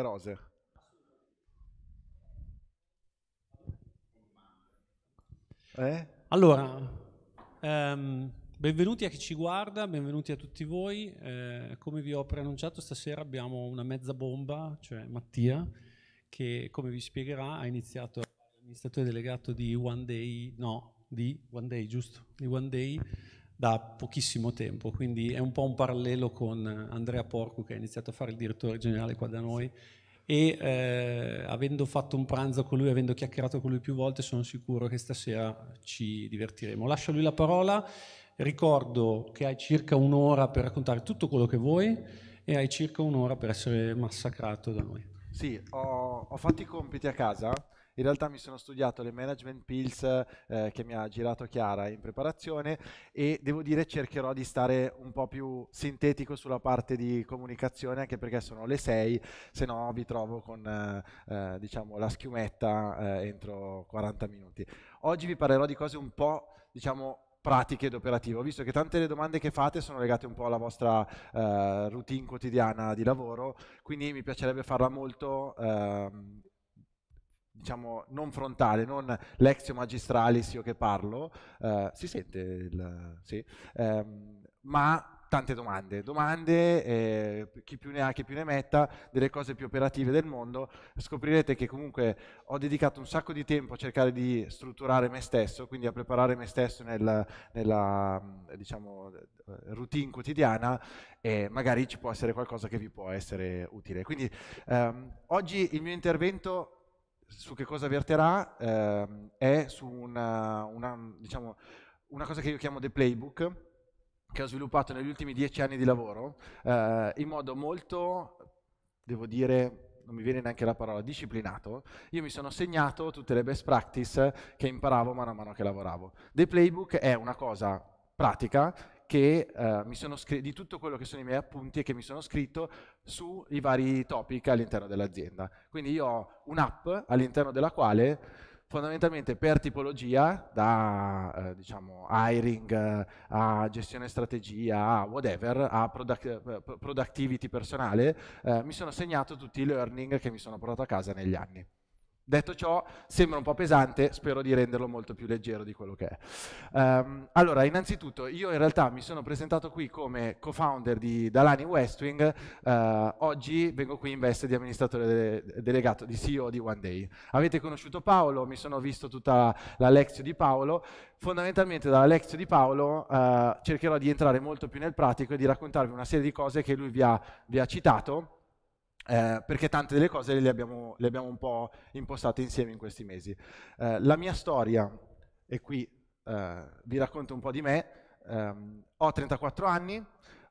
rose eh? allora ehm, benvenuti a chi ci guarda benvenuti a tutti voi eh, come vi ho preannunciato stasera abbiamo una mezza bomba cioè Mattia che come vi spiegherà ha iniziato l'amministratore delegato di One Day no di One Day giusto di One Day da pochissimo tempo, quindi è un po' un parallelo con Andrea Porco che ha iniziato a fare il direttore generale qua da noi e eh, avendo fatto un pranzo con lui, avendo chiacchierato con lui più volte, sono sicuro che stasera ci divertiremo. Lascio a lui la parola, ricordo che hai circa un'ora per raccontare tutto quello che vuoi e hai circa un'ora per essere massacrato da noi. Sì, ho, ho fatto i compiti a casa, in realtà mi sono studiato le management pills eh, che mi ha girato Chiara in preparazione e devo dire cercherò di stare un po' più sintetico sulla parte di comunicazione anche perché sono le 6, se no vi trovo con eh, eh diciamo, la schiumetta eh, entro 40 minuti. Oggi vi parlerò di cose un po' diciamo pratiche ed operative. visto che tante delle domande che fate sono legate un po' alla vostra eh, routine quotidiana di lavoro, quindi mi piacerebbe farla molto eh, diciamo non frontale, non l'exio magistralis io che parlo, eh, si sente il... Sì, ehm, ma tante domande, domande, eh, chi più ne ha, chi più ne metta, delle cose più operative del mondo. Scoprirete che comunque ho dedicato un sacco di tempo a cercare di strutturare me stesso, quindi a preparare me stesso nel, nella diciamo, routine quotidiana e magari ci può essere qualcosa che vi può essere utile. Quindi ehm, oggi il mio intervento su che cosa verterà ehm, è su una, una, diciamo, una, cosa che io chiamo The Playbook, che ho sviluppato negli ultimi dieci anni di lavoro, eh, in modo molto, devo dire, non mi viene neanche la parola, disciplinato. Io mi sono segnato tutte le best practice che imparavo mano a mano che lavoravo. The Playbook è una cosa pratica che, eh, scr- di tutto quello che sono i miei appunti e che mi sono scritto sui vari topic all'interno dell'azienda. Quindi io ho un'app all'interno della quale fondamentalmente per tipologia, da eh, diciamo, hiring eh, a gestione strategia a whatever, a product, eh, productivity personale, eh, mi sono segnato tutti i learning che mi sono portato a casa negli anni. Detto ciò, sembra un po' pesante, spero di renderlo molto più leggero di quello che è. Um, allora, innanzitutto, io in realtà mi sono presentato qui come co-founder di Dalani Westwing, uh, eh, oggi vengo qui in veste di amministratore de delegato, di CEO di One Day. Avete conosciuto Paolo, mi sono visto tutta la lezione di Paolo, fondamentalmente dalla lezione di Paolo uh, cercherò di entrare molto più nel pratico e di raccontarvi una serie di cose che lui vi ha, vi ha citato, eh, perché tante delle cose le abbiamo, le abbiamo, un po' impostate insieme in questi mesi. Eh, la mia storia, e qui eh, vi racconto un po' di me, ehm, ho 34 anni,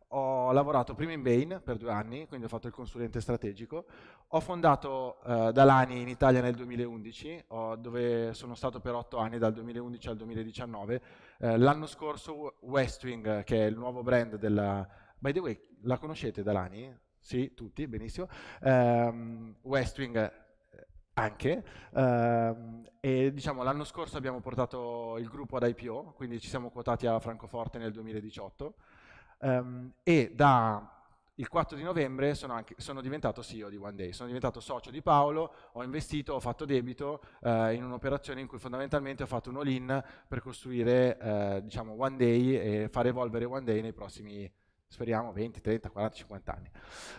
ho lavorato prima in Bain per due anni, quindi ho fatto il consulente strategico, ho fondato eh, Dalani in Italia nel 2011, ho, dove sono stato per otto anni dal 2011 al 2019, eh, l'anno scorso Westwing, che è il nuovo brand della... By the way, la conoscete Dalani? Sì, tutti, benissimo. Um, ehm, Westwing eh, anche ehm, e diciamo l'anno scorso abbiamo portato il gruppo ad IPO quindi ci siamo quotati a Francoforte nel 2018 ehm, e da il 4 di novembre sono, anche, sono, diventato CEO di One Day, sono diventato socio di Paolo, ho investito, ho fatto debito eh, in un'operazione in cui fondamentalmente ho fatto un all-in per costruire eh, diciamo One Day e far evolvere One Day nei prossimi anni speriamo 20, 30, 40, 50 anni.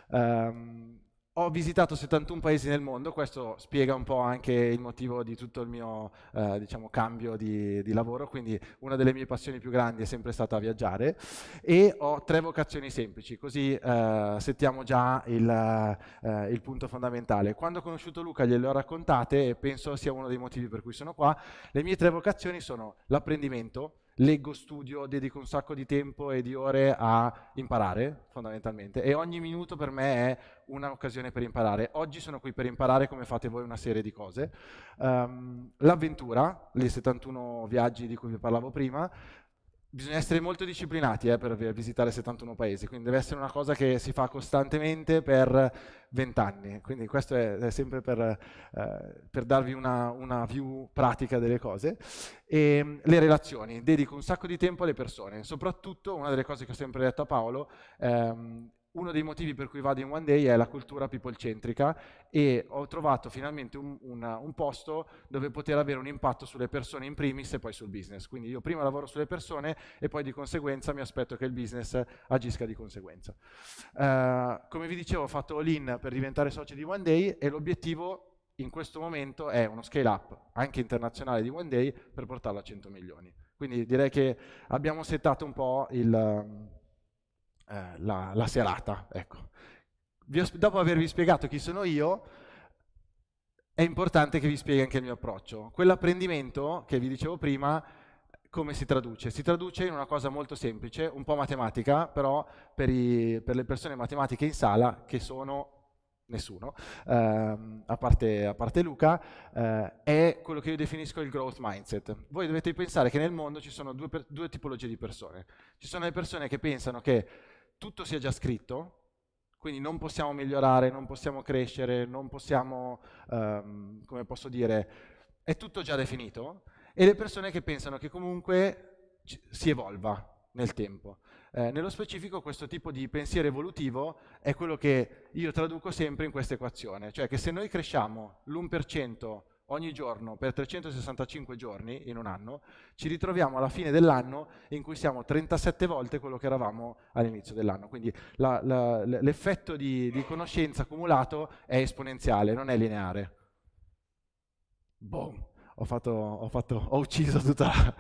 Um, ho visitato 71 paesi nel mondo, questo spiega un po' anche il motivo di tutto il mio eh, diciamo, cambio di, di, lavoro, quindi una delle mie passioni più grandi è sempre stata viaggiare e ho tre vocazioni semplici, così eh, settiamo già il, eh, il, punto fondamentale. Quando ho conosciuto Luca gliele ho raccontate e penso sia uno dei motivi per cui sono qua, le mie tre vocazioni sono l'apprendimento, leggo, studio, dedico un sacco di tempo e di ore a imparare, fondamentalmente, e ogni minuto per me è un'occasione per imparare. Oggi sono qui per imparare come fate voi una serie di cose. Um, l'avventura, le 71 viaggi di cui vi parlavo prima, bisogna essere molto disciplinati eh, per visitare 71 paesi, quindi deve essere una cosa che si fa costantemente per 20 anni, quindi questo è, è sempre per, eh, per darvi una, una, view pratica delle cose. E, ehm, le relazioni, dedico un sacco di tempo alle persone, soprattutto una delle cose che ho sempre detto a Paolo, ehm, uno dei motivi per cui vado in One Day è la cultura people-centrica e ho trovato finalmente un, una, un, posto dove poter avere un impatto sulle persone in primis e poi sul business. Quindi io prima lavoro sulle persone e poi di conseguenza mi aspetto che il business agisca di conseguenza. Uh, come vi dicevo ho fatto all-in per diventare socio di One Day e l'obiettivo in questo momento è uno scale up anche internazionale di One Day per portarlo a 100 milioni. Quindi direi che abbiamo settato un po' il eh, la, la, serata. Ecco. Ho, dopo avervi spiegato chi sono io, è importante che vi spieghi anche il mio approccio. Quell'apprendimento che vi dicevo prima, come si traduce? Si traduce in una cosa molto semplice, un po' matematica, però per, i, per le persone matematiche in sala, che sono nessuno, ehm, a, parte, a, parte, Luca, eh, è quello che io definisco il growth mindset. Voi dovete pensare che nel mondo ci sono due, due tipologie di persone. Ci sono le persone che pensano che tutto sia già scritto, quindi non possiamo migliorare, non possiamo crescere, non possiamo, um, come posso dire, è tutto già definito, e le persone che pensano che comunque si evolva nel tempo. Eh, nello specifico questo tipo di pensiero evolutivo è quello che io traduco sempre in questa equazione, cioè che se noi cresciamo l'1% ogni giorno per 365 giorni in un anno, ci ritroviamo alla fine dell'anno in cui siamo 37 volte quello che eravamo all'inizio dell'anno. Quindi la, la, l'effetto di, di, conoscenza accumulato è esponenziale, non è lineare. Boom ho, fatto, ho, fatto, ho ucciso tutta la,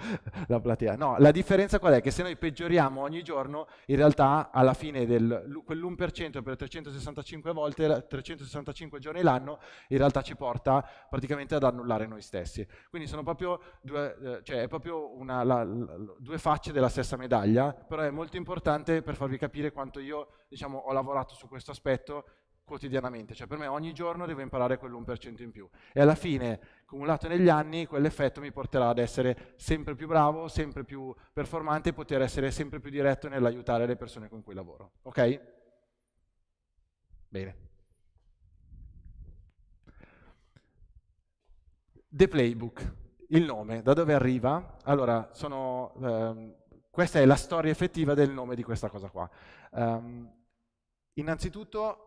la, platea. No, la differenza qual è? Che se noi peggioriamo ogni giorno, in realtà alla fine del, quell'1% per 365 volte, 365 giorni l'anno, in realtà ci porta praticamente ad annullare noi stessi. Quindi sono proprio due, eh, cioè è proprio una, la, la, due facce della stessa medaglia, però è molto importante per farvi capire quanto io diciamo, ho lavorato su questo aspetto quotidianamente, cioè per me ogni giorno devo imparare quell'1% in più e alla fine, cumulato negli anni, quell'effetto mi porterà ad essere sempre più bravo, sempre più performante e poter essere sempre più diretto nell'aiutare le persone con cui lavoro. Ok? Bene. The Playbook, il nome, da dove arriva? Allora, sono, ehm, questa è la storia effettiva del nome di questa cosa qua. Um, innanzitutto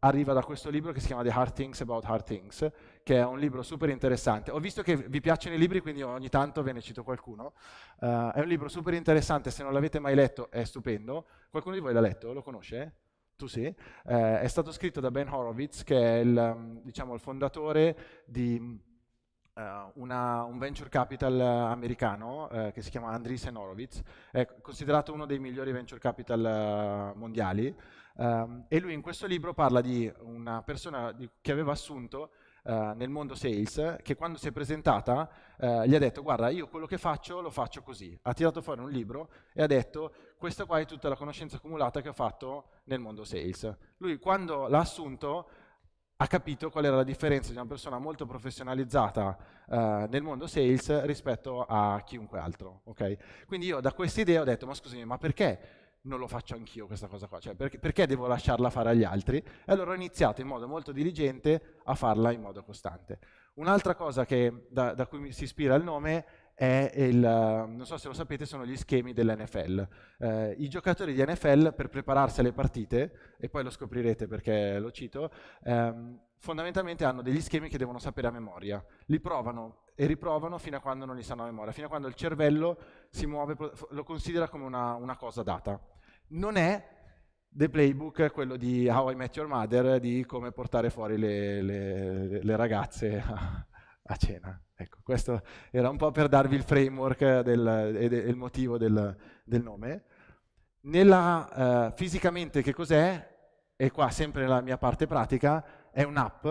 arriva da questo libro che si chiama The Hard Things About Hard Things, che è un libro super interessante. Ho visto che vi piacciono i libri, quindi ogni tanto ve ne cito qualcuno. Uh, è un libro super interessante, se non l'avete mai letto è stupendo. Qualcuno di voi l'ha letto? Lo conosce? Tu sì? Uh, è stato scritto da Ben Horowitz, che è il, mm, diciamo, il fondatore di mm, eh, una, un venture capital eh, americano eh, che si chiama Andreessen Horowitz, è considerato uno dei migliori venture capital eh, mondiali um, e lui in questo libro parla di una persona di, che aveva assunto uh, nel mondo sales che quando si è presentata uh, gli ha detto guarda io quello che faccio lo faccio così, ha tirato fuori un libro e ha detto questa qua è tutta la conoscenza accumulata che ho fatto nel mondo sales. Lui quando l'ha assunto ha capito qual era la differenza di una persona molto professionalizzata eh, nel mondo sales rispetto a chiunque altro. Okay? Quindi io da questa idea ho detto, ma scusami, ma perché non lo faccio anch'io questa cosa qua? Cioè, perché, perché, devo lasciarla fare agli altri? E allora ho iniziato in modo molto diligente a farla in modo costante. Un'altra cosa che, da, da cui si ispira il nome è il, non so se lo sapete, sono gli schemi dell'NFL. Eh, I giocatori di NFL per prepararsi alle partite, e poi lo scoprirete perché lo cito, ehm, fondamentalmente hanno degli schemi che devono sapere a memoria. Li provano e riprovano fino a quando non li sanno a memoria, fino a quando il cervello muove, lo considera come una, una cosa data. Non è The Playbook, quello di How I Met Your Mother, di come portare fuori le, le, le ragazze a, a cena. Ecco, questo era un po' per darvi il framework del, e, de, il motivo del, del nome. Nella, eh, fisicamente che cos'è? E qua sempre nella mia parte pratica, è un'app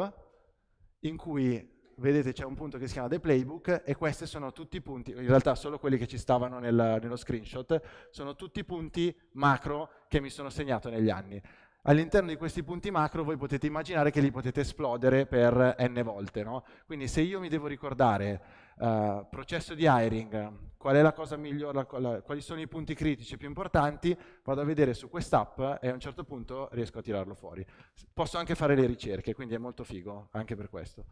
in cui vedete c'è un punto che si chiama The Playbook e questi sono tutti i punti, in realtà solo quelli che ci stavano nel, nello screenshot, sono tutti i punti macro che mi sono segnato negli anni all'interno di questi punti macro voi potete immaginare che li potete esplodere per n volte. No? Quindi se io mi devo ricordare uh, processo di hiring, qual è la cosa migliore, la, quali sono i punti critici più importanti, vado a vedere su quest'app e a un certo punto riesco a tirarlo fuori. Posso anche fare le ricerche, quindi è molto figo anche per questo.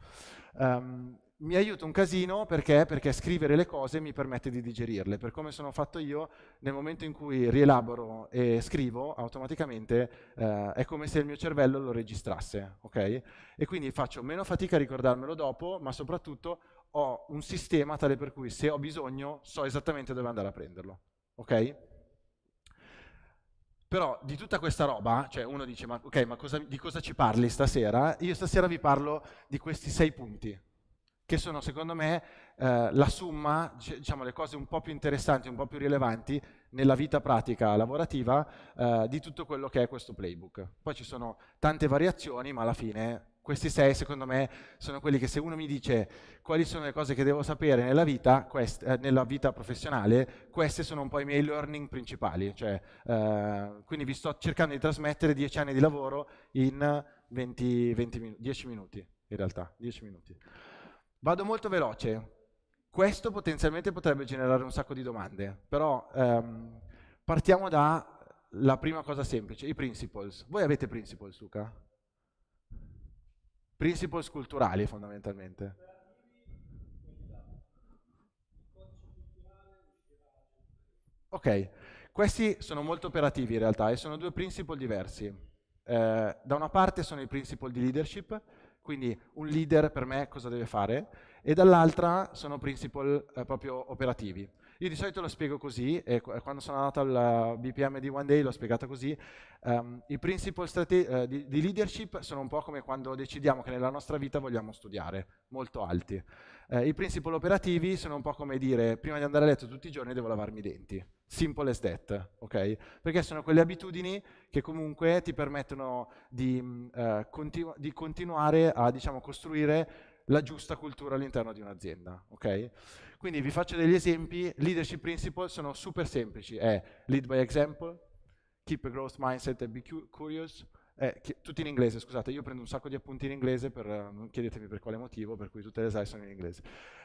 Um, mi aiuta un casino perché? perché? scrivere le cose mi permette di digerirle. Per come sono fatto io, nel momento in cui rielaboro e scrivo, automaticamente eh, è come se il mio cervello lo registrasse, ok? E quindi faccio meno fatica a ricordarmelo dopo, ma soprattutto ho un sistema tale per cui se ho bisogno so esattamente dove andare a prenderlo, ok? Però di tutta questa roba, cioè uno dice, ma ok, ma cosa, di cosa ci parli stasera? Io stasera vi parlo di questi sei punti, che sono secondo me eh, la somma, diciamo le cose un po' più interessanti, un po' più rilevanti nella vita pratica lavorativa eh, di tutto quello che è questo playbook. Poi ci sono tante variazioni, ma alla fine questi sei secondo me sono quelli che se uno mi dice quali sono le cose che devo sapere nella vita, quest, eh, nella vita professionale, questi sono un po' i miei learning principali, cioè, eh, quindi vi sto cercando di trasmettere dieci anni di lavoro in 20, 20 10 minuti in realtà, 10 minuti. Vado molto veloce. Questo potenzialmente potrebbe generare un sacco di domande, però ehm, partiamo dalla prima cosa semplice, i principles. Voi avete principles, Luca? Principles culturali fondamentalmente. Ok, questi sono molto operativi in realtà e sono due principles diversi. Eh, da una parte sono i principles di leadership, quindi un leader per me cosa deve fare? E dall'altra sono principle eh, proprio operativi. Io di solito lo spiego così, e quando sono andato al BPM di One Day l'ho spiegata così, um, i principle strate- eh, di, di, leadership sono un po' come quando decidiamo che nella nostra vita vogliamo studiare, molto alti. Uh, I principle operativi sono un po' come dire, prima di andare a letto tutti i giorni devo lavarmi i denti, simple as that, ok? Perché sono quelle abitudini che comunque ti permettono di, uh, continu- di continuare a, diciamo, costruire la giusta cultura all'interno di un'azienda, ok? Quindi vi faccio degli esempi, leadership principles sono super semplici, è lead by example, keep a growth mindset and be curious, eh, tutti in inglese, scusate, io prendo un sacco di appunti in inglese, per, non ehm, chiedetemi per quale motivo, per cui tutte le slide sono in inglese.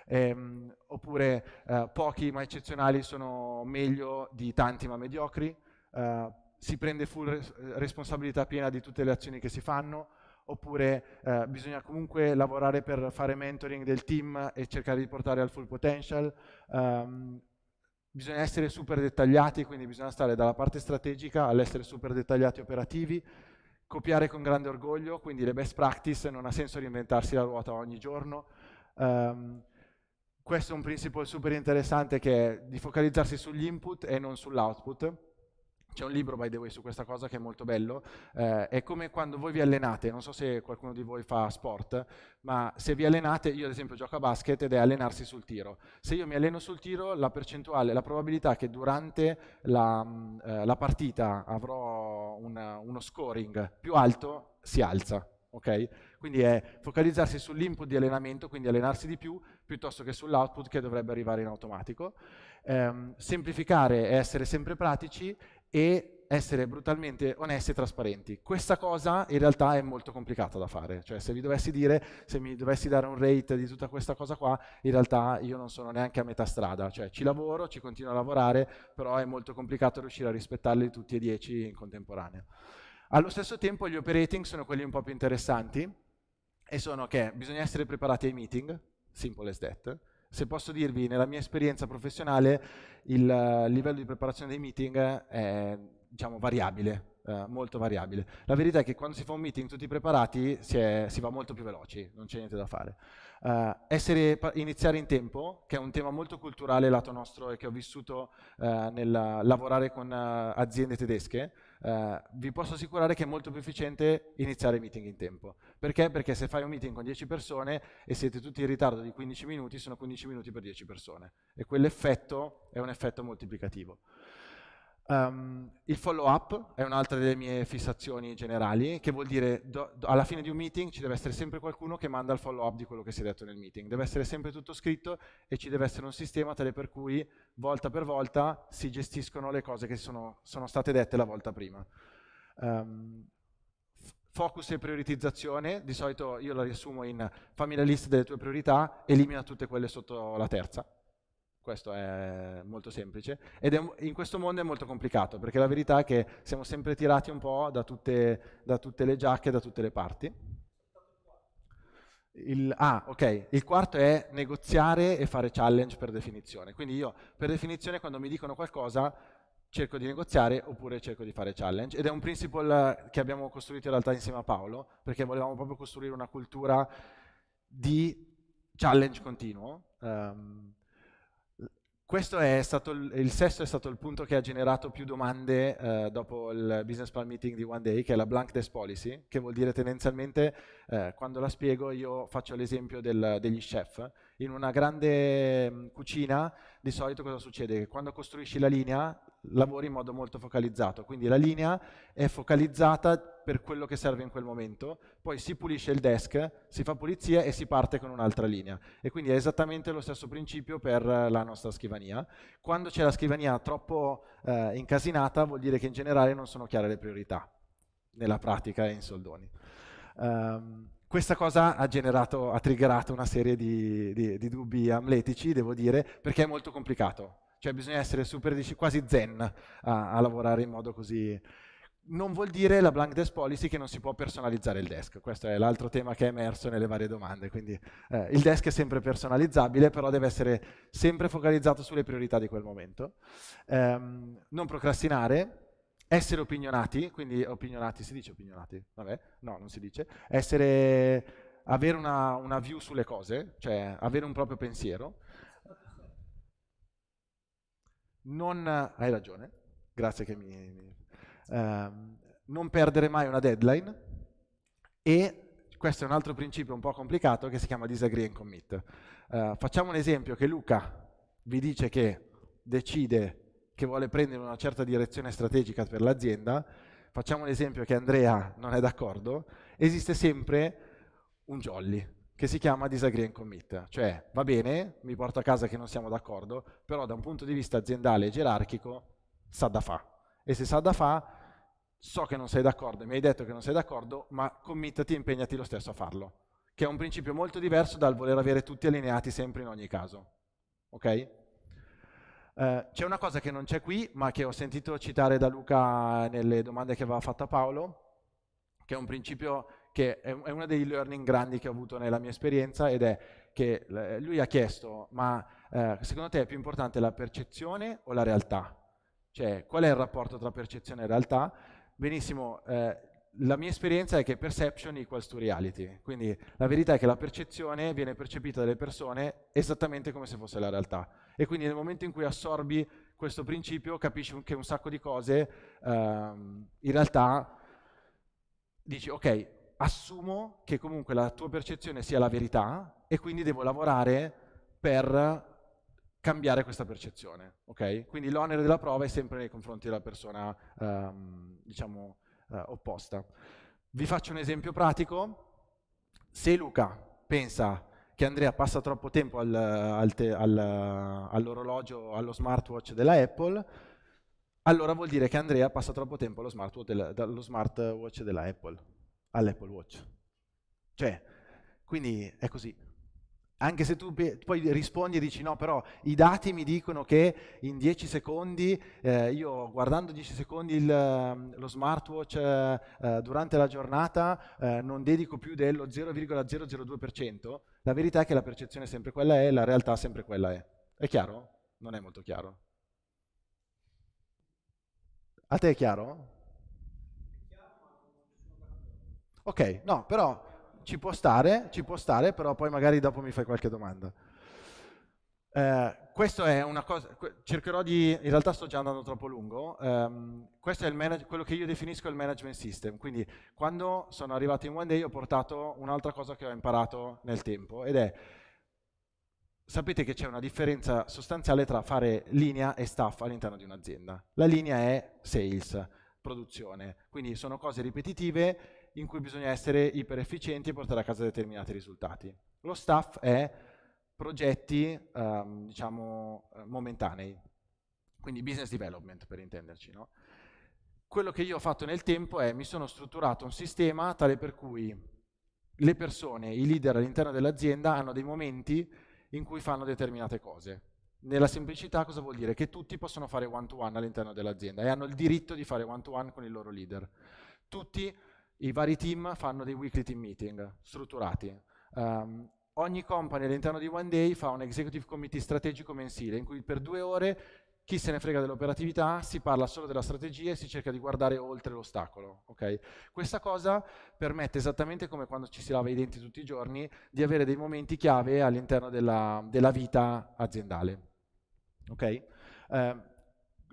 Ehm, oppure eh, pochi ma eccezionali sono meglio di tanti ma mediocri, eh, si prende full res responsabilità piena di tutte le azioni che si fanno, oppure eh, bisogna comunque lavorare per fare mentoring del team e cercare di portare al full potential. Um, bisogna essere super dettagliati, quindi bisogna stare dalla parte strategica all'essere super dettagliati operativi, copiare con grande orgoglio, quindi le best practice, non ha senso reinventarsi la ruota ogni giorno. Um, questo è un principio super interessante che è di focalizzarsi sugli input e non sull'output c'è un libro, by the way, su questa cosa che è molto bello. Eh, è come quando voi vi allenate, non so se qualcuno di voi fa sport, ma se vi allenate, io ad esempio gioco a basket ed è allenarsi sul tiro. Se io mi alleno sul tiro, la percentuale, la probabilità che durante la, mm, eh, la partita avrò una, uno scoring più alto si alza. Okay? Quindi è focalizzarsi sull'input di allenamento, quindi allenarsi di più, piuttosto che sull'output che dovrebbe arrivare in automatico. Eh, semplificare e essere sempre pratici e essere brutalmente onesti e trasparenti. Questa cosa in realtà è molto complicata da fare, cioè se vi dovessi dire, se mi dovessi dare un rate di tutta questa cosa qua, in realtà io non sono neanche a metà strada, cioè ci lavoro, ci continuo a lavorare, però è molto complicato riuscire a rispettarli tutti e dieci in contemporanea. Allo stesso tempo gli operating sono quelli un po' più interessanti e sono che bisogna essere preparati ai meeting, simple as that, se posso dirvi, nella mia esperienza professionale eh, il livello di preparazione dei meeting è diciamo, variabile, eh, molto variabile. La verità è che quando si fa un meeting tutti preparati si, è, si va molto più veloci, non c'è niente da fare. Eh, essere, iniziare in tempo, che è un tema molto culturale lato nostro e che ho vissuto eh, nel lavorare con eh, aziende tedesche, eh, vi posso assicurare che è molto più efficiente iniziare i meeting in tempo. Perché? Perché se fai un meeting con 10 persone e siete tutti in ritardo di 15 minuti, sono 15 minuti per 10 persone. E quell'effetto è un effetto moltiplicativo. Um, il follow up è un'altra delle mie fissazioni generali, che vuol dire do, do, alla fine di un meeting ci deve essere sempre qualcuno che manda il follow up di quello che si è detto nel meeting, deve essere sempre tutto scritto e ci deve essere un sistema tale per cui volta per volta si gestiscono le cose che sono, sono state dette la volta prima. Um, focus e prioritizzazione, di solito io la riassumo in fammi la lista delle tue priorità, elimina tutte quelle sotto la terza, questo è molto semplice ed è, in questo mondo è molto complicato perché la verità è che siamo sempre tirati un po' da tutte, da tutte le giacche, da tutte le parti. Il, ah, ok, il quarto è negoziare e fare challenge per definizione. Quindi io per definizione quando mi dicono qualcosa cerco di negoziare oppure cerco di fare challenge ed è un principle che abbiamo costruito in realtà insieme a Paolo perché volevamo proprio costruire una cultura di challenge continuo. Um, questo è stato il, il, sesto è stato il punto che ha generato più domande eh, dopo il business plan meeting di One Day, che è la blank desk policy, che vuol dire tendenzialmente, eh, quando la spiego, io faccio l'esempio del, degli chef in una grande mm, cucina, di solito cosa succede? Che quando costruisci la linea lavori in modo molto focalizzato, quindi la linea è focalizzata per quello che serve in quel momento, poi si pulisce il desk, si fa pulizia e si parte con un'altra linea. E quindi è esattamente lo stesso principio per eh, la nostra scrivania. Quando c'è la scrivania troppo eh, incasinata vuol dire che in generale non sono chiare le priorità, nella pratica e in soldoni. Um, questa cosa ha, generato, ha triggerato una serie di, di, di dubbi amletici, devo dire, perché è molto complicato. Cioè bisogna essere super, quasi zen a, a lavorare in modo così, non vuol dire la blank desk policy che non si può personalizzare il desk, questo è l'altro tema che è emerso nelle varie domande, quindi eh, il desk è sempre personalizzabile, però deve essere sempre focalizzato sulle priorità di quel momento. Eh, non procrastinare, essere opinionati, quindi opinionati, si dice opinionati, vabbè, no, non si dice, essere, avere una, una view sulle cose, cioè avere un proprio pensiero. Non, hai ragione, grazie che mi... mi ehm, non perdere mai una deadline e questo è un altro principio un po' complicato che si chiama disagree and commit. Uh, facciamo un esempio che Luca vi dice che decide che vuole prendere una certa direzione strategica per l'azienda, facciamo l'esempio che Andrea non è d'accordo, esiste sempre un jolly che si chiama disagree and commit, cioè va bene, mi porto a casa che non siamo d'accordo, però da un punto di vista aziendale e gerarchico sa da fa. E se sa da fa, so che non sei d'accordo, mi hai detto che non sei d'accordo, ma committati e impegnati lo stesso a farlo, che è un principio molto diverso dal voler avere tutti allineati sempre in ogni caso. Ok? Eh, c'è una cosa che non c'è qui, ma che ho sentito citare da Luca nelle domande che aveva fatto a Paolo, che è un principio che è, è uno dei learning grandi che ho avuto nella mia esperienza ed è che eh, lui ha chiesto, ma eh, secondo te è più importante la percezione o la realtà? Cioè, qual è il rapporto tra percezione e realtà? Benissimo, eh, la mia esperienza è che perception equals to reality, quindi la verità è che la percezione viene percepita dalle persone esattamente come se fosse la realtà e quindi nel momento in cui assorbi questo principio capisci che un sacco di cose ehm, in realtà dici ok, assumo che comunque la tua percezione sia la verità e quindi devo lavorare per cambiare questa percezione, ok? Quindi l'onere della prova è sempre nei confronti della persona, ehm, diciamo, eh, opposta. Vi faccio un esempio pratico. Se Luca pensa che Andrea passa troppo tempo al, al te, al, all'orologio, allo smartwatch della Apple, allora vuol dire che Andrea passa troppo tempo allo smartwatch, della, allo smartwatch della Apple, all'Apple Watch. Cioè, quindi è così. Anche se tu poi rispondi e dici no, però i dati mi dicono che in 10 secondi, eh, io guardando 10 secondi il, ehm, lo smartwatch eh, eh, durante la giornata eh, non dedico più dello 0,002%, la verità è che la percezione è sempre quella è, la realtà è sempre quella è. È chiaro? Non è molto chiaro. A te è chiaro? Ok, no, però ci può stare, ci può stare, però poi magari dopo mi fai qualche domanda. Eh, questo è una cosa, cercherò di, in realtà sto già andando troppo lungo, ehm, questo è manage, quello che io definisco il management system, quindi quando sono arrivato in One Day ho portato un'altra cosa che ho imparato nel tempo ed è, sapete che c'è una differenza sostanziale tra fare linea e staff all'interno di un'azienda. La linea è sales, produzione, quindi sono cose ripetitive in cui bisogna essere iper efficienti e portare a casa determinati risultati. Lo staff è progetti ehm, diciamo, eh, momentanei, quindi business development per intenderci. No? Quello che io ho fatto nel tempo è mi sono strutturato un sistema tale per cui le persone, i leader all'interno dell'azienda hanno dei momenti in cui fanno determinate cose. Nella semplicità cosa vuol dire? Che tutti possono fare one-to-one all'interno dell'azienda e hanno il diritto di fare one-to-one con il loro leader. Tutti i vari team fanno dei weekly team meeting strutturati. Um, ogni company all'interno di One Day fa un executive committee strategico mensile in cui per due ore chi se ne frega dell'operatività si parla solo della strategia e si cerca di guardare oltre l'ostacolo. Okay? Questa cosa permette esattamente come quando ci si lava i denti tutti i giorni di avere dei momenti chiave all'interno della, della vita aziendale. Okay? Um,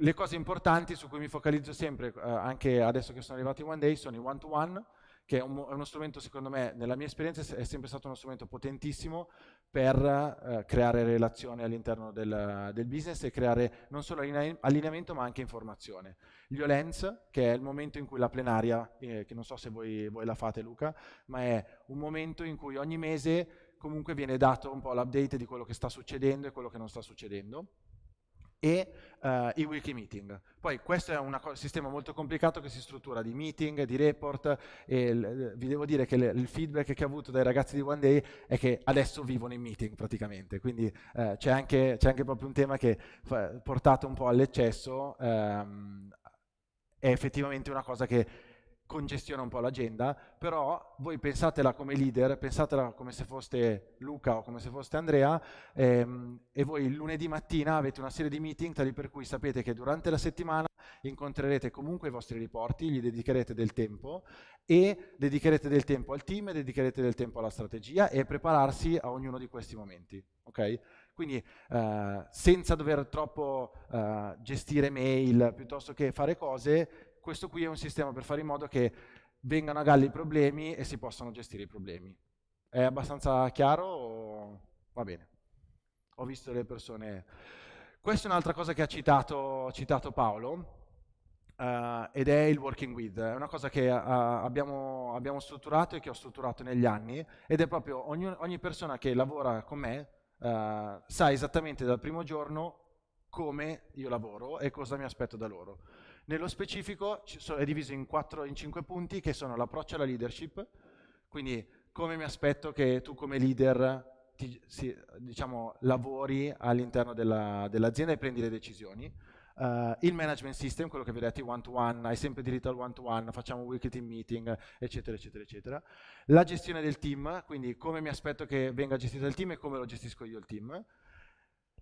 le cose importanti su cui mi focalizzo sempre, eh, anche adesso che sono arrivato in One Day, sono i one-to-one, che è, un, è, uno strumento, secondo me, nella mia esperienza, è sempre stato uno strumento potentissimo per eh, creare relazioni all'interno del, del, business e creare non solo allineamento ma anche informazione. Gli OLENS, che è il momento in cui la plenaria, eh, che non so se voi, voi la fate Luca, ma è un momento in cui ogni mese comunque viene dato un po' l'update di quello che sta succedendo e quello che non sta succedendo e uh, i wiki meeting. Poi questo è un sistema molto complicato che si struttura di meeting, di report e vi devo dire che il feedback che ho avuto dai ragazzi di One Day è che adesso vivono in meeting praticamente, quindi uh, c'è anche, anche, proprio un tema che portato un po' all'eccesso um, è effettivamente una cosa che congestiona un po' l'agenda, però voi pensatela come leader, pensatela come se foste Luca o come se foste Andrea ehm, e voi lunedì mattina avete una serie di meeting tali per cui sapete che durante la settimana incontrerete comunque i vostri riporti, gli dedicherete del tempo e dedicherete del tempo al team, dedicherete del tempo alla strategia e a prepararsi a ognuno di questi momenti. Ok? Quindi eh, senza dover troppo eh, gestire mail piuttosto che fare cose, questo qui è un sistema per fare in modo che vengano a galla i problemi e si possano gestire i problemi. È abbastanza chiaro? O... Va bene. Ho visto le persone... Questa è un'altra cosa che ha citato, citato Paolo, Uh, ed è il working with, è una cosa che uh, abbiamo, abbiamo, strutturato e che ho strutturato negli anni ed è proprio ogni, ogni persona che lavora con me uh, sa esattamente dal primo giorno come io lavoro e cosa mi aspetto da loro. Nello specifico è diviso in, quattro, in cinque punti che sono l'approccio alla leadership, quindi come mi aspetto che tu come leader ti, si, diciamo, lavori all'interno dell'azienda e prendi le decisioni, Uh, il management system, quello che vi one to one, hai sempre diritto al one to one, facciamo weekly team meeting, eccetera, eccetera, eccetera. La gestione del team, quindi come mi aspetto che venga gestito il team e come lo gestisco io il team.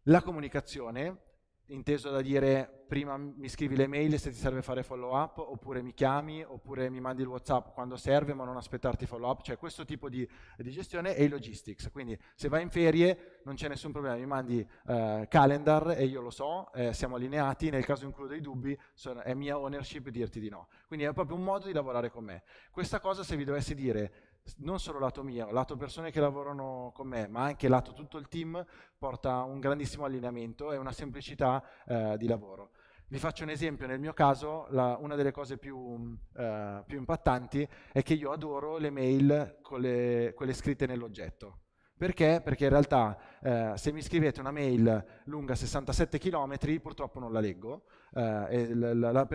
La comunicazione, inteso da dire prima mi scrivi le mail se ti serve fare follow up oppure mi chiami oppure mi mandi il whatsapp quando serve ma non aspettarti follow up cioè questo tipo di, di gestione e i logistics quindi se vai in ferie non c'è nessun problema mi mandi eh, calendar e io lo so eh, siamo allineati nel caso in cui ho dei dubbi sono, è mia ownership dirti di no quindi è proprio un modo di lavorare con me questa cosa se vi dovessi dire non solo lato mio, lato persone che lavorano con me, ma anche lato tutto il team, porta un grandissimo allineamento e una semplicità eh, di lavoro. Vi faccio un esempio, nel mio caso la, una delle cose più, eh, più, impattanti è che io adoro le mail con le, con scritte nell'oggetto perché? Perché in realtà eh, se mi scrivete una mail lunga 67 km purtroppo non la leggo, eh, la, la,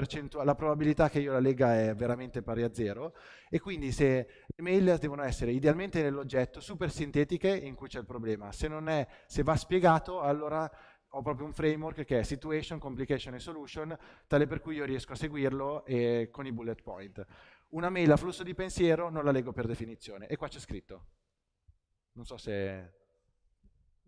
la, probabilità che io la legga è veramente pari a zero e quindi se le mail devono essere idealmente nell'oggetto, super sintetiche in cui c'è il problema, se, non è, se va spiegato allora ho proprio un framework che è situation, complication e solution, tale per cui io riesco a seguirlo e, con i bullet point. Una mail a flusso di pensiero non la leggo per definizione e qua c'è scritto non so se...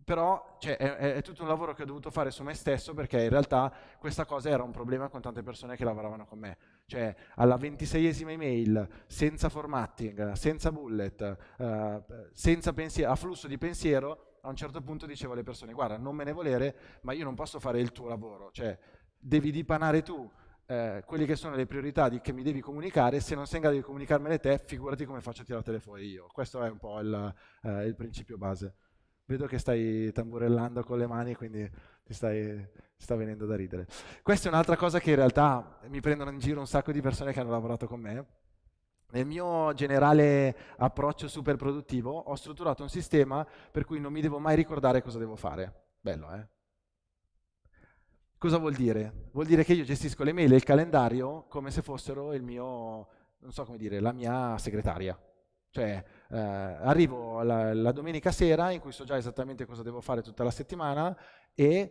Però cioè, è, è, tutto un lavoro che ho dovuto fare su me stesso perché in realtà questa cosa era un problema con tante persone che lavoravano con me. Cioè, alla ventiseiesima email, senza formatting, senza bullet, eh, senza afflusso di pensiero, a un certo punto dicevo alle persone, guarda, non me ne volere, ma io non posso fare il tuo lavoro. Cioè, devi dipanare tu eh, quelle che sono le priorità di, che mi devi comunicare, se non sei in grado di comunicarmele te, figurati come faccio a tirartele fuori io. Questo è un po' il, eh, il principio base. Vedo che stai tamburellando con le mani, quindi ti stai, sta venendo da ridere. Questa è un'altra cosa che in realtà mi prendono in giro un sacco di persone che hanno lavorato con me. Nel mio generale approccio super produttivo ho strutturato un sistema per cui non mi devo mai ricordare cosa devo fare. Bello, eh? Cosa vuol dire? Vuol dire che io gestisco le mail e il calendario come se fossero il mio, non so come dire, la mia segretaria. Cioè, eh, arrivo la, la, domenica sera in cui so già esattamente cosa devo fare tutta la settimana e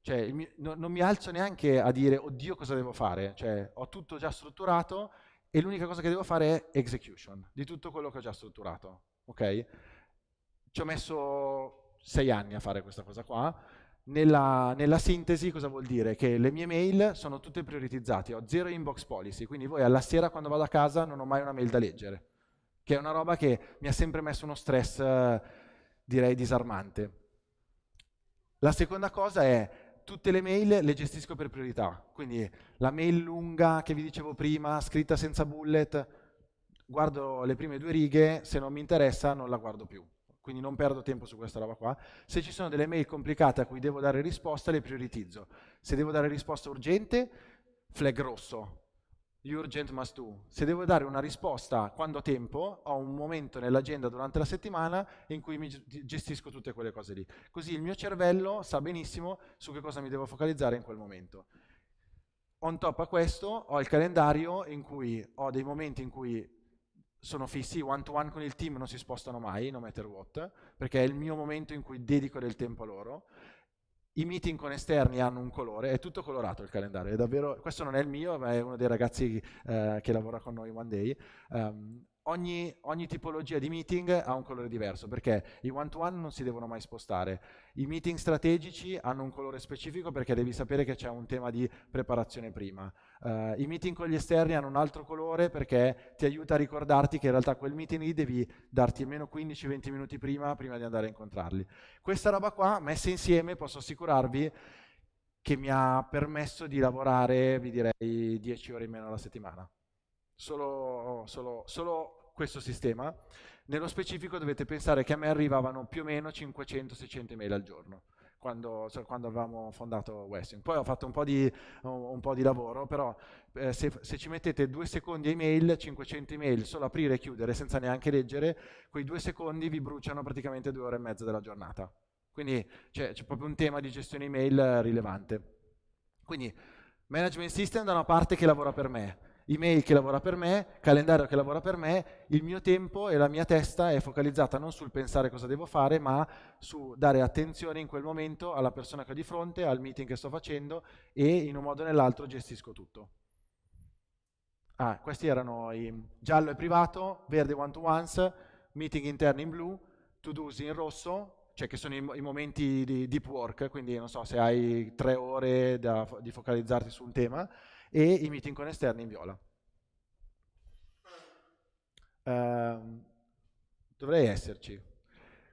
cioè, mio, no, non mi alzo neanche a dire, oddio, cosa devo fare. Cioè, ho tutto già strutturato e l'unica cosa che devo fare è execution di tutto quello che ho già strutturato. Ok? Ci ho messo sei anni a fare questa cosa qua nella, nella, sintesi cosa vuol dire? Che le mie mail sono tutte prioritizzate, ho zero inbox policy, quindi voi alla sera quando vado a casa non ho mai una mail da leggere, che è una roba che mi ha sempre messo uno stress eh, direi disarmante. La seconda cosa è tutte le mail le gestisco per priorità, quindi la mail lunga che vi dicevo prima, scritta senza bullet, guardo le prime due righe, se non mi interessa non la guardo più quindi non perdo tempo su questa roba qua. Se ci sono delle mail complicate a cui devo dare risposta, le prioritizzo. Se devo dare risposta urgente, flag rosso, urgent must do. Se devo dare una risposta quando ho tempo, ho un momento nell'agenda durante la settimana in cui mi gestisco tutte quelle cose lì. Così il mio cervello sa benissimo su che cosa mi devo focalizzare in quel momento. On top a questo ho il calendario in cui ho dei momenti in cui sono fissi, one to one con il team non si spostano mai, no matter what, perché è il mio momento in cui dedico del tempo a loro. I meeting con esterni hanno un colore, è tutto colorato il calendario, davvero, questo non è il mio, ma è uno dei ragazzi eh, che lavora con noi One Day, um, Ogni, ogni, tipologia di meeting ha un colore diverso perché i one-to-one non si devono mai spostare. I meeting strategici hanno un colore specifico perché devi sapere che c'è un tema di preparazione prima. Uh, I meeting con gli esterni hanno un altro colore perché ti aiuta a ricordarti che in realtà quel meeting lì devi darti almeno 15-20 minuti prima, prima di andare a incontrarli. Questa roba qua, messa insieme, posso assicurarvi che mi ha permesso di lavorare, vi direi, 10 ore in meno alla settimana solo, solo, solo questo sistema. Nello specifico dovete pensare che a me arrivavano più o meno 500-600 email al giorno. Quando, cioè, quando, avevamo fondato Westing. Poi ho fatto un po' di, un po di lavoro, però eh, se, se, ci mettete due secondi email, 500 email, solo aprire e chiudere senza neanche leggere, quei due secondi vi bruciano praticamente due ore e mezza della giornata. Quindi cioè, c'è proprio un tema di gestione email rilevante. Quindi management system da una parte che lavora per me, email che lavora per me, calendario che lavora per me, il mio tempo e la mia testa è focalizzata non sul pensare cosa devo fare, ma su dare attenzione in quel momento alla persona che ho di fronte, al meeting che sto facendo e in un modo o nell'altro gestisco tutto. Ah, questi erano i giallo e privato, verde one to ones, meeting interni in blu, to do's in rosso, cioè che sono i, i, momenti di deep work, quindi non so se hai tre ore da, di focalizzarti su un tema, e i meeting con esterni in viola. Uh, dovrei esserci.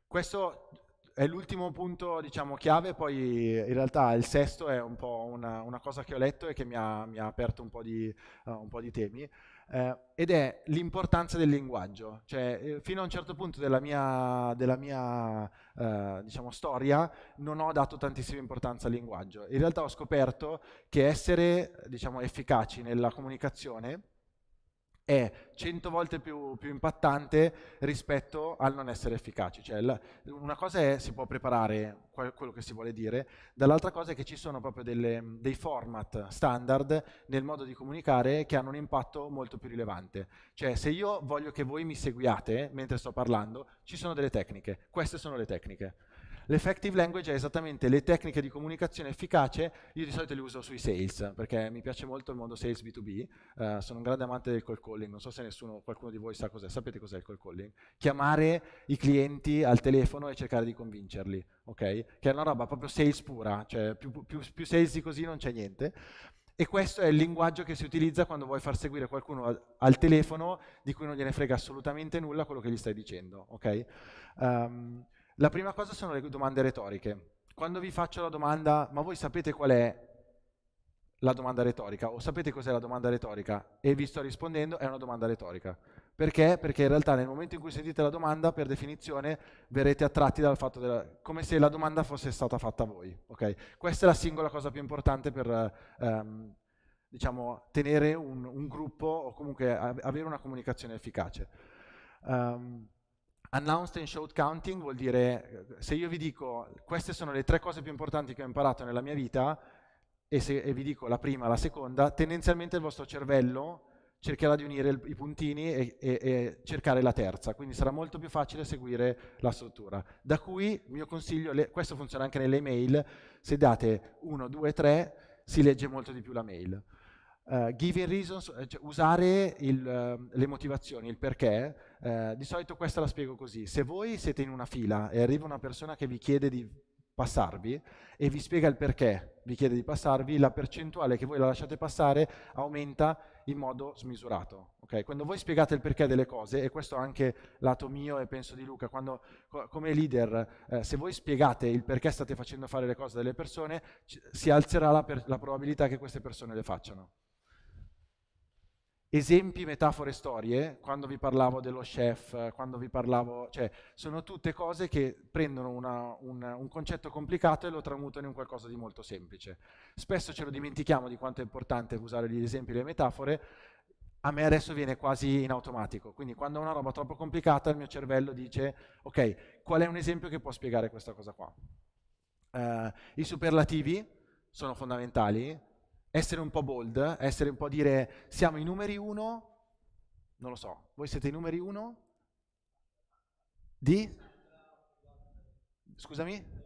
Questo è l'ultimo punto, diciamo, chiave, poi in realtà il sesto è un po' una, una cosa che ho letto e che mi ha, mi ha aperto un po, di, uh, un po' di, temi eh, ed è l'importanza del linguaggio. Cioè, eh, fino a un certo punto della mia, della mia eh, diciamo, storia non ho dato tantissima importanza al linguaggio. In realtà ho scoperto che essere diciamo, efficaci nella comunicazione è 100 volte più, più impattante rispetto al non essere efficaci. Cioè, la, una cosa è si può preparare quello che si vuole dire, dall'altra cosa è che ci sono proprio delle, dei format standard nel modo di comunicare che hanno un impatto molto più rilevante. Cioè, se io voglio che voi mi seguiate mentre sto parlando, ci sono delle tecniche, queste sono le tecniche. L'effective language è esattamente le tecniche di comunicazione efficace, io di solito le uso sui sales, perché mi piace molto il mondo sales B2B, eh, sono un grande amante del call calling, non so se nessuno, qualcuno di voi sa cos'è, sapete cos'è il call calling? Chiamare i clienti al telefono e cercare di convincerli, ok? Che è una roba proprio sales pura, cioè più, più, più sales di così non c'è niente. E questo è il linguaggio che si utilizza quando vuoi far seguire qualcuno al, al telefono di cui non gliene frega assolutamente nulla quello che gli stai dicendo, ok? um, la prima cosa sono le domande retoriche. Quando vi faccio la domanda, ma voi sapete qual è la domanda retorica o sapete cos'è la domanda retorica e vi sto rispondendo è una domanda retorica. Perché? Perché in realtà nel momento in cui sentite la domanda, per definizione, verrete attratti dal fatto della, come se la domanda fosse stata fatta a voi. Okay? Questa è la singola cosa più importante per ehm, diciamo, tenere un, un, gruppo o comunque avere una comunicazione efficace. Um, Announced and short counting vuol dire, se io vi dico queste sono le tre cose più importanti che ho imparato nella mia vita, e, se, e vi dico la prima, la seconda, tendenzialmente il vostro cervello cercherà di unire il, i puntini e, e, e, cercare la terza, quindi sarà molto più facile seguire la struttura. Da cui il mio consiglio, le, questo funziona anche nelle mail, se date 1, 2, 3 si legge molto di più la mail. Uh, eh, giving reasons, eh, cioè usare il, uh, le motivazioni, il perché, uh, di solito questa la spiego così, se voi siete in una fila e arriva una persona che vi chiede di passarvi e vi spiega il perché vi chiede di passarvi, la percentuale che voi la lasciate passare aumenta in modo smisurato. Okay? Quando voi spiegate il perché delle cose, e questo è anche lato mio e penso di Luca, quando co come leader, eh, se voi spiegate il perché state facendo fare le cose delle persone, si alzerà la, la probabilità che queste persone le facciano esempi, metafore, storie, quando vi parlavo dello chef, quando vi parlavo, cioè sono tutte cose che prendono una, un, un, concetto complicato e lo tramutano in qualcosa di molto semplice. Spesso ce lo dimentichiamo di quanto è importante usare gli esempi e le metafore, a me adesso viene quasi in automatico, quindi quando è una roba troppo complicata il mio cervello dice ok, qual è un esempio che può spiegare questa cosa qua? Uh, I superlativi sono fondamentali, essere un po' bold, essere un po' dire siamo i numeri uno, non lo so, voi siete i numeri uno di? Scusami?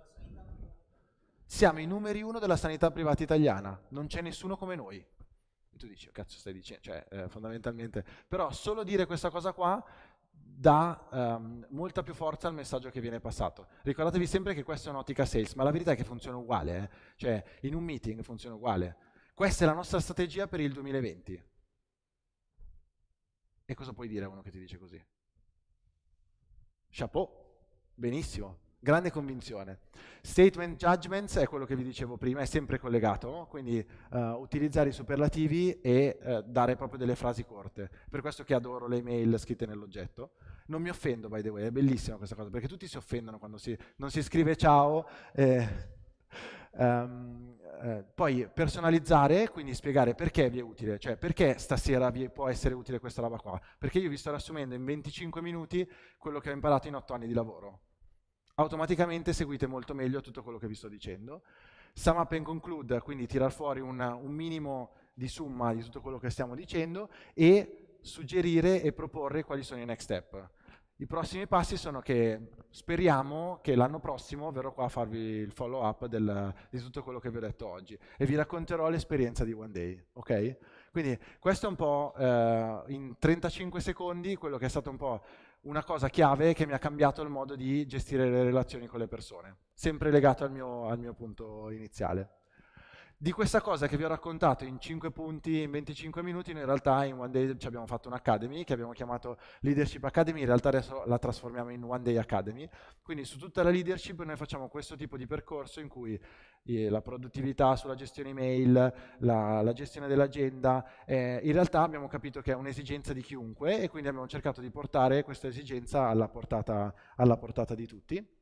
Siamo i numeri uno della sanità privata italiana, non c'è nessuno come noi. E tu dici, oh, cazzo stai dicendo, cioè eh, fondamentalmente, però solo dire questa cosa qua dà ehm, molta più forza al messaggio che viene passato. Ricordatevi sempre che questa è un'ottica sales, ma la verità è che funziona uguale, eh? cioè in un meeting funziona uguale. Questa è la nostra strategia per il 2020. E cosa puoi dire a uno che ti dice così? Chapeau, benissimo, grande convinzione. Statement judgments è quello che vi dicevo prima, è sempre collegato, no? quindi uh, utilizzare i superlativi e uh, dare proprio delle frasi corte. Per questo che adoro le email scritte nell'oggetto. Non mi offendo, by the way, è bellissima questa cosa, perché tutti si offendono quando si, non si scrive ciao. Eh, Um, poi personalizzare, quindi spiegare perché vi è utile, cioè perché stasera vi può essere utile questa roba qua, perché io vi sto riassumendo in 25 minuti quello che ho imparato in 8 anni di lavoro. Automaticamente seguite molto meglio tutto quello che vi sto dicendo. Sum up and conclude, quindi tirar fuori una, un minimo di summa di tutto quello che stiamo dicendo e suggerire e proporre quali sono i next step. I prossimi passi sono che speriamo che l'anno prossimo verrò qua a farvi il follow up del, di tutto quello che vi ho detto oggi e vi racconterò l'esperienza di One Day, ok? Quindi questo è un po' eh, in 35 secondi quello che è stato un po' una cosa chiave che mi ha cambiato il modo di gestire le relazioni con le persone, sempre legato al mio, al mio punto iniziale di questa cosa che vi ho raccontato in 5 punti in 25 minuti, noi in realtà in One Day ci abbiamo fatto un'academy che abbiamo chiamato Leadership Academy, in realtà adesso la trasformiamo in One Day Academy. Quindi su tutta la leadership noi facciamo questo tipo di percorso in cui eh, la produttività sulla gestione email, la, la gestione dell'agenda, eh, in realtà abbiamo capito che è un'esigenza di chiunque e quindi abbiamo cercato di portare questa esigenza alla portata, alla portata di tutti.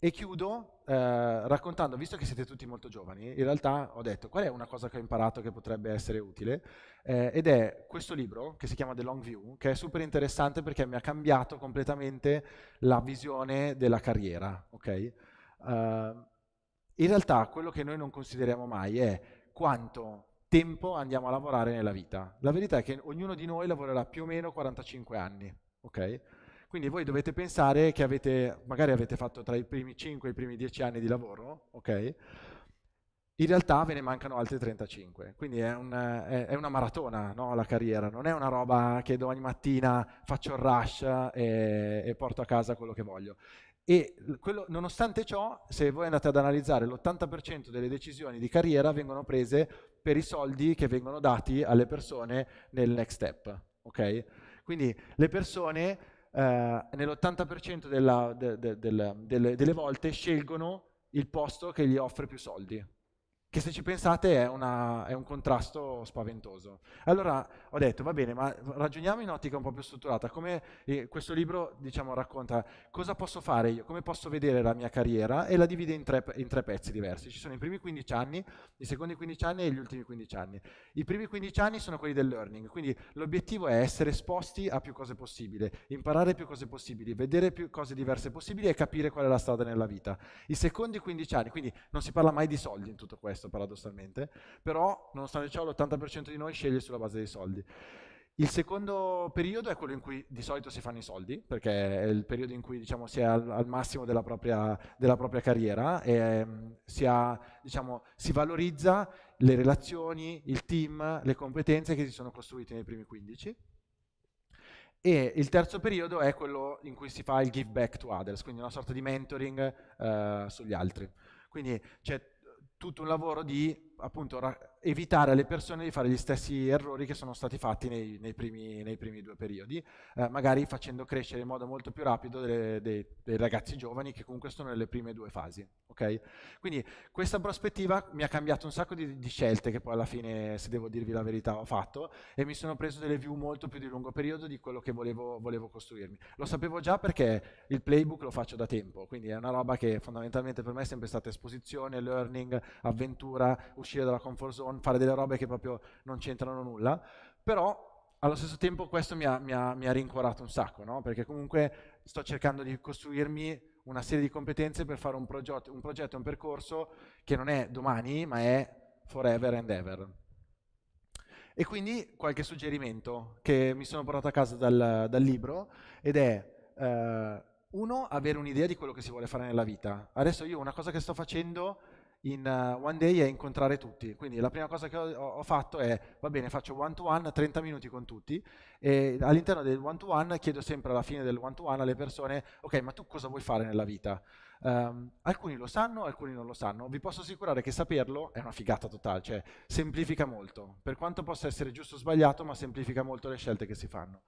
E chiudo eh, raccontando, visto che siete tutti molto giovani, in realtà ho detto qual è una cosa che ho imparato che potrebbe essere utile, eh, ed è questo libro che si chiama The Long View, che è super interessante perché mi ha cambiato completamente la visione della carriera. Okay? Uh, in realtà quello che noi non consideriamo mai è quanto tempo andiamo a lavorare nella vita. La verità è che ognuno di noi lavorerà più o meno 45 anni. Okay? Quindi voi dovete pensare che avete, magari avete fatto tra i primi 5 e i primi 10 anni di lavoro, ok? In realtà ve ne mancano altri 35, quindi è, un, è, è una maratona no? la carriera, non è una roba che ogni mattina faccio il rush e, e porto a casa quello che voglio. E quello, nonostante ciò, se voi andate ad analizzare, l'80% delle decisioni di carriera vengono prese per i soldi che vengono dati alle persone nel next step. Okay? Quindi le persone eh, nell'80% della, de, de, de, delle, delle volte scelgono il posto che gli offre più soldi che se ci pensate è, una, è, un contrasto spaventoso. Allora ho detto, va bene, ma ragioniamo in ottica un po' più strutturata, come eh, questo libro diciamo, racconta cosa posso fare io, come posso vedere la mia carriera e la divide in tre, in tre, pezzi diversi. Ci sono i primi 15 anni, i secondi 15 anni e gli ultimi 15 anni. I primi 15 anni sono quelli del learning, quindi l'obiettivo è essere esposti a più cose possibili, imparare più cose possibili, vedere più cose diverse possibili e capire qual è la strada nella vita. I secondi 15 anni, quindi non si parla mai di soldi in tutto questo questo paradossalmente, però nonostante ciò l'80% di noi sceglie sulla base dei soldi. Il secondo periodo è quello in cui di solito si fanno i soldi, perché è il periodo in cui diciamo, si è al, al massimo della propria, della propria, carriera e mm, si, ha, diciamo, si valorizza le relazioni, il team, le competenze che si sono costruite nei primi 15. E il terzo periodo è quello in cui si fa il give back to others, quindi una sorta di mentoring eh, sugli altri. Quindi c'è tutto un lavoro di appunto evitare alle persone di fare gli stessi errori che sono stati fatti nei, nei, primi, nei primi, due periodi, eh, magari facendo crescere in modo molto più rapido delle, dei, dei, ragazzi giovani che comunque sono nelle prime due fasi. Okay? Quindi questa prospettiva mi ha cambiato un sacco di, di, scelte che poi alla fine, se devo dirvi la verità, ho fatto e mi sono preso delle view molto più di lungo periodo di quello che volevo, volevo costruirmi. Lo sapevo già perché il playbook lo faccio da tempo, quindi è una roba che fondamentalmente per me è sempre stata esposizione, learning, avventura, uscire dalla comfort zone, fare delle robe che proprio non c'entrano nulla, però allo stesso tempo questo mi ha, mi ha, mi ha rincuorato un sacco, no? perché comunque sto cercando di costruirmi una serie di competenze per fare un, progetto, un progetto, un percorso che non è domani, ma è forever and ever. E quindi qualche suggerimento che mi sono portato a casa dal, dal libro ed è... Eh, uno, avere un'idea di quello che si vuole fare nella vita. Adesso io una cosa che sto facendo in eh, one day è incontrare tutti. Quindi la prima cosa che ho, ho fatto è, va bene, faccio one to one, 30 minuti con tutti e all'interno del one to one chiedo sempre alla fine del one to one alle persone, ok, ma tu cosa vuoi fare nella vita? Um, alcuni lo sanno, alcuni non lo sanno. Vi posso assicurare che saperlo è una figata totale, cioè semplifica molto, per quanto possa essere giusto o sbagliato, ma semplifica molto le scelte che si fanno.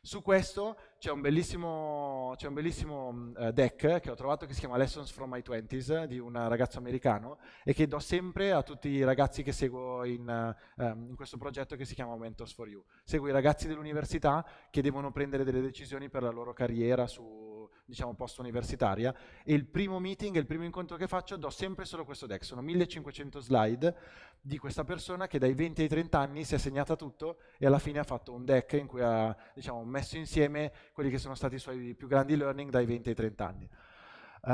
Su questo c'è un bellissimo, un bellissimo mm, eh, deck che ho trovato che si chiama Lessons from my Twenties di un ragazzo americano e che do sempre a tutti i ragazzi che seguo in, eh, ehm, in questo progetto che si chiama Mentors for You. Seguo i ragazzi dell'università che devono prendere delle decisioni per la loro carriera su diciamo post universitaria e il primo meeting, il primo incontro che faccio do sempre solo questo deck, sono 1500 slide di questa persona che dai 20 ai 30 anni si è segnata tutto e alla fine ha fatto un deck in cui ha diciamo, messo insieme quelli che sono stati i suoi più grandi learning dai 20 ai 30 anni. Um,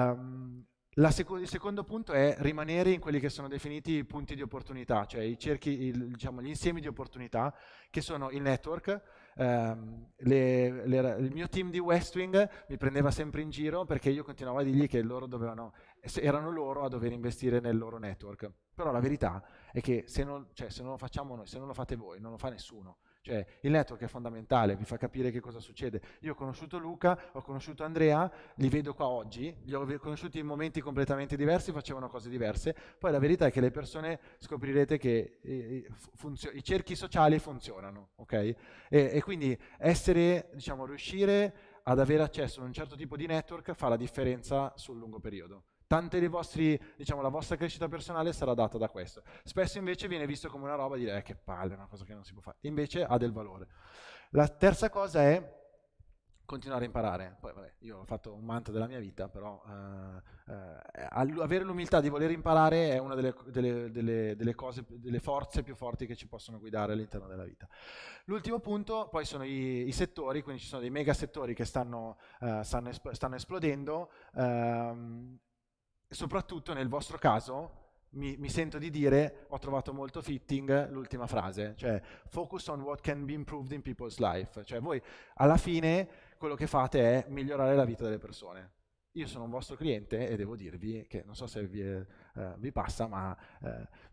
ehm, sec il secondo punto è rimanere in quelli che sono definiti i punti di opportunità, cioè cerchi, il, diciamo, gli insiemi di opportunità che sono il network, ehm, le, le, il mio team di Westwing mi prendeva sempre in giro perché io continuavo a dirgli che loro dovevano, erano loro a dover investire nel loro network. Però la verità è che se non, cioè, se non lo facciamo noi, se non lo fate voi, non lo fa nessuno. Cioè, il network è fondamentale, vi fa capire che cosa succede. Io ho conosciuto Luca, ho conosciuto Andrea, li vedo qua oggi, li ho conosciuti in momenti completamente diversi, facevano cose diverse. Poi la verità è che le persone scoprirete che eh, eh, i cerchi sociali funzionano, ok? E, e quindi essere, diciamo, riuscire ad avere accesso a un certo tipo di network fa la differenza sul lungo periodo. Tante dei vostri, diciamo, la vostra crescita personale sarà data da questo. Spesso invece viene visto come una roba dire eh, che palle, una cosa che non si può fare. Invece ha del valore. La terza cosa è continuare a imparare. Poi, vabbè, io ho fatto un manto della mia vita, però eh, eh, avere l'umiltà di voler imparare è una delle, delle, delle, delle, cose, delle forze più forti che ci possono guidare all'interno della vita. L'ultimo punto poi sono i, i settori, quindi ci sono dei mega settori che stanno, eh, stanno, stanno esplodendo. Ehm, e soprattutto nel vostro caso mi, mi, sento di dire, ho trovato molto fitting l'ultima frase, cioè focus on what can be improved in people's life, cioè voi alla fine quello che fate è migliorare la vita delle persone. Io sono un vostro cliente e devo dirvi che non so se vi, eh, vi passa, ma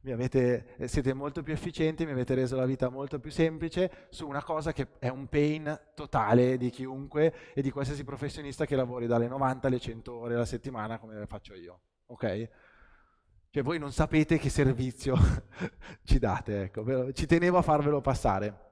eh, avete, eh, siete molto più efficienti, mi avete reso la vita molto più semplice su una cosa che è un pain totale di chiunque e di qualsiasi professionista che lavori dalle 90 alle 100 ore alla settimana come faccio io ok? Cioè voi non sapete che servizio ci date, ecco, ci tenevo a farvelo passare.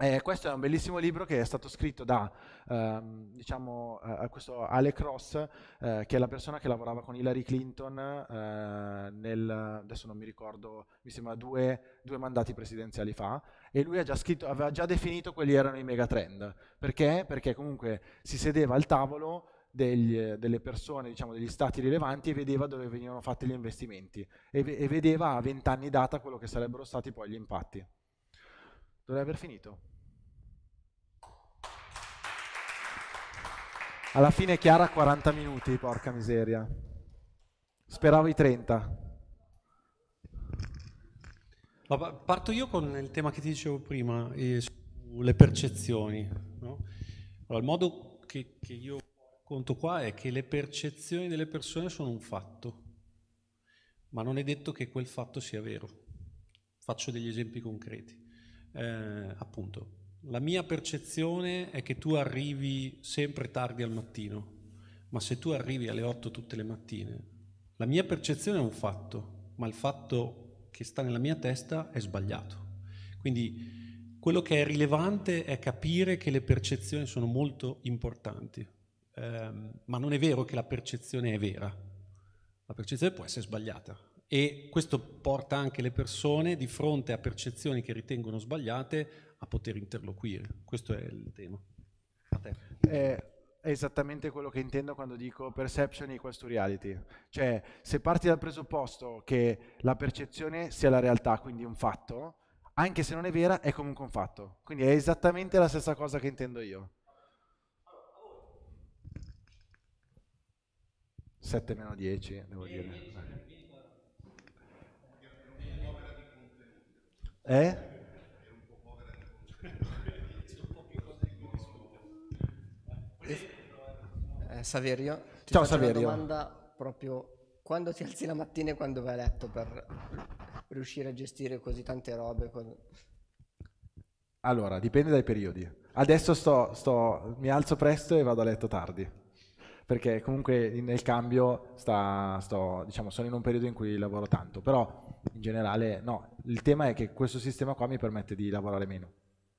Eh, questo è un bellissimo libro che è stato scritto da ehm, diciamo, eh, questo Ale Cross, eh, che è la persona che lavorava con Hillary Clinton eh, nel, adesso non mi ricordo, mi sembra due, due mandati presidenziali fa, e lui già scritto, aveva già definito quelli erano i megatrend. Perché? Perché comunque si sedeva al tavolo, degli, eh, delle persone, diciamo, degli stati rilevanti e vedeva dove venivano fatti gli investimenti e, e vedeva a vent'anni data quello che sarebbero stati poi gli impatti. Dovrei aver finito. Alla fine Chiara 40 minuti, porca miseria. Speravo i 30. Parto io con il tema che ti dicevo prima, eh, sulle percezioni. No? Allora, il modo che, che io conto qua è che le percezioni delle persone sono un fatto, ma non è detto che quel fatto sia vero. Faccio degli esempi concreti. Eh, appunto, la mia percezione è che tu arrivi sempre tardi al mattino, ma se tu arrivi alle 8 tutte le mattine, la mia percezione è un fatto, ma il fatto che sta nella mia testa è sbagliato. Quindi quello che è rilevante è capire che le percezioni sono molto importanti ehm, ma non è vero che la percezione è vera, la percezione può essere sbagliata e questo porta anche le persone di fronte a percezioni che ritengono sbagliate a poter interloquire, questo è il tema. Eh, è esattamente quello che intendo quando dico perception equals to reality. Cioè, se parti dal presupposto che la percezione sia la realtà, quindi un fatto, anche se non è vera, è comunque un fatto. Quindi è esattamente la stessa cosa che intendo io. 7 meno 10, devo e dire. 10 eh? Eh, Saverio, ti Ciao Saverio. una domanda proprio quando ti alzi la mattina e quando vai a letto per riuscire a gestire così tante robe? Con... Allora, dipende dai periodi. Adesso sto, sto, mi alzo presto e vado a letto tardi perché comunque nel cambio sta, sto, diciamo, sono in un periodo in cui lavoro tanto, però in generale no, il tema è che questo sistema qua mi permette di lavorare meno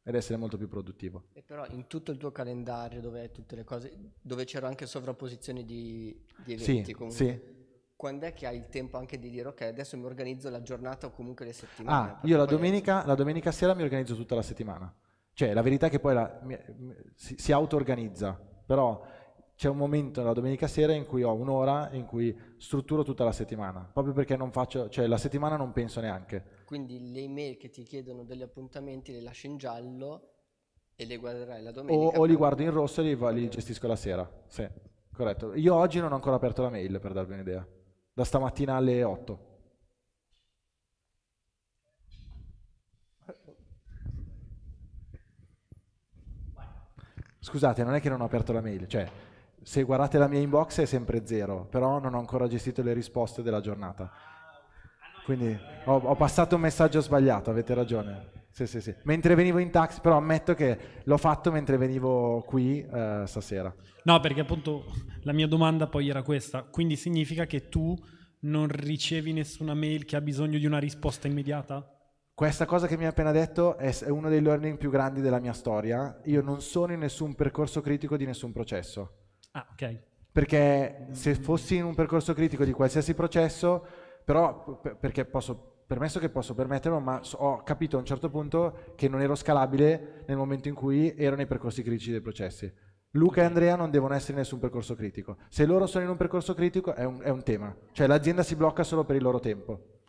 ed essere molto più produttivo. E però in tutto il tuo calendario dove, cose, dove c'era anche sovrapposizione di, di eventi sì, comunque, sì. Quando è che hai il tempo anche di dire ok adesso mi organizzo la giornata o comunque le settimane? Ah, io la domenica, la domenica, sera mi organizzo tutta la settimana. Cioè la verità è che poi la, mi, si, si auto-organizza, però c'è un momento la domenica sera in cui ho un'ora in cui strutturo tutta la settimana, proprio perché non faccio, cioè la settimana non penso neanche. Quindi le email che ti chiedono degli appuntamenti le lascio in giallo e le guarderai la domenica. O, o li guardo in rosso e li, li, gestisco la sera, sì, corretto. Io oggi non ho ancora aperto la mail per darvi un'idea, da stamattina alle 8. Scusate, non è che non ho aperto la mail, cioè se guardate la mia inbox è sempre zero, però non ho ancora gestito le risposte della giornata. Quindi ho, ho passato un messaggio sbagliato, avete ragione. Sì, sì, sì. Mentre venivo in taxi, però ammetto che l'ho fatto mentre venivo qui eh, stasera. No, perché appunto la mia domanda poi era questa. Quindi significa che tu non ricevi nessuna mail che ha bisogno di una risposta immediata? Questa cosa che mi hai appena detto è uno dei learning più grandi della mia storia. Io non sono in nessun percorso critico di nessun processo Ah, ok. Perché se fossi in un percorso critico di qualsiasi processo, però perché posso permesso che posso permetterlo, ma ho capito a un certo punto che non ero scalabile nel momento in cui erano i percorsi critici dei processi. Luca e Andrea non devono essere in nessun percorso critico. Se loro sono in un percorso critico è un, è un tema, cioè l'azienda si blocca solo per il loro tempo.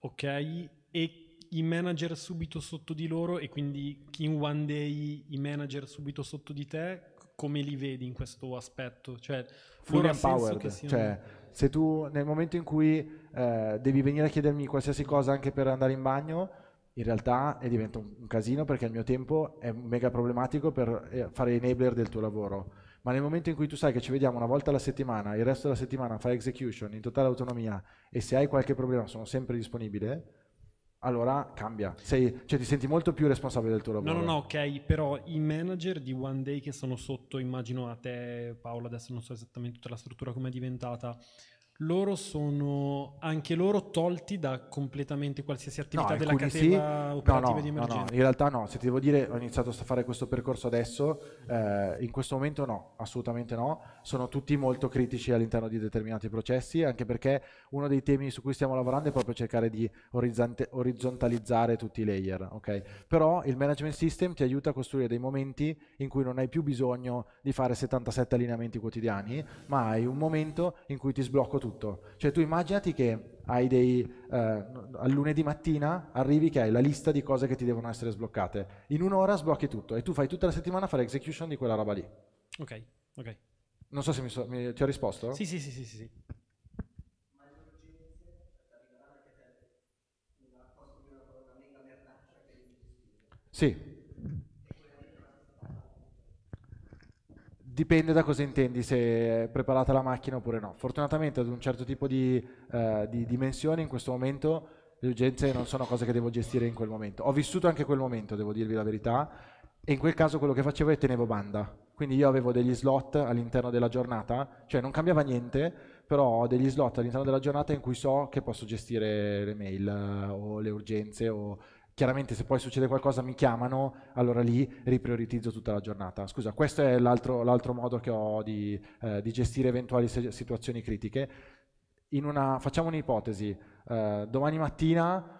Ok, e i manager subito sotto di loro e quindi in one day i manager subito sotto di te, come li vedi in questo aspetto? Cioè, loro ha siano... Cioè, se tu nel momento in cui eh, devi venire a chiedermi qualsiasi cosa anche per andare in bagno, in realtà diventa un, casino perché il mio tempo è mega problematico per eh, fare enabler del tuo lavoro. Ma nel momento in cui tu sai che ci vediamo una volta alla settimana, il resto della settimana fai execution in totale autonomia e se hai qualche problema sono sempre disponibile, allora cambia, Sei, cioè ti senti molto più responsabile del tuo lavoro. No, no, no, ok, però i manager di One Day che sono sotto, immagino a te Paolo, adesso non so esattamente tutta la struttura come è diventata, loro sono anche loro tolti da completamente qualsiasi attività no, della catena sì, operativa no, no, di emergenza? No, in realtà no, se ti devo dire ho iniziato a fare questo percorso adesso, eh, in questo momento no, assolutamente no, sono tutti molto critici all'interno di determinati processi, anche perché uno dei temi su cui stiamo lavorando è proprio cercare di orizzontalizzare tutti i layer, ok? Però il management system ti aiuta a costruire dei momenti in cui non hai più bisogno di fare 77 allineamenti quotidiani, ma hai un momento in cui ti sblocco tutto. Cioè tu immaginati che hai dei, eh, al lunedì mattina arrivi che hai la lista di cose che ti devono essere sbloccate. In un'ora sblocchi tutto e tu fai tutta la settimana fare execution di quella roba lì. Ok, ok. Non so se mi, so, mi ti ho risposto? Sì, sì, sì, sì, sì. Sì. Dipende da cosa intendi, se è preparata la macchina oppure no. Fortunatamente ad un certo tipo di, eh, di dimensione in questo momento le urgenze non sono cose che devo gestire in quel momento. Ho vissuto anche quel momento, devo dirvi la verità, e in quel caso quello che facevo è tenevo banda. Quindi io avevo degli slot all'interno della giornata, cioè non cambiava niente, però ho degli slot all'interno della giornata in cui so che posso gestire le mail eh, o le urgenze o chiaramente se poi succede qualcosa mi chiamano, allora lì riprioritizzo tutta la giornata. Scusa, questo è l'altro, l'altro modo che ho di, eh, di gestire eventuali se- situazioni critiche. Una, facciamo un'ipotesi, eh, domani mattina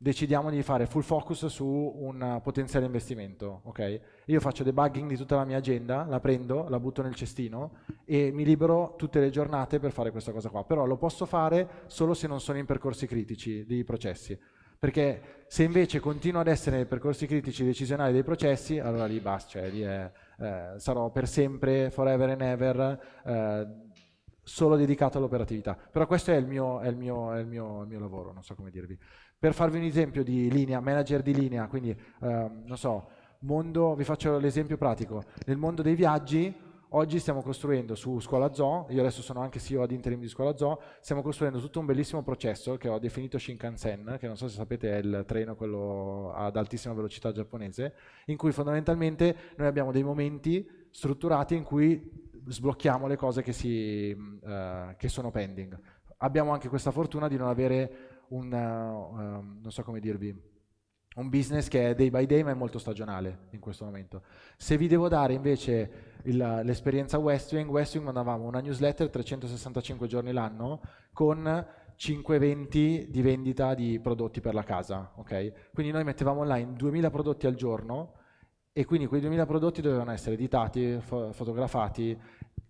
decidiamo di fare full focus su un potenziale investimento, ok? Io faccio debugging di tutta la mia agenda, la prendo, la butto nel cestino e mi libero tutte le giornate per fare questa cosa qua, però lo posso fare solo se non sono in percorsi critici dei processi, perché se invece continuo ad essere nei percorsi critici decisionali dei processi, allora lì basta, cioè lì è, eh, sarò per sempre, forever and ever, eh, solo dedicato all'operatività. Però questo è il mio, è il mio, è il mio, il mio lavoro, non so come dirvi. Per farvi un esempio di linea, manager di linea, quindi eh, non so, mondo, vi faccio l'esempio pratico, nel mondo dei viaggi oggi stiamo costruendo su Scuola Zoo, io adesso sono anche CEO ad interim di Scuola Zoo, stiamo costruendo tutto un bellissimo processo che ho definito Shinkansen, che non so se sapete è il treno quello ad altissima velocità giapponese, in cui fondamentalmente noi abbiamo dei momenti strutturati in cui sblocchiamo le cose che, si, eh, che sono pending. Abbiamo anche questa fortuna di non avere un, eh, um, non so come dirvi, un business che è day by day ma è molto stagionale in questo momento. Se vi devo dare invece il, l'esperienza Westwing, Westwing mandavamo una newsletter 365 giorni l'anno con 5 eventi di vendita di prodotti per la casa, okay? Quindi noi mettevamo online 2000 prodotti al giorno e quindi quei 2000 prodotti dovevano essere editati, fo- fotografati,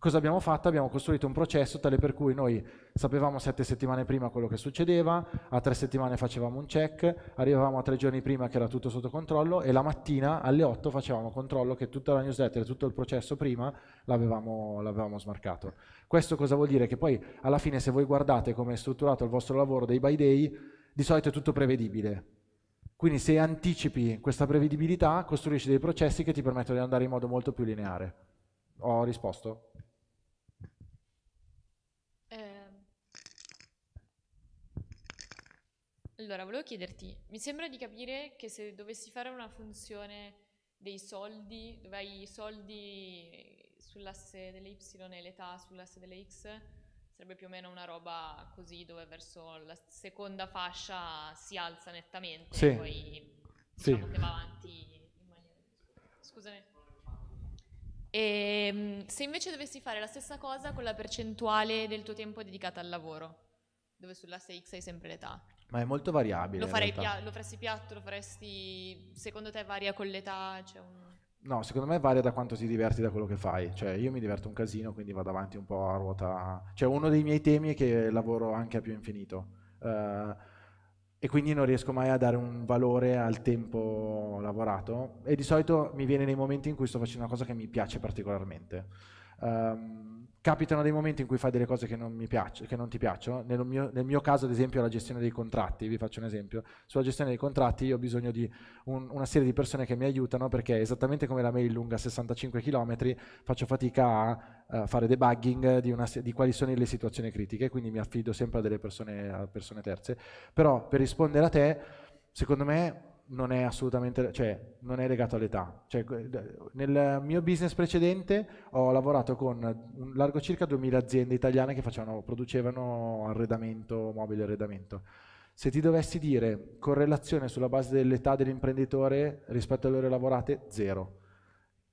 Cosa abbiamo fatto? Abbiamo costruito un processo tale per cui noi sapevamo sette settimane prima quello che succedeva, a tre settimane facevamo un check, arrivavamo a tre giorni prima che era tutto sotto controllo e la mattina alle 8 facevamo controllo che tutta la newsletter, tutto il processo prima l'avevamo, l'avevamo smarcato. Questo cosa vuol dire? Che poi alla fine se voi guardate come è strutturato il vostro lavoro day by day, di solito è tutto prevedibile, quindi se anticipi questa prevedibilità, costruisci dei processi che ti permettono di andare in modo molto più lineare. Ho risposto? Allora, volevo chiederti, mi sembra di capire che se dovessi fare una funzione dei soldi, dove hai i soldi sull'asse delle y e l'età sull'asse delle x, sarebbe più o meno una roba così dove verso la seconda fascia si alza nettamente sì. e poi diciamo sì. che va avanti in maniera... Scusami. E, ehm, se invece dovessi fare la stessa cosa con la percentuale del tuo tempo dedicata al lavoro, dove sull'asse x hai sempre l'età, ma è molto variabile. Lo, farei pia- lo faresti piatto, lo faresti, secondo te varia con l'età? Cioè un... No, secondo me varia da quanto ti diverti da quello che fai. Cioè, io mi diverto un casino, quindi vado avanti un po' a ruota. Cioè, uno dei miei temi è che lavoro anche a più infinito. Uh, e quindi non riesco mai a dare un valore al tempo lavorato. E di solito mi viene nei momenti in cui sto facendo una cosa che mi piace particolarmente. Um, capitano dei momenti in cui fai delle cose che non, piace, che non ti piacciono. Nel mio, nel mio, caso, ad esempio, la gestione dei contratti, vi faccio un esempio. Sulla gestione dei contratti io ho bisogno di un, una serie di persone che mi aiutano perché esattamente come la mail lunga 65 km faccio fatica a uh, fare debugging di, una, di, quali sono le situazioni critiche, quindi mi affido sempre a delle persone, a persone terze. Però per rispondere a te, secondo me non è assolutamente, cioè, non è legato all'età. Cioè, nel mio business precedente ho lavorato con un largo circa 2000 aziende italiane che facevano, producevano arredamento, mobile arredamento. Se ti dovessi dire correlazione sulla base dell'età dell'imprenditore rispetto alle ore lavorate, zero.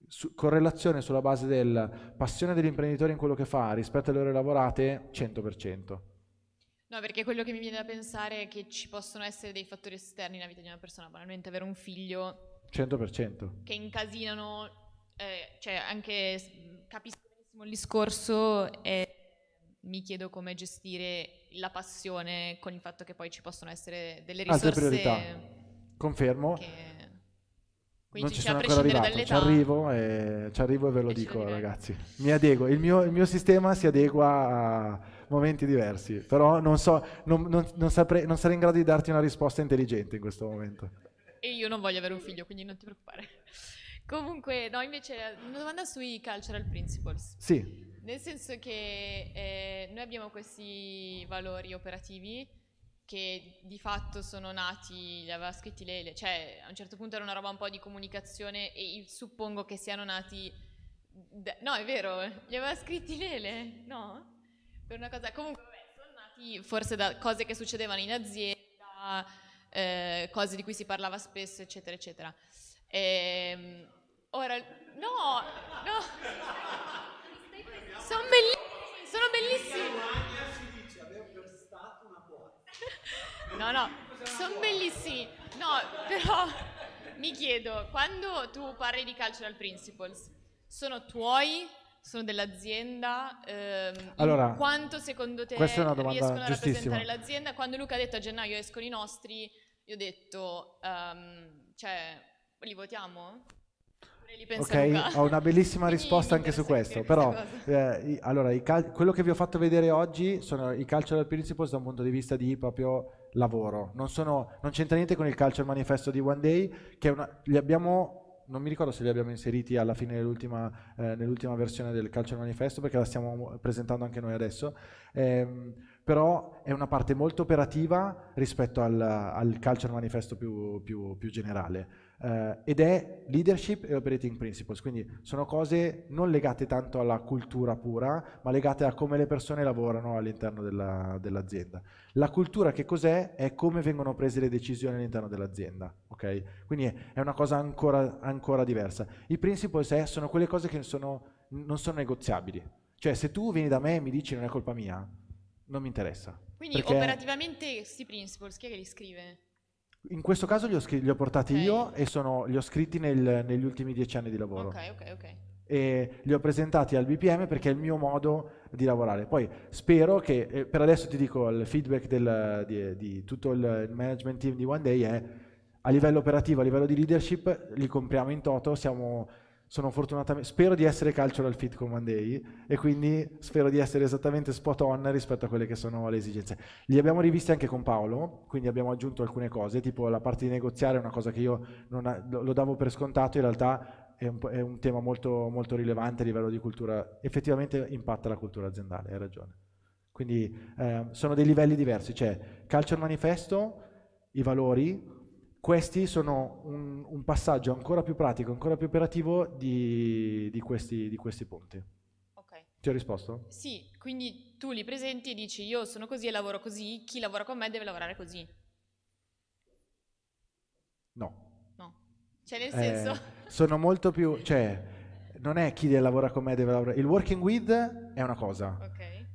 Su, correlazione sulla base della passione dell'imprenditore in quello che fa rispetto alle ore lavorate, 100%. No, perché quello che mi viene da pensare è che ci possono essere dei fattori esterni nella vita di una persona, banalmente avere un figlio 100%. che incasinano, eh, cioè anche capisco benissimo il discorso e mi chiedo come gestire la passione con il fatto che poi ci possono essere delle risorse. Altre priorità. Confermo. Che... Quindi non ci sono ancora arrivato, ci arrivo, e, ci arrivo e ve lo e dico ragazzi, mi adego, il mio, il mio sistema si adegua a momenti diversi, però non, so, non, non, non, saprei, non sarei in grado di darti una risposta intelligente in questo momento. E io non voglio avere un figlio, quindi non ti preoccupare. Comunque, no, invece una domanda sui cultural principles. Sì. Nel senso che eh, noi abbiamo questi valori operativi che di fatto sono nati, li aveva scritti Lele, cioè a un certo punto era una roba un po' di comunicazione e suppongo che siano nati... Da, no, è vero, eh, li aveva scritti Lele, no? per una cosa, comunque vabbè, sono nati forse da cose che succedevano in azienda, eh, cose di cui si parlava spesso, eccetera, eccetera. E, ehm, ora, no, no, sono bellissimi, sono bellissimi. No, no, sono bellissimi. No, però mi chiedo, quando tu parli di Cultural Principles, sono tuoi sono dell'azienda, ehm, allora, quanto secondo te riescono a rappresentare l'azienda? Quando Luca ha detto a gennaio escono i nostri, io ho detto, um, cioè, li votiamo? Ok, ho una bellissima risposta anche su questo, però eh, allora, cal- quello che vi ho fatto vedere oggi sono i cultural principles da un punto di vista di proprio lavoro, non, sono, non c'entra niente con il culture manifesto di One Day, che una, li abbiamo non mi ricordo se li abbiamo inseriti alla fine dell'ultima, eh, nell'ultima versione del Calcio Manifesto perché la stiamo presentando anche noi adesso, ehm, però è una parte molto operativa rispetto al, al Calcio Manifesto più, più, più generale eh, ed è leadership e operating principles, quindi sono cose non legate tanto alla cultura pura, ma legate a come le persone lavorano all'interno della, dell'azienda. La cultura che cos'è? È come vengono prese le decisioni all'interno dell'azienda, ok? Quindi è una cosa ancora, ancora diversa. I principles è, sono quelle cose che sono, non sono negoziabili, cioè se tu vieni da me e mi dici non è colpa mia, non mi interessa. Quindi operativamente questi principles chi è che li scrive? In questo caso li ho, scr- li ho portati okay. io e sono, li ho scritti nel, negli ultimi dieci anni di lavoro. Ok, ok, ok. E li ho presentati al BPM perché è il mio modo di lavorare. Poi spero che, eh, per adesso ti dico, il feedback del, di, di, tutto il management team di One Day è a livello operativo, a livello di leadership, li compriamo in toto, siamo sono fortunatamente, spero di essere cultural fit con Monday e quindi spero di essere esattamente spot on rispetto a quelle che sono le esigenze. Li abbiamo rivisti anche con Paolo, quindi abbiamo aggiunto alcune cose, tipo la parte di negoziare è una cosa che io non, lo davo per scontato, in realtà è un, è un tema molto, molto rilevante a livello di cultura, effettivamente impatta la cultura aziendale, hai ragione. Quindi eh, sono dei livelli diversi, cioè culture manifesto, i valori, questi sono un, un, passaggio ancora più pratico, ancora più operativo di, di, questi, di questi, punti. Ti ho risposto? Sì, quindi tu li presenti e dici io sono così e lavoro così, chi lavora con me deve lavorare così. No. No. Cioè nel eh, senso... sono molto più... Cioè, non è chi lavora con me deve lavorare... Il working with è una cosa. Okay.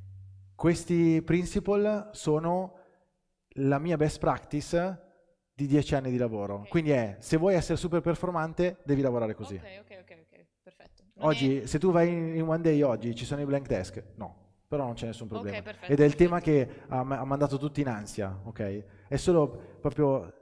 Questi principle sono la mia best practice di 10 anni di lavoro. Okay. Quindi è, se vuoi essere super performante, devi lavorare così. Ok, ok, ok, okay. perfetto. Non oggi, è... se tu vai in, in, One Day oggi, ci sono i blank desk? No, però non c'è nessun problema. Okay, perfetto, Ed è il perfetto. tema che ha, ha, mandato tutti in ansia, ok? È solo proprio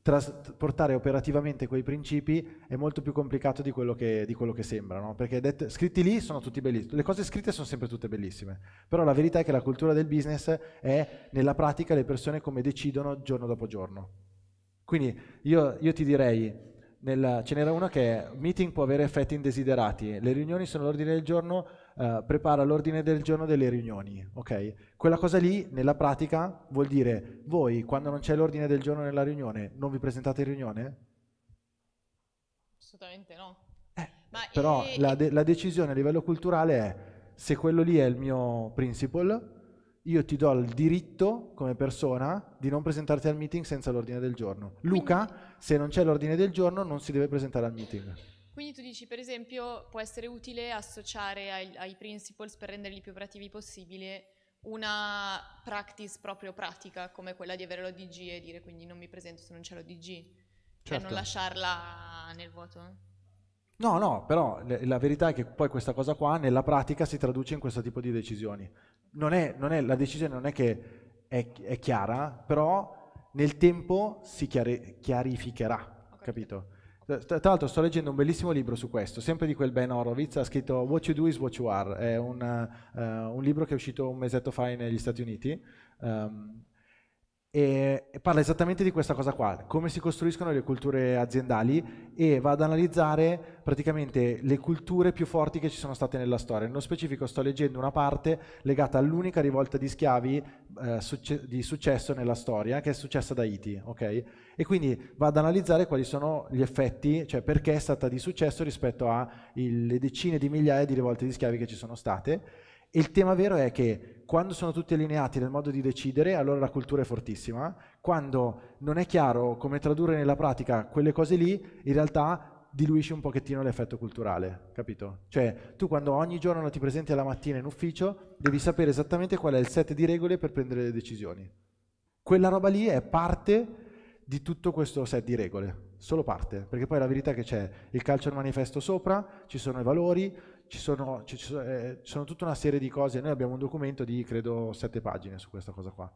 tras- portare operativamente quei principi è molto più complicato di quello che, di quello che sembra, no? Perché det- scritti lì sono tutti bellissimi, le cose scritte sono sempre tutte bellissime, però la verità è che la cultura del business è nella pratica le persone come decidono giorno dopo giorno. Quindi io, io ti direi, nel, ce n'era una che è, meeting può avere effetti indesiderati, le riunioni sono l'ordine del giorno, eh, prepara l'ordine del giorno delle riunioni, ok? Quella cosa lì nella pratica vuol dire, voi quando non c'è l'ordine del giorno nella riunione, non vi presentate in riunione? Assolutamente no. Eh, però e... la, de- la decisione a livello culturale è, se quello lì è il mio principal, io ti do il diritto come persona di non presentarti al meeting senza l'ordine del giorno. Luca, quindi, se non c'è l'ordine del giorno, non si deve presentare al meeting. Quindi tu dici, per esempio, può essere utile associare ai, ai principles per renderli più operativi possibile una practice proprio pratica come quella di avere l'ODG e dire quindi non mi presento se non c'è l'ODG, certo. non lasciarla nel vuoto. No, no, però la verità è che poi questa cosa qua nella pratica si traduce in questo tipo di decisioni non è, non è, la decisione non è che è, è chiara, però nel tempo si chiari, chiarificherà, okay. capito? Tra, tra l'altro sto leggendo un bellissimo libro su questo, sempre di quel Ben Horowitz, ha scritto What You Do is What You Are, è un, uh, un libro che è uscito un mesetto fa negli Stati Uniti, um, e, parla esattamente di questa cosa qua, come si costruiscono le culture aziendali e va ad analizzare praticamente le culture più forti che ci sono state nella storia. Nello specifico sto leggendo una parte legata all'unica rivolta di schiavi eh, succe- di successo nella storia, che è successa ad Haiti, ok? E quindi va ad analizzare quali sono gli effetti, cioè perché è stata di successo rispetto alle decine di migliaia di rivolte di schiavi che ci sono state il tema vero è che quando sono tutti allineati nel modo di decidere, allora la cultura è fortissima. Quando non è chiaro come tradurre nella pratica quelle cose lì, in realtà diluisci un pochettino l'effetto culturale, capito? Cioè, tu quando ogni giorno ti presenti alla mattina in ufficio, devi sapere esattamente qual è il set di regole per prendere le decisioni. Quella roba lì è parte di tutto questo set di regole, solo parte, perché poi la verità è che c'è il culture manifesto sopra, ci sono i valori, ci sono, ci, sono, eh, ci sono, tutta una serie di cose, noi abbiamo un documento di credo sette pagine su questa cosa qua.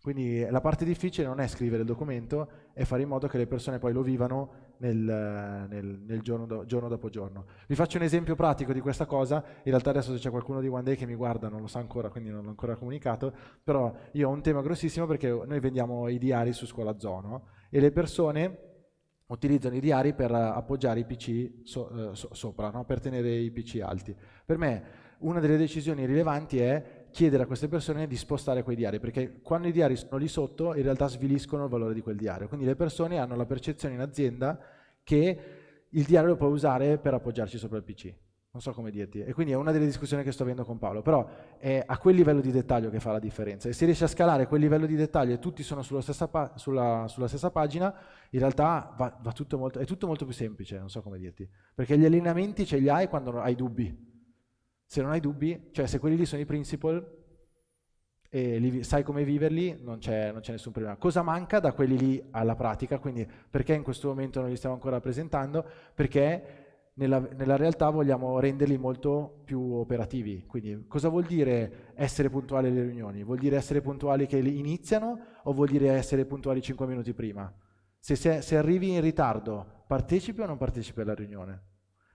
Quindi la parte difficile non è scrivere il documento, è fare in modo che le persone poi lo vivano nel, nel, nel giorno, do, giorno, dopo giorno. Vi faccio un esempio pratico di questa cosa, in realtà adesso c'è qualcuno di One Day che mi guarda, non lo sa ancora, quindi non l'ho ancora comunicato, però io ho un tema grossissimo perché noi vendiamo i diari su Scuola Zono e le persone utilizzano i diari per eh, appoggiare i PC so, eh, so, sopra, no? per tenere i PC alti. Per me una delle decisioni rilevanti è chiedere a queste persone di spostare quei diari, perché quando i diari sono lì sotto in realtà sviliscono il valore di quel diario. Quindi le persone hanno la percezione in azienda che il diario lo puoi usare per appoggiarci sopra il PC non so come dirti, e quindi è una delle discussioni che sto avendo con Paolo, però è a quel livello di dettaglio che fa la differenza e se riesci a scalare quel livello di dettaglio e tutti sono sulla stessa, pa- sulla, sulla stessa pagina, in realtà va, va tutto molto, è tutto molto più semplice, non so come dirti, perché gli allenamenti ce li hai quando hai dubbi, se non hai dubbi, cioè se quelli lì sono i principle e li, sai come viverli, non c'è, non c'è nessun problema. Cosa manca da quelli lì alla pratica? Quindi perché in questo momento non li stiamo ancora presentando? Perché nella, nella, realtà vogliamo renderli molto più operativi. Quindi cosa vuol dire essere puntuali alle riunioni? Vuol dire essere puntuali che iniziano o vuol dire essere puntuali 5 minuti prima? Se, se, se arrivi in ritardo, partecipi o non partecipi alla riunione?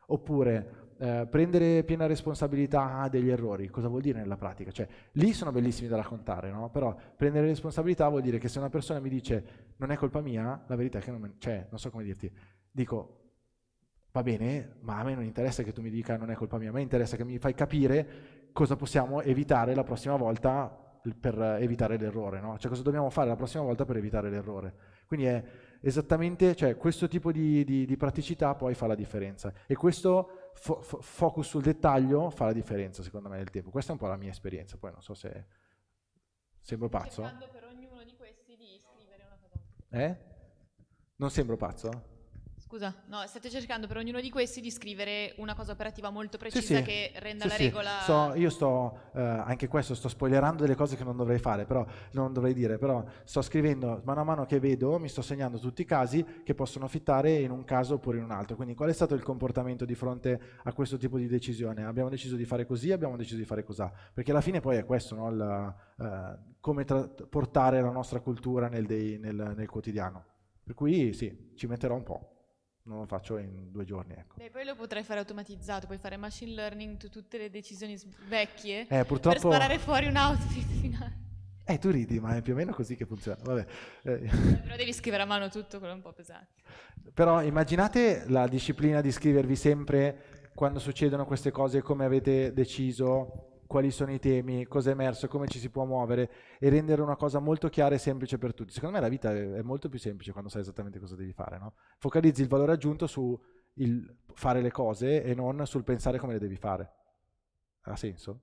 Oppure eh, prendere piena responsabilità degli errori, cosa vuol dire nella pratica? Cioè, lì sono bellissimi da raccontare, no? però prendere responsabilità vuol dire che se una persona mi dice non è colpa mia, la verità è che non, me, cioè, non so come dirti, dico va bene, ma a me non interessa che tu mi dica non è colpa mia, a me interessa che mi fai capire cosa possiamo evitare la prossima volta per evitare l'errore, no? cioè cosa dobbiamo fare la prossima volta per evitare l'errore. Quindi è esattamente, cioè, questo tipo di, di, di, praticità poi fa la differenza e questo fo- focus sul dettaglio fa la differenza secondo me nel tempo, questa è un po' la mia esperienza, poi non so se sembro pazzo. per ognuno di questi di scrivere una cosa. Eh? Non sembro pazzo? Scusa, no, state cercando per ognuno di questi di scrivere una cosa operativa molto precisa sì, che renda sì, la sì. regola. So, io sto, eh, anche questo, sto spoilerando delle cose che non dovrei fare, però non dovrei dire, però sto scrivendo mano a mano che vedo, mi sto segnando tutti i casi che possono fittare in un caso oppure in un altro. Quindi qual è stato il comportamento di fronte a questo tipo di decisione? Abbiamo deciso di fare così, abbiamo deciso di fare così. Perché alla fine poi è questo, no? Il, eh, come tra- portare la nostra cultura nel, dei, nel, nel quotidiano. Per cui sì, ci metterò un po' non lo faccio in due giorni. Ecco. E poi lo potrai fare automatizzato, puoi fare machine learning su tutte le decisioni vecchie eh, purtroppo... per sparare fuori un outfit finale. Eh, tu ridi, ma è più o meno così che funziona. Vabbè. Eh. Però devi scrivere a mano tutto, quello è un po' pesante. Però immaginate la disciplina di scrivervi sempre quando succedono queste cose, come avete deciso quali sono i temi, cosa è emerso, come ci si può muovere e rendere una cosa molto chiara e semplice per tutti. Secondo me la vita è molto più semplice quando sai esattamente cosa devi fare. No? Focalizzi il valore aggiunto su il fare le cose e non sul pensare come le devi fare. Ha senso?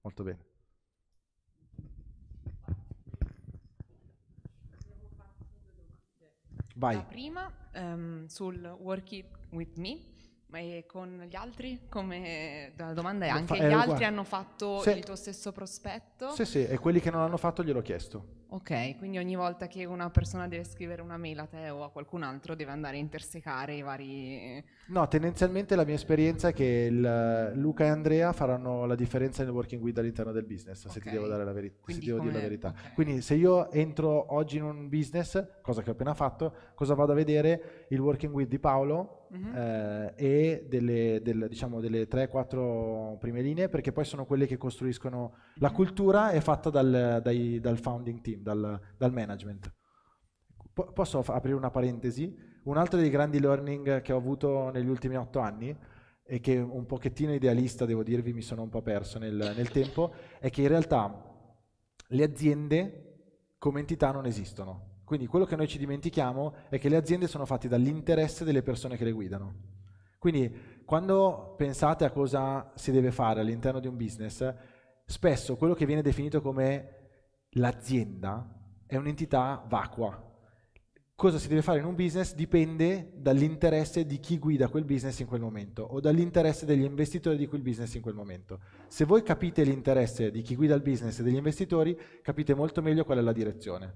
Molto bene. Vai. La prima um, sul Work It With Me ma e con gli altri? Come la domanda è anche fa- gli eh, altri guarda. hanno fatto sì. il tuo stesso prospetto? Sì, sì, e quelli che non l'hanno fatto gliel'ho chiesto. Ok, quindi ogni volta che una persona deve scrivere una mail a te o a qualcun altro deve andare a intersecare i vari... No, tendenzialmente la mia esperienza è che il, Luca e Andrea faranno la differenza nel working with all'interno del business, okay. se ti devo, dare la veri- se devo dire la verità. Okay. Quindi se io entro oggi in un business, cosa che ho appena fatto, cosa vado a vedere? Il working with di Paolo uh-huh. eh, e delle, del, diciamo, delle 3-4 prime linee perché poi sono quelle che costruiscono la cultura è fatta dal, dai, dal founding team, dal, dal management. P- posso f- aprire una parentesi? Un altro dei grandi learning che ho avuto negli ultimi 8 anni e che un pochettino idealista, devo dirvi, mi sono un po' perso nel, nel tempo, è che in realtà le aziende come entità non esistono quindi quello che noi ci dimentichiamo è che le aziende sono fatte dall'interesse delle persone che le guidano. Quindi quando pensate a cosa si deve fare all'interno di un business, spesso quello che viene definito come l'azienda è un'entità vacua. Cosa si deve fare in un business dipende dall'interesse di chi guida quel business in quel momento o dall'interesse degli investitori di quel business in quel momento. Se voi capite l'interesse di chi guida il business e degli investitori, capite molto meglio qual è la direzione.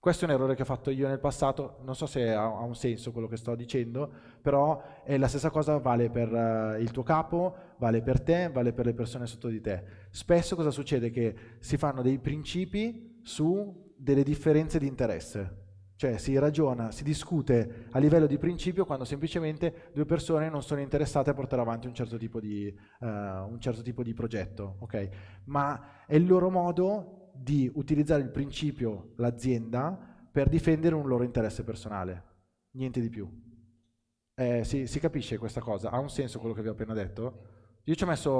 Questo è un errore che ho fatto io nel passato, non so se ha, ha un senso quello che sto dicendo, però è la stessa cosa vale per uh, il tuo capo, vale per te, vale per le persone sotto di te. Spesso cosa succede? Che si fanno dei principi su delle differenze di interesse. Cioè si ragiona, si discute a livello di principio quando semplicemente due persone non sono interessate a portare avanti un certo tipo di, uh, un certo tipo di progetto, okay? Ma è il loro modo di utilizzare il principio l'azienda per difendere un loro interesse personale, niente di più. Eh, si, si capisce questa cosa? Ha un senso quello che vi ho appena detto? Io ci ho messo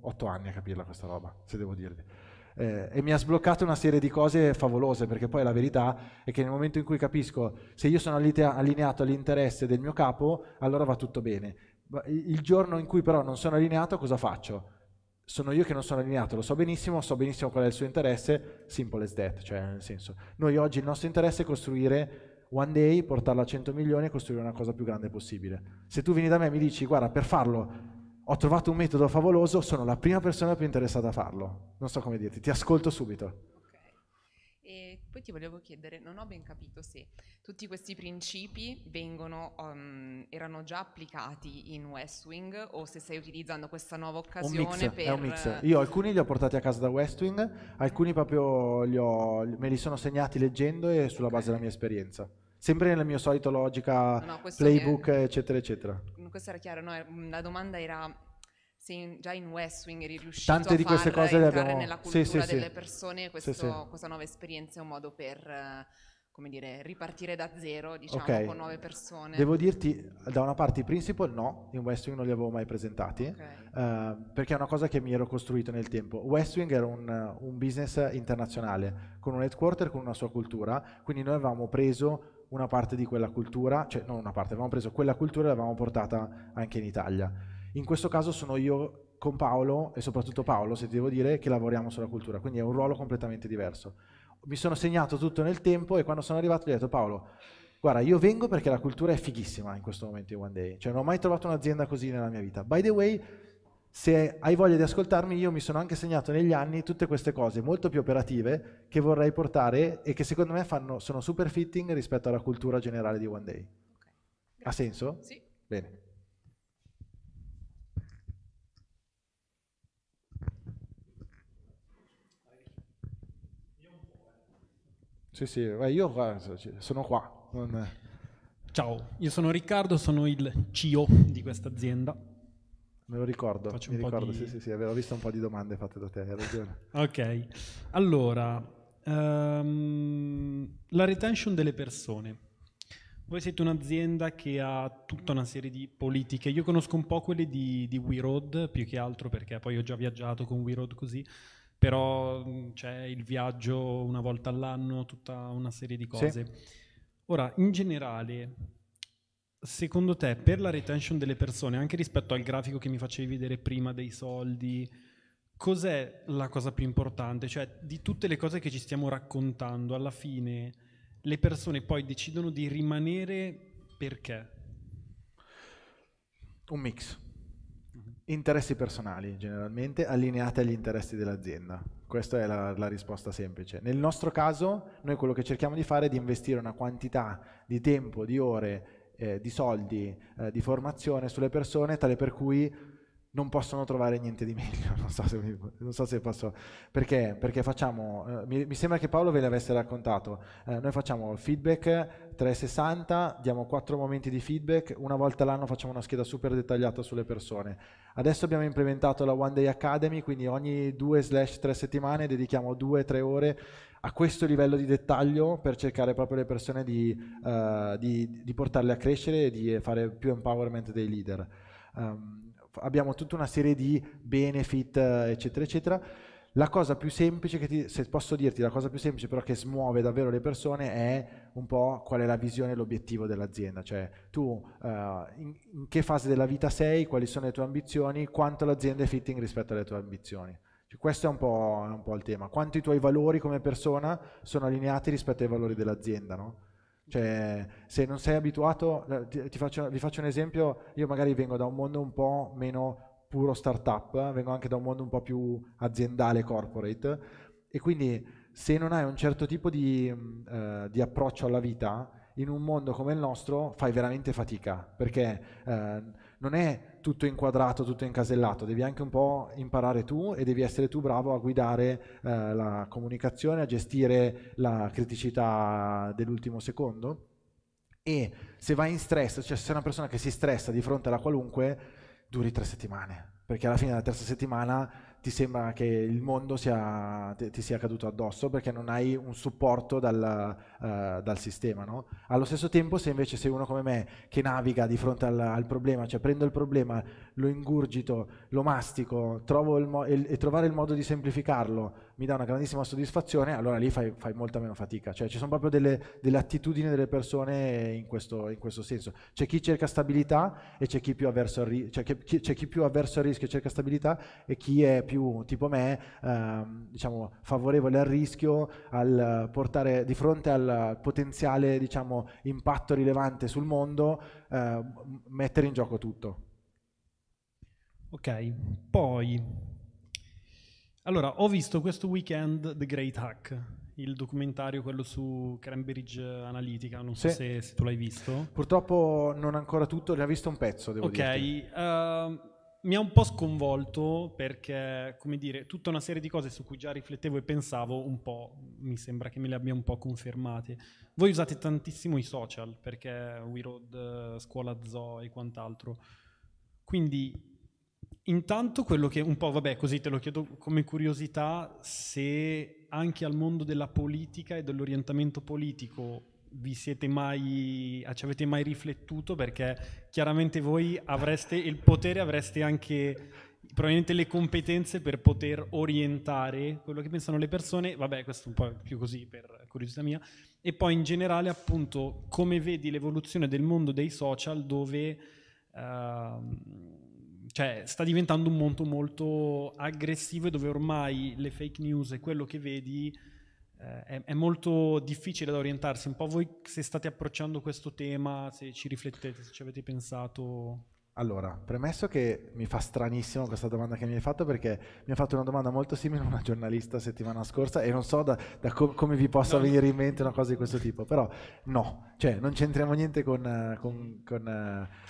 otto anni a capirla questa roba, se devo dirvi. Eh, e mi ha sbloccato una serie di cose favolose, perché poi la verità è che nel momento in cui capisco se io sono allineato all'interesse del mio capo, allora va tutto bene. Il giorno in cui però non sono allineato, cosa faccio? sono io che non sono allineato, lo so benissimo, so benissimo qual è il suo interesse, simple as that, cioè nel senso, noi oggi il nostro interesse è costruire one day, portarla a 100 milioni e costruire una cosa più grande possibile. Se tu vieni da me e mi dici, guarda, per farlo ho trovato un metodo favoloso, sono la prima persona più interessata a farlo, non so come dirti, ti ascolto subito. Poi ti volevo chiedere, non ho ben capito se tutti questi principi vengono, um, erano già applicati in West Wing o se stai utilizzando questa nuova occasione un mix, per... È un mix. Eh, Io alcuni li ho portati a casa da West Wing, alcuni proprio li ho, me li sono segnati leggendo e sulla okay. base della mia esperienza sempre nella mia solita logica no, no, playbook è... eccetera eccetera mm, questo era chiaro no, mm, la domanda era se in, già in West Wing eri riuscito Tante a di queste cose le abbiamo... nella cultura sì, sì, delle persone questo, questa nuova esperienza è un modo per eh, come dire, ripartire da zero, diciamo, okay. con nuove persone. Devo dirti, da una parte i principal no, in West Wing non li avevo mai presentati, okay. eh, perché è una cosa che mi ero costruito nel tempo. West Wing era un, un, business internazionale, con un headquarter, con una sua cultura, quindi noi avevamo preso una parte di quella cultura, cioè non una parte, avevamo preso quella cultura e l'avevamo portata anche in Italia. In questo caso sono io con Paolo e soprattutto Paolo, se devo dire, che lavoriamo sulla cultura, quindi è un ruolo completamente diverso. Mi sono segnato tutto nel tempo e quando sono arrivato gli ho detto Paolo, guarda, io vengo perché la cultura è fighissima in questo momento in One Day, cioè non ho mai trovato un'azienda così nella mia vita. By the way, se hai voglia di ascoltarmi, io mi sono anche segnato negli anni tutte queste cose molto più operative che vorrei portare e che secondo me fanno, sono super fitting rispetto alla cultura generale di One Day. Okay. Ha senso? Sì. Bene. Sì, sì, io eh, sono qua. Non... Ciao, io sono Riccardo, sono il CEO di questa azienda. Me lo ricordo, Faccio mi ricordo, di... sì, sì, sì, avevo visto un po' di domande fatte da te, hai ragione. ok, allora, um, la retention delle persone. Voi siete un'azienda che ha tutta una serie di politiche, io conosco un po' quelle di, di WeRoad più che altro perché poi ho già viaggiato con WeRoad così, però mm, c'è il viaggio una volta all'anno, tutta una serie di cose. Sì. Ora, in generale, secondo te, per la retention delle persone, anche rispetto al grafico che mi facevi vedere prima dei soldi, cos'è la cosa più importante? Cioè, di tutte le cose che ci stiamo raccontando, alla fine le persone poi decidono di rimanere perché? Un mix. Interessi personali, generalmente, allineati agli interessi dell'azienda. Questa è la, la, risposta semplice. Nel nostro caso, noi quello che cerchiamo di fare è di investire una quantità di tempo, di ore, eh, di soldi, eh, di formazione sulle persone, tale per cui non possono trovare niente di meglio. Non so se, mi, non so se posso. Perché? Perché facciamo. Eh, mi, mi, sembra che Paolo ve l'avesse raccontato. Eh, noi facciamo feedback 360, diamo 4 momenti di feedback, una volta l'anno facciamo una scheda super dettagliata sulle persone. Adesso abbiamo implementato la One Day Academy, quindi ogni due slash tre settimane dedichiamo 2-3 ore a questo livello di dettaglio per cercare proprio le persone di, uh, di, di portarle a crescere e di fare più empowerment dei leader. Um, abbiamo tutta una serie di benefit, eccetera, eccetera la cosa più semplice, che ti, se posso dirti, la cosa più semplice però che smuove davvero le persone è un po' qual è la visione e l'obiettivo dell'azienda, cioè tu uh, in, in, che fase della vita sei, quali sono le tue ambizioni, quanto l'azienda è fitting rispetto alle tue ambizioni. Cioè, questo è un, è un, po', il tema, quanto i tuoi valori come persona sono allineati rispetto ai valori dell'azienda, no? Cioè, se non sei abituato, ti, ti faccio, vi faccio un esempio, io magari vengo da un mondo un po' meno puro startup, vengo anche da un mondo un po' più aziendale, corporate, e quindi se non hai un certo tipo di, mm, eh, di approccio alla vita, in un mondo come il nostro fai veramente fatica, perché eh, non è tutto inquadrato, tutto incasellato, devi anche un po' imparare tu e devi essere tu bravo a guidare eh, la comunicazione, a gestire la criticità dell'ultimo secondo. E se vai in stress, cioè se sei una persona che si stressa di fronte alla qualunque, duri tre settimane, perché alla fine della terza settimana ti sembra che il mondo sia, ti, ti, sia caduto addosso perché non hai un supporto dal, uh, dal sistema. No? Allo stesso tempo, se invece sei uno come me che naviga di fronte al, al problema, cioè prendo il problema, lo ingurgito, lo mastico, il mo- e, e trovare il modo di semplificarlo, mi dà una grandissima soddisfazione, allora lì fai, fai molta meno fatica. Cioè ci sono proprio delle, delle attitudini delle persone in questo, in questo, senso. C'è chi cerca stabilità e c'è chi più avverso al, ri- cioè, chi, c'è chi più avverso al rischio e cerca stabilità e chi è più, tipo me, ehm, diciamo, favorevole al rischio, al portare di fronte al potenziale diciamo, impatto rilevante sul mondo, eh, mettere in gioco tutto. Ok, poi allora, ho visto questo weekend The Great Hack, il documentario, quello su Cambridge Analytica, non so se, se, tu l'hai visto. Purtroppo non ancora tutto, ne visto un pezzo, devo dire. Ok, dirti. Uh, mi ha un po' sconvolto perché, come dire, tutta una serie di cose su cui già riflettevo e pensavo un po', mi sembra che me le abbia un po' confermate. Voi usate tantissimo i social, perché WeRoad, eh, Scuola Zoo e quant'altro, quindi Intanto quello che un po', vabbè, così te lo chiedo come curiosità, se anche al mondo della politica e dell'orientamento politico vi siete mai, ah, ci avete mai riflettuto perché chiaramente voi avreste il potere, avreste anche probabilmente le competenze per poter orientare quello che pensano le persone, vabbè questo è un po' più così per curiosità mia, e poi in generale appunto come vedi l'evoluzione del mondo dei social dove... Uh, cioè, sta diventando un mondo molto aggressivo e dove ormai le fake news e quello che vedi eh, è, è, molto difficile da orientarsi. Un po' voi se state approcciando questo tema, se ci riflettete, se ci avete pensato. Allora, premesso che mi fa stranissimo questa domanda che mi hai fatto perché mi ha fatto una domanda molto simile a una giornalista settimana scorsa e non so da, da com- come vi possa no. venire in mente una cosa di questo tipo, però no, cioè non c'entriamo niente con, con, con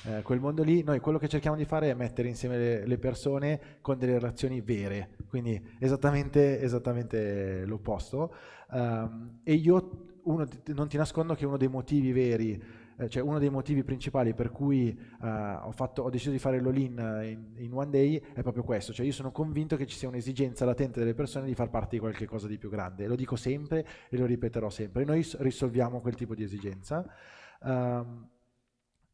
eh, quel mondo lì, noi quello che cerchiamo di fare è mettere insieme le, le persone con delle relazioni vere, quindi esattamente, esattamente l'opposto um, e io uno, non ti nascondo che uno dei motivi veri eh, cioè uno dei motivi principali per cui eh, ho, fatto, ho, deciso di fare l'all-in eh, in, in, one day è proprio questo, cioè io sono convinto che ci sia un'esigenza latente delle persone di far parte di qualcosa di più grande, lo dico sempre e lo ripeterò sempre, noi risolviamo quel tipo di esigenza. Um,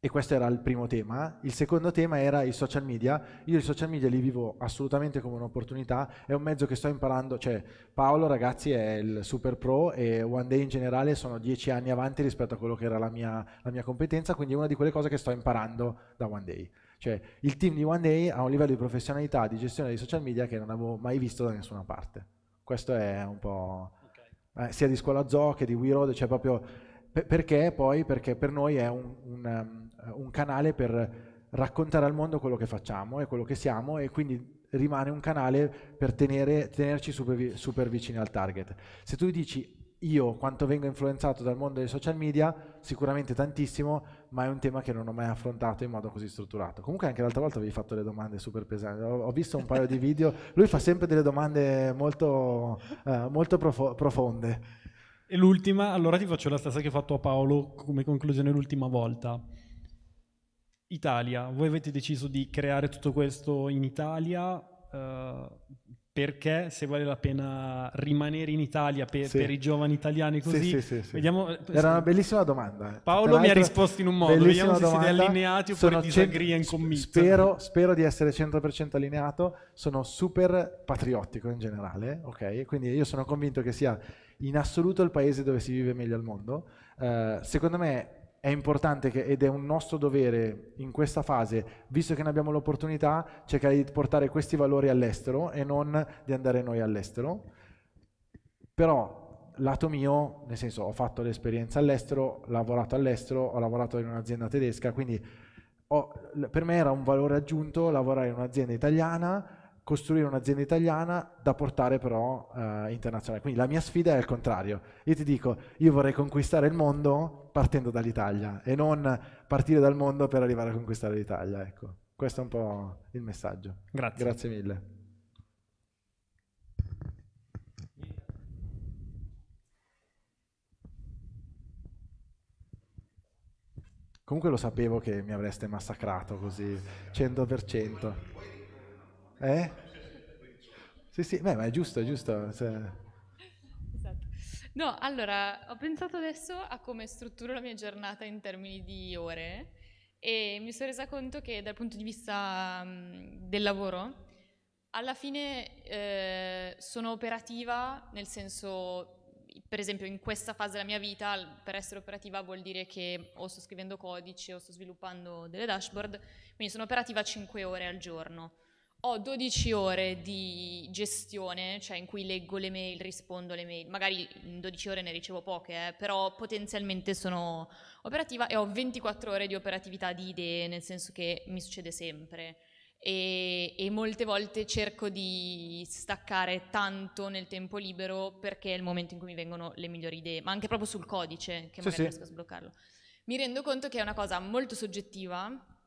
e questo era il primo tema. Il secondo tema era i social media. Io i social media li vivo assolutamente come un'opportunità, è un mezzo che sto imparando, cioè Paolo ragazzi è il super pro e One Day in generale sono dieci anni avanti rispetto a quello che era la mia, la mia competenza, quindi è una di quelle cose che sto imparando da One Day. Cioè il team di One Day ha un livello di professionalità, di gestione dei social media che non avevo mai visto da nessuna parte. Questo è un po'... Okay. Eh, sia di Scuola Zoo che di WeRoad, cioè proprio... perché poi? Perché per noi è un, un ehm, eh, un canale per raccontare al mondo quello che facciamo e quello che siamo e quindi rimane un canale per tenere, tenerci super, super vicini al target. Se tu dici io quanto vengo influenzato dal mondo dei social media, sicuramente tantissimo, ma è un tema che non ho mai affrontato in modo così strutturato. Comunque anche l'altra volta avevi fatto le domande super pesanti, ho, visto un paio di video, lui fa sempre delle domande molto, eh, molto profo- profonde. E l'ultima, allora ti faccio la stessa che ho fatto a Paolo come conclusione l'ultima volta. Italia, voi avete deciso di creare tutto questo in Italia, eh, perché se vale la pena rimanere in Italia per, sì. per i giovani italiani così. Sì, sì, Vediamo, eh, Era una bellissima domanda. Eh. Paolo mi ha risposto in un modo, vediamo se domanda. siete allineati oppure disagria in commissione. Spero, spero, di essere 100% allineato, sono super patriottico in generale, ok? Quindi io sono convinto che sia in assoluto il paese dove si vive meglio al mondo. Uh, secondo me è importante che, ed è un nostro dovere in questa fase, visto che ne abbiamo l'opportunità, cercare di portare questi valori all'estero e non di andare noi all'estero. Però, lato mio, nel senso, ho fatto l'esperienza all'estero, ho lavorato all'estero, ho lavorato in un'azienda tedesca, quindi ho, per me era un valore aggiunto lavorare in un'azienda italiana costruire un'azienda italiana da portare però eh, internazionale. Quindi la mia sfida è il contrario. Io ti dico, io vorrei conquistare il mondo partendo dall'Italia e non partire dal mondo per arrivare a conquistare l'Italia. Ecco, questo è un po' il messaggio. Grazie. Grazie mille. Comunque lo sapevo che mi avreste massacrato così, 100%. Eh? Sì, sì, beh, ma è giusto, è giusto. Esatto. No, allora, ho pensato adesso a come strutturo la mia giornata in termini di ore e mi sono resa conto che dal punto di vista mh, mm, del lavoro, alla fine eh, sono operativa, nel senso, per esempio, in questa fase della mia vita, per essere operativa vuol dire che o sto scrivendo codice o sto sviluppando delle dashboard, quindi sono operativa 5 ore al giorno ho 12 ore di gestione, cioè in cui leggo le mail, rispondo alle mail, magari in 12 ore ne ricevo poche, eh, però potenzialmente sono operativa e ho 24 ore di operatività di idee, nel senso che mi succede sempre. E, e molte volte cerco di staccare tanto nel tempo libero perché è il momento in cui mi vengono le migliori idee, ma anche proprio sul codice, che magari sì. riesco a sbloccarlo. Mi rendo conto che è una cosa molto soggettiva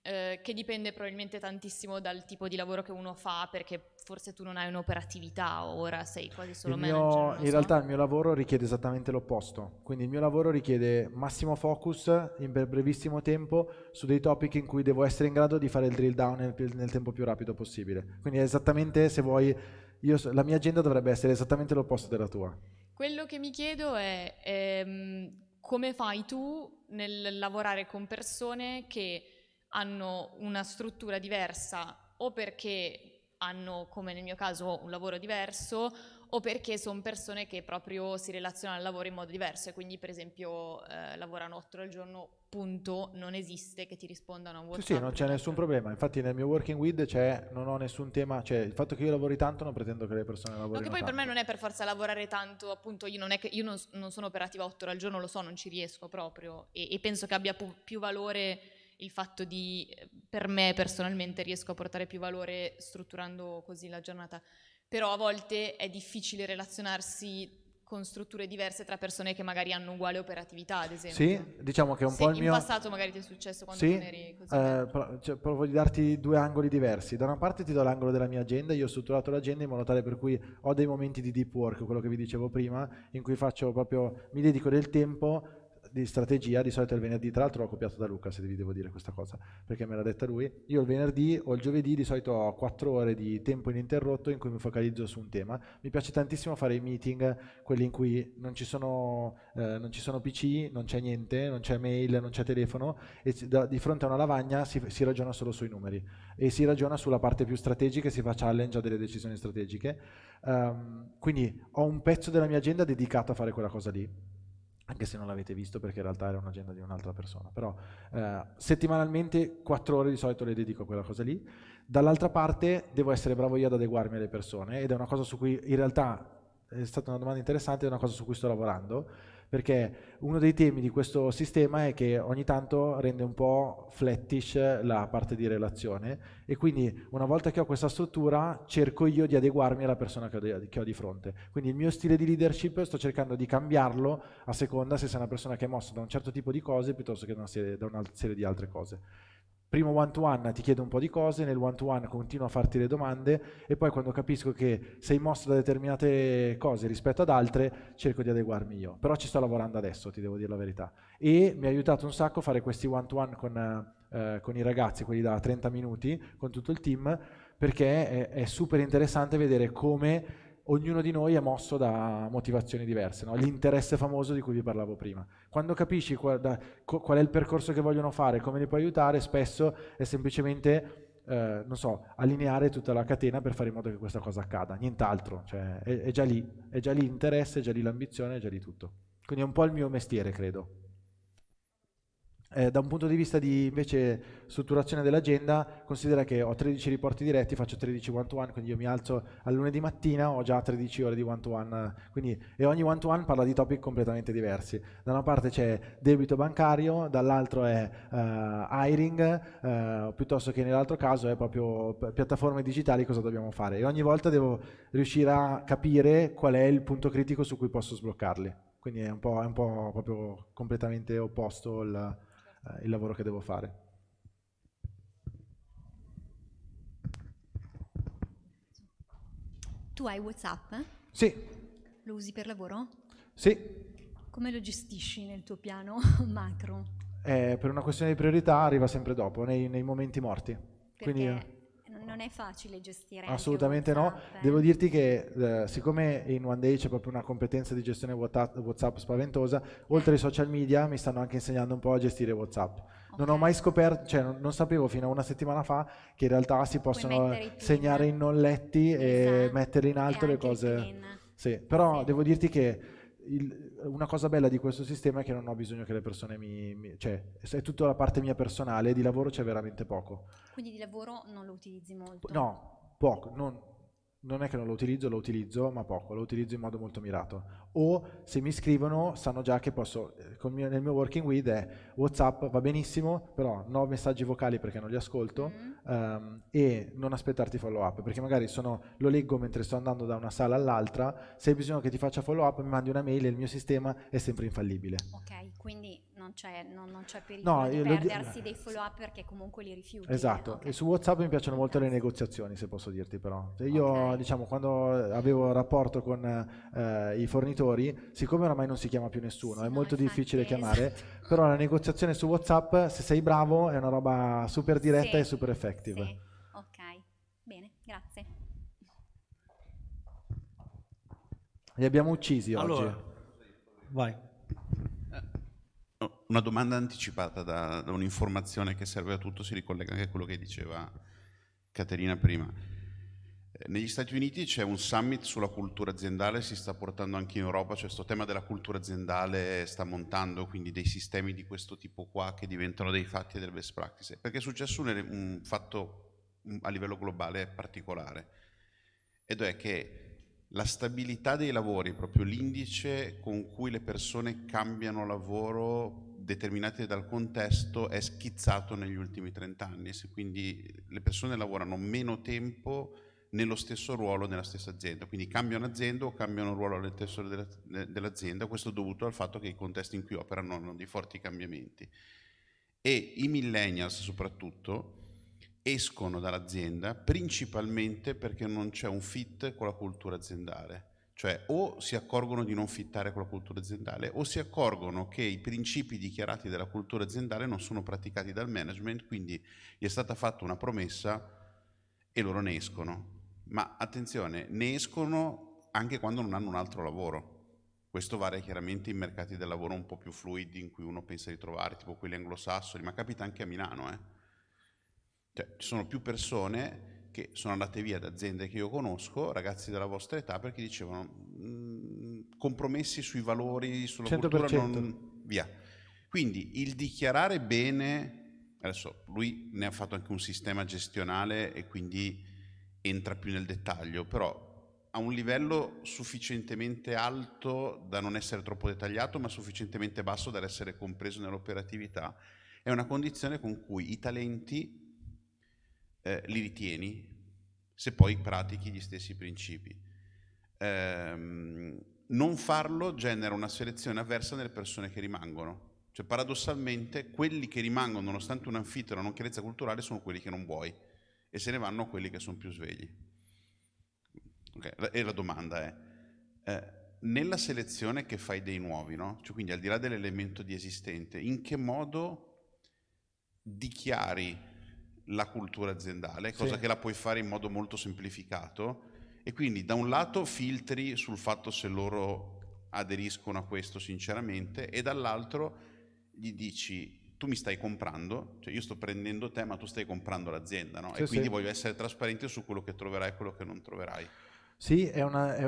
eh, che dipende probabilmente tantissimo dal tipo di lavoro che uno fa, perché forse tu non hai un'operatività ora, sei quasi solo il manager. Mio, in so. realtà il mio lavoro richiede esattamente l'opposto, quindi il mio lavoro richiede massimo focus in brevissimo tempo su dei topic in cui devo essere in grado di fare il drill down nel, nel tempo più rapido possibile. Quindi è esattamente se vuoi, io, la mia agenda dovrebbe essere esattamente l'opposto della tua. Quello che mi chiedo è ehm, come fai tu nel lavorare con persone che hanno una struttura diversa o perché hanno, come nel mio caso, un lavoro diverso o perché sono persone che proprio si relazionano al lavoro in modo diverso e quindi per esempio eh, lavorano 8 ore al giorno, punto, non esiste che ti rispondano a un WhatsApp. Sì, sì, non c'è nessun problema, infatti nel mio working with c'è, non ho nessun tema, cioè il fatto che io lavori tanto non pretendo che le persone lavorino Perché no, poi tanto. per me non è per forza lavorare tanto, appunto io non, che, io non, non sono operativa 8 ore al giorno, lo so, non ci riesco proprio e, e penso che abbia pu- più valore il fatto di, per me personalmente, riesco a portare più valore strutturando così la giornata. Però a volte è difficile relazionarsi con strutture diverse tra persone che magari hanno uguale operatività, ad esempio. Sì, diciamo che è un Se po' il in mio... In passato magari ti è successo quando sì, eri così. Eh, però, cioè, però darti due angoli diversi. Da una parte ti do l'angolo della mia agenda, io ho strutturato l'agenda in modo tale per cui ho dei momenti di deep work, quello che vi dicevo prima, in cui faccio proprio, mi dedico del tempo di strategia di solito il venerdì, tra l'altro l'ho copiato da Luca se vi devo dire questa cosa, perché me l'ha detta lui, io il venerdì o il giovedì di solito ho 4 ore di tempo ininterrotto in cui mi focalizzo su un tema, mi piace tantissimo fare i meeting, quelli in cui non ci sono, eh, non ci sono PC, non c'è niente, non c'è mail, non c'è telefono e da, di fronte a una lavagna si, si, ragiona solo sui numeri e si ragiona sulla parte più strategica e si fa challenge a delle decisioni strategiche, um, quindi ho un pezzo della mia agenda dedicato a fare quella cosa lì anche se non l'avete visto perché in realtà era un'agenda di un'altra persona, però eh, settimanalmente quattro ore di solito le dedico a quella cosa lì, dall'altra parte devo essere bravo io ad adeguarmi alle persone ed è una cosa su cui in realtà è stata una domanda interessante, è una cosa su cui sto lavorando, perché uno dei temi di questo sistema è che ogni tanto rende un po' flattish la parte di relazione e quindi una volta che ho questa struttura cerco io di adeguarmi alla persona che ho di, che ho di fronte. Quindi il mio stile di leadership sto cercando di cambiarlo a seconda se sei una persona che è mossa da un certo tipo di cose piuttosto che da una serie, da una serie di altre cose primo one to one ti chiedo un po' di cose, nel one to one continuo a farti le domande e poi quando capisco che sei mosso da determinate cose rispetto ad altre cerco di adeguarmi io. Però ci sto lavorando adesso, ti devo dire la verità. E mi ha aiutato un sacco a fare questi one to one con, eh, con i ragazzi, quelli da 30 minuti, con tutto il team, perché è, è super interessante vedere come ognuno di noi è mosso da motivazioni diverse, no? l'interesse famoso di cui vi parlavo prima. Quando capisci qual, da, qual, è il percorso che vogliono fare, come li puoi aiutare, spesso è semplicemente, eh, non so, allineare tutta la catena per fare in modo che questa cosa accada, nient'altro, cioè, è, è già lì, è già lì l'interesse, è già lì l'ambizione, è già lì tutto. Quindi è un po' il mio mestiere, credo. Eh, da un punto di vista di invece, strutturazione dell'agenda, considera che ho 13 riporti diretti, faccio 13 one to one, quindi io mi alzo al lunedì mattina, ho già 13 ore di one to one, quindi, e ogni one to one parla di topic completamente diversi. Da una parte c'è debito bancario, dall'altro è uh, hiring, uh, piuttosto che nell'altro caso è proprio piattaforme digitali, cosa dobbiamo fare. E ogni volta devo riuscire a capire qual è il punto critico su cui posso sbloccarli. Quindi è un po', è un po proprio completamente opposto il eh, il lavoro che devo fare. Tu hai WhatsApp? Sì. Lo usi per lavoro? Sì. Come lo gestisci nel tuo piano macro? Eh, per una questione di priorità arriva sempre dopo, nei, nei momenti morti. Perché? Quindi, non è facile gestire. Assolutamente no. Eh. Devo dirti che eh, siccome in One Day c'è proprio una competenza di gestione WhatsApp spaventosa, oltre ai social media mi stanno anche insegnando un po' a gestire WhatsApp. Okay. Non ho mai scoperto, cioè non, non, sapevo fino a una settimana fa che in realtà si possono segnare i non letti esatto. e mettere in alto e le cose. Sì, però sì. devo dirti che il, una cosa bella di questo sistema è che non ho bisogno che le persone mi, mi cioè è tutta la parte mia personale, di lavoro c'è veramente poco. Quindi di lavoro non lo utilizzi molto? No, poco, non, non è che non lo utilizzo, lo utilizzo, ma poco, lo utilizzo in modo molto mirato. O se mi scrivono sanno già che posso, eh, mio, nel mio working with è Whatsapp va benissimo, però no messaggi vocali perché non li ascolto mm. um, e non aspettarti follow up, perché magari sono, lo leggo mentre sto andando da una sala all'altra, se hai bisogno che ti faccia follow up mi mandi una mail e il mio sistema è sempre infallibile. Ok, quindi non c'è, non, non c'è pericolo no, di perdersi lo... dei follow up perché comunque li rifiuti. Esatto, okay. e su WhatsApp mi piacciono molto le negoziazioni se posso dirti però. Io okay. diciamo quando avevo rapporto con eh, i fornitori, siccome oramai non si chiama più nessuno, sì, è molto difficile esatto. chiamare, però la negoziazione su WhatsApp se sei bravo è una roba super diretta sì. e super effective. Sì. Ok, bene, grazie. Li abbiamo uccisi allora, oggi. Vai. Una domanda anticipata da, da un'informazione che serve a tutto si ricollega anche a quello che diceva Caterina prima. Eh, negli Stati Uniti c'è un summit sulla cultura aziendale, si sta portando anche in Europa, cioè questo tema della cultura aziendale sta montando, quindi dei sistemi di questo tipo qua che diventano dei fatti e delle best practices, perché è successo un, un fatto mm, a livello globale particolare, ed è che la stabilità dei lavori, proprio l'indice con cui le persone cambiano lavoro determinati dal contesto è schizzato negli ultimi 30 anni, quindi le persone lavorano meno tempo nello stesso ruolo nella stessa azienda, quindi cambiano azienda o cambiano ruolo all'interno dell'azienda, questo è dovuto al fatto che i contesti in cui operano hanno dei forti cambiamenti. E i millennials soprattutto, escono dall'azienda principalmente perché non c'è un fit con la cultura aziendale. Cioè o si accorgono di non fittare con la cultura aziendale o si accorgono che i principi dichiarati della cultura aziendale non sono praticati dal management, quindi gli è stata fatta una promessa e loro ne escono. Ma attenzione, ne escono anche quando non hanno un altro lavoro. Questo varia chiaramente in mercati del lavoro un po' più fluidi in cui uno pensa di trovare, tipo quelli anglosassoni, ma capita anche a Milano, eh cioè, ci sono più persone che sono andate via da aziende che io conosco, ragazzi della vostra età, perché dicevano mh, mm, compromessi sui valori, sulla 100%. cultura, non... via. Quindi il dichiarare bene, adesso lui ne ha fatto anche un sistema gestionale e quindi entra più nel dettaglio, però a un livello sufficientemente alto da non essere troppo dettagliato, ma sufficientemente basso da essere compreso nell'operatività, è una condizione con cui i talenti eh, li ritieni se poi pratichi gli stessi principi. Ehm, non farlo genera una selezione avversa nelle persone che rimangono. Cioè paradossalmente quelli che rimangono nonostante un e una non chiarezza culturale sono quelli che non vuoi e se ne vanno quelli che sono più svegli. Okay. E la domanda è, eh, nella selezione che fai dei nuovi, no? cioè, quindi al di là dell'elemento di esistente, in che modo dichiari la cultura aziendale, cosa sì. che la puoi fare in modo molto semplificato e quindi da un lato filtri sul fatto se loro aderiscono a questo sinceramente e dall'altro gli dici tu mi stai comprando, cioè io sto prendendo te ma tu stai comprando l'azienda no? sì, e quindi sì. voglio essere trasparente su quello che troverai e quello che non troverai. Sì, è una, è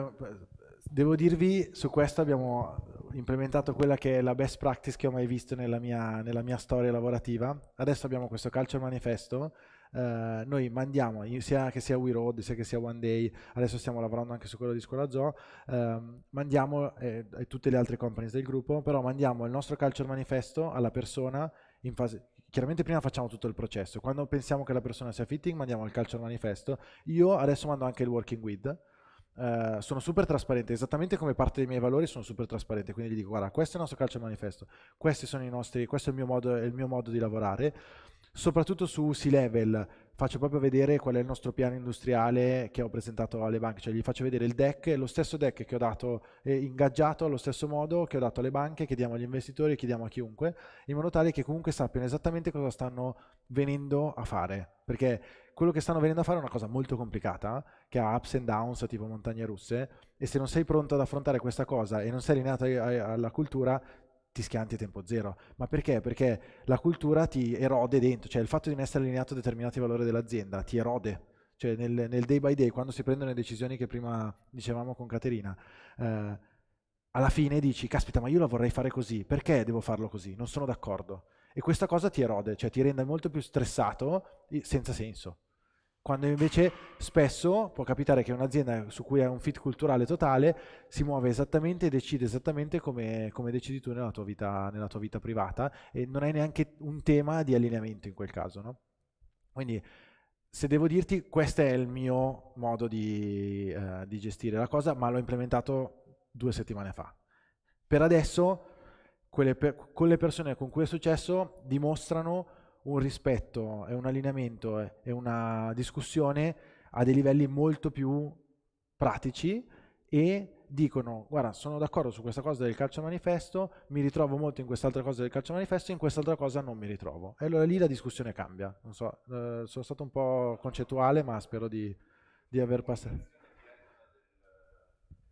Devo dirvi, su questo abbiamo implementato quella che è la best practice che ho mai visto nella mia, nella mia storia lavorativa. Adesso abbiamo questo Culture Manifesto, eh, noi mandiamo, sia che sia We Road, sia che sia One Day, adesso stiamo lavorando anche su quello di Scuola Zoo, eh, mandiamo, e eh, tutte le altre companies del gruppo, però mandiamo il nostro Culture Manifesto alla persona in fase, chiaramente prima facciamo tutto il processo, quando pensiamo che la persona sia fitting mandiamo il Culture Manifesto, io adesso mando anche il Working With, eh, sono super trasparente, esattamente come parte dei miei valori sono super trasparente, quindi gli dico guarda, questo è il nostro calcio manifesto, questi sono i nostri, questo è il mio modo, il mio modo di lavorare, soprattutto su C-Level faccio proprio vedere qual è il nostro piano industriale che ho presentato alle banche, cioè gli faccio vedere il deck, lo stesso deck che ho dato eh, ingaggiato allo stesso modo che ho dato alle banche, che diamo agli investitori, che diamo a chiunque, in modo tale che comunque sappiano esattamente cosa stanno venendo a fare, perché quello che stanno venendo a fare è una cosa molto complicata, che ha ups and downs tipo montagne russe, e se non sei pronto ad affrontare questa cosa e non sei allineato alla cultura, ti schianti a tempo zero. Ma perché? Perché la cultura ti erode dentro, cioè il fatto di non essere allineato a determinati valori dell'azienda ti erode. Cioè nel, nel day by day, quando si prendono le decisioni che prima dicevamo con Caterina, eh, alla fine dici, caspita, ma io la vorrei fare così, perché devo farlo così? Non sono d'accordo. E questa cosa ti erode, cioè ti rende molto più stressato senza senso. Quando invece spesso può capitare che un'azienda su cui hai un fit culturale totale si muove esattamente e decide esattamente come, come decidi tu nella tua, vita, nella tua, vita, privata e non hai neanche un tema di allineamento in quel caso. No? Quindi se devo dirti, questo è il mio modo di, eh, di gestire la cosa, ma l'ho implementato due settimane fa. Per adesso per, con le persone con cui è successo dimostrano un rispetto e un allineamento e una discussione a dei livelli molto più pratici e dicono guarda sono d'accordo su questa cosa del calcio manifesto, mi ritrovo molto in quest'altra cosa del calcio manifesto, in quest'altra cosa non mi ritrovo. E allora lì la discussione cambia. Non so, eh, sono stato un po' concettuale ma spero di, di aver passato.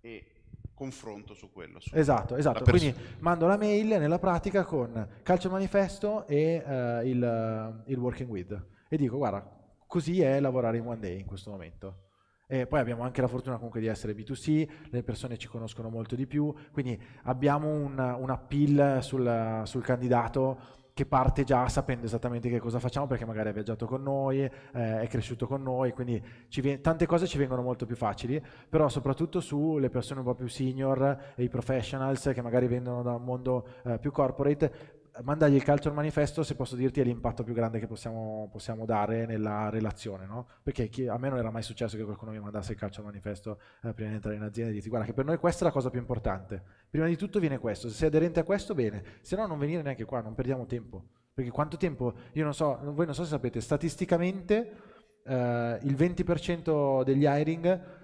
E confronto su quello. Su esatto, esatto. Quindi mando la mail nella pratica con calcio manifesto e uh, il, eh, il, working with e dico guarda, così è lavorare in one day in questo momento. E poi abbiamo anche la fortuna comunque di essere B2C, le persone ci conoscono molto di più, quindi abbiamo un, un appeal sul, sul candidato che parte già sapendo esattamente che cosa facciamo perché magari ha viaggiato con noi, eh, è cresciuto con noi, quindi viene, tante cose ci vengono molto più facili, però soprattutto sulle persone un po' più senior e i professionals che magari vengono da un mondo eh, più corporate, mandargli il calcio al manifesto, se posso dirti, è l'impatto più grande che possiamo, possiamo dare nella relazione, no? Perché chi, a me non era mai successo che qualcuno mi mandasse il calcio al manifesto eh, prima di entrare in azienda e dirti guarda che per noi questa è la cosa più importante, prima di tutto viene questo, se sei aderente a questo bene, se no non venire neanche qua, non perdiamo tempo, perché quanto tempo, io non so, voi non so se sapete, statisticamente eh, il 20% degli hiring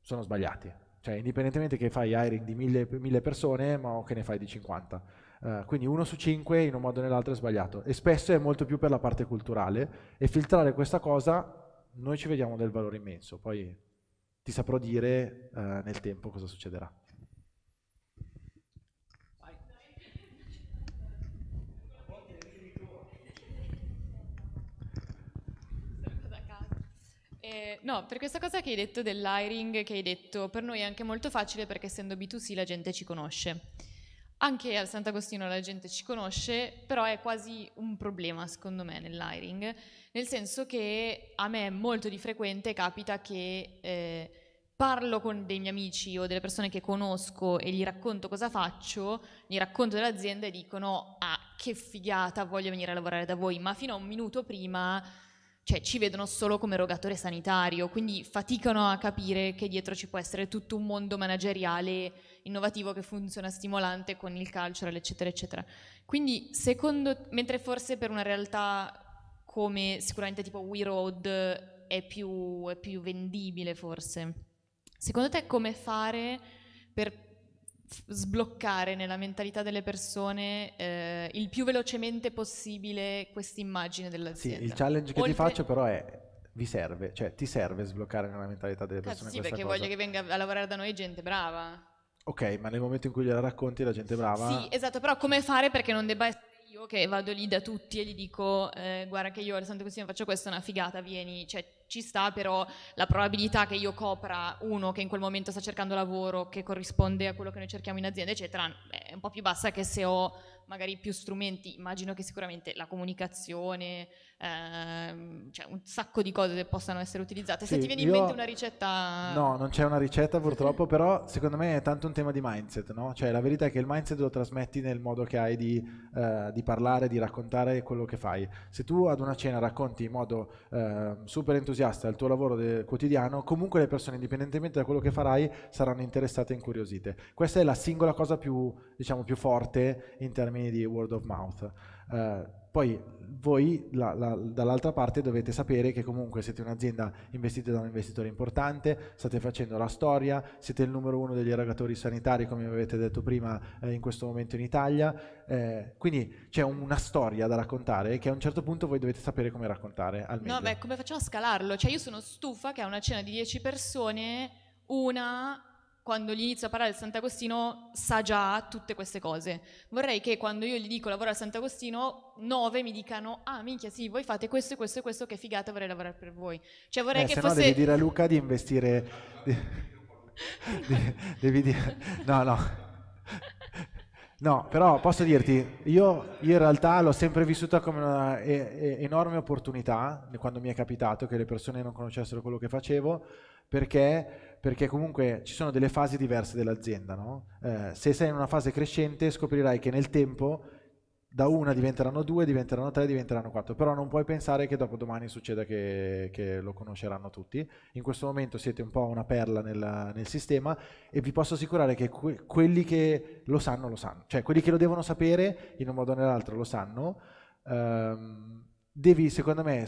sono sbagliati, cioè indipendentemente che fai hiring di mille, mille persone, ma che ne fai di 50 eh, quindi uno su cinque in un modo o nell'altro è sbagliato e spesso è molto più per la parte culturale e filtrare questa cosa noi ci vediamo del valore immenso, poi ti saprò dire uh, nel tempo cosa succederà. Eh, no, per questa cosa che hai detto dell'hiring, che hai detto, per noi è anche molto facile perché essendo B2C la gente ci conosce. Anche al Sant'Agostino la gente ci conosce, però è quasi un problema secondo me nell'hiring, nel senso che a me molto di frequente capita che eh, parlo con dei miei amici o delle persone che conosco e gli racconto cosa faccio, gli racconto dell'azienda e dicono ah che figata voglio venire a lavorare da voi, ma fino a un minuto prima cioè, ci vedono solo come erogatore sanitario, quindi faticano a capire che dietro ci può essere tutto un mondo manageriale innovativo che funziona stimolante con il cultural, eccetera, eccetera. Quindi, secondo, mentre forse per una realtà come sicuramente tipo We Road è più, è più vendibile, forse, secondo te come fare per sbloccare nella mentalità delle persone eh, il più velocemente possibile questa immagine dell'azienda. Sì, il challenge che Oltre... ti faccio però è vi serve, cioè ti serve sbloccare nella mentalità delle persone Cazzo, sì, perché voglio che venga a lavorare da noi gente brava. Ok, ma nel momento in cui gliela racconti la gente è brava. Sì, esatto, però come fare perché non debba essere io che vado lì da tutti e gli dico eh, guarda che io al Santo Cristina faccio questo, è una figata, vieni, cioè ci sta, però la probabilità che io copra uno che in quel momento sta cercando lavoro che corrisponde a quello che noi cerchiamo in azienda, eccetera, è un po' più bassa che se ho magari più strumenti, immagino che sicuramente la comunicazione, ehm, cioè un sacco di cose che possano essere utilizzate. Sì, Se ti viene in mente una ricetta... No, non c'è una ricetta purtroppo, però secondo me è tanto un tema di mindset, no? Cioè la verità è che il mindset lo trasmetti nel modo che hai di, eh, di parlare, di raccontare quello che fai. Se tu ad una cena racconti in modo eh, super entusiasta il tuo lavoro de- quotidiano, comunque le persone, indipendentemente da quello che farai, saranno interessate e incuriosite. Questa è la singola cosa più, diciamo, più forte in termini termini di word of mouth. Eh, poi voi la, la, dall'altra parte dovete sapere che comunque siete un'azienda investita da un investitore importante, state facendo la storia, siete il numero uno degli erogatori sanitari come avete detto prima eh, in questo momento in Italia, eh, quindi c'è una storia da raccontare che a un certo punto voi dovete sapere come raccontare al No, beh, come facciamo a scalarlo? Cioè io sono stufa che a una cena di 10 persone una quando gli inizio a parlare del Sant'Agostino sa già tutte queste cose. Vorrei che quando io gli dico lavoro al Sant'Agostino, nove mi dicano "Ah, minchia, sì, voi fate questo e questo e questo, che figata, vorrei lavorare per voi". Cioè vorrei eh, che se fosse devi dire a Luca di investire di... devi dire No, no. No, però posso dirti, io, io, in realtà l'ho sempre vissuta come una e, e, enorme opportunità quando mi è capitato che le persone non conoscessero quello che facevo, perché perché comunque ci sono delle fasi diverse dell'azienda. No? Eh, se sei in una fase crescente scoprirai che nel tempo da una diventeranno due, diventeranno tre, diventeranno quattro, però non puoi pensare che dopo domani succeda che, che lo conosceranno tutti. In questo momento siete un po' una perla nel, nel sistema e vi posso assicurare che que quelli che lo sanno lo sanno, cioè quelli che lo devono sapere in un modo o nell'altro lo sanno. Ehm, devi secondo me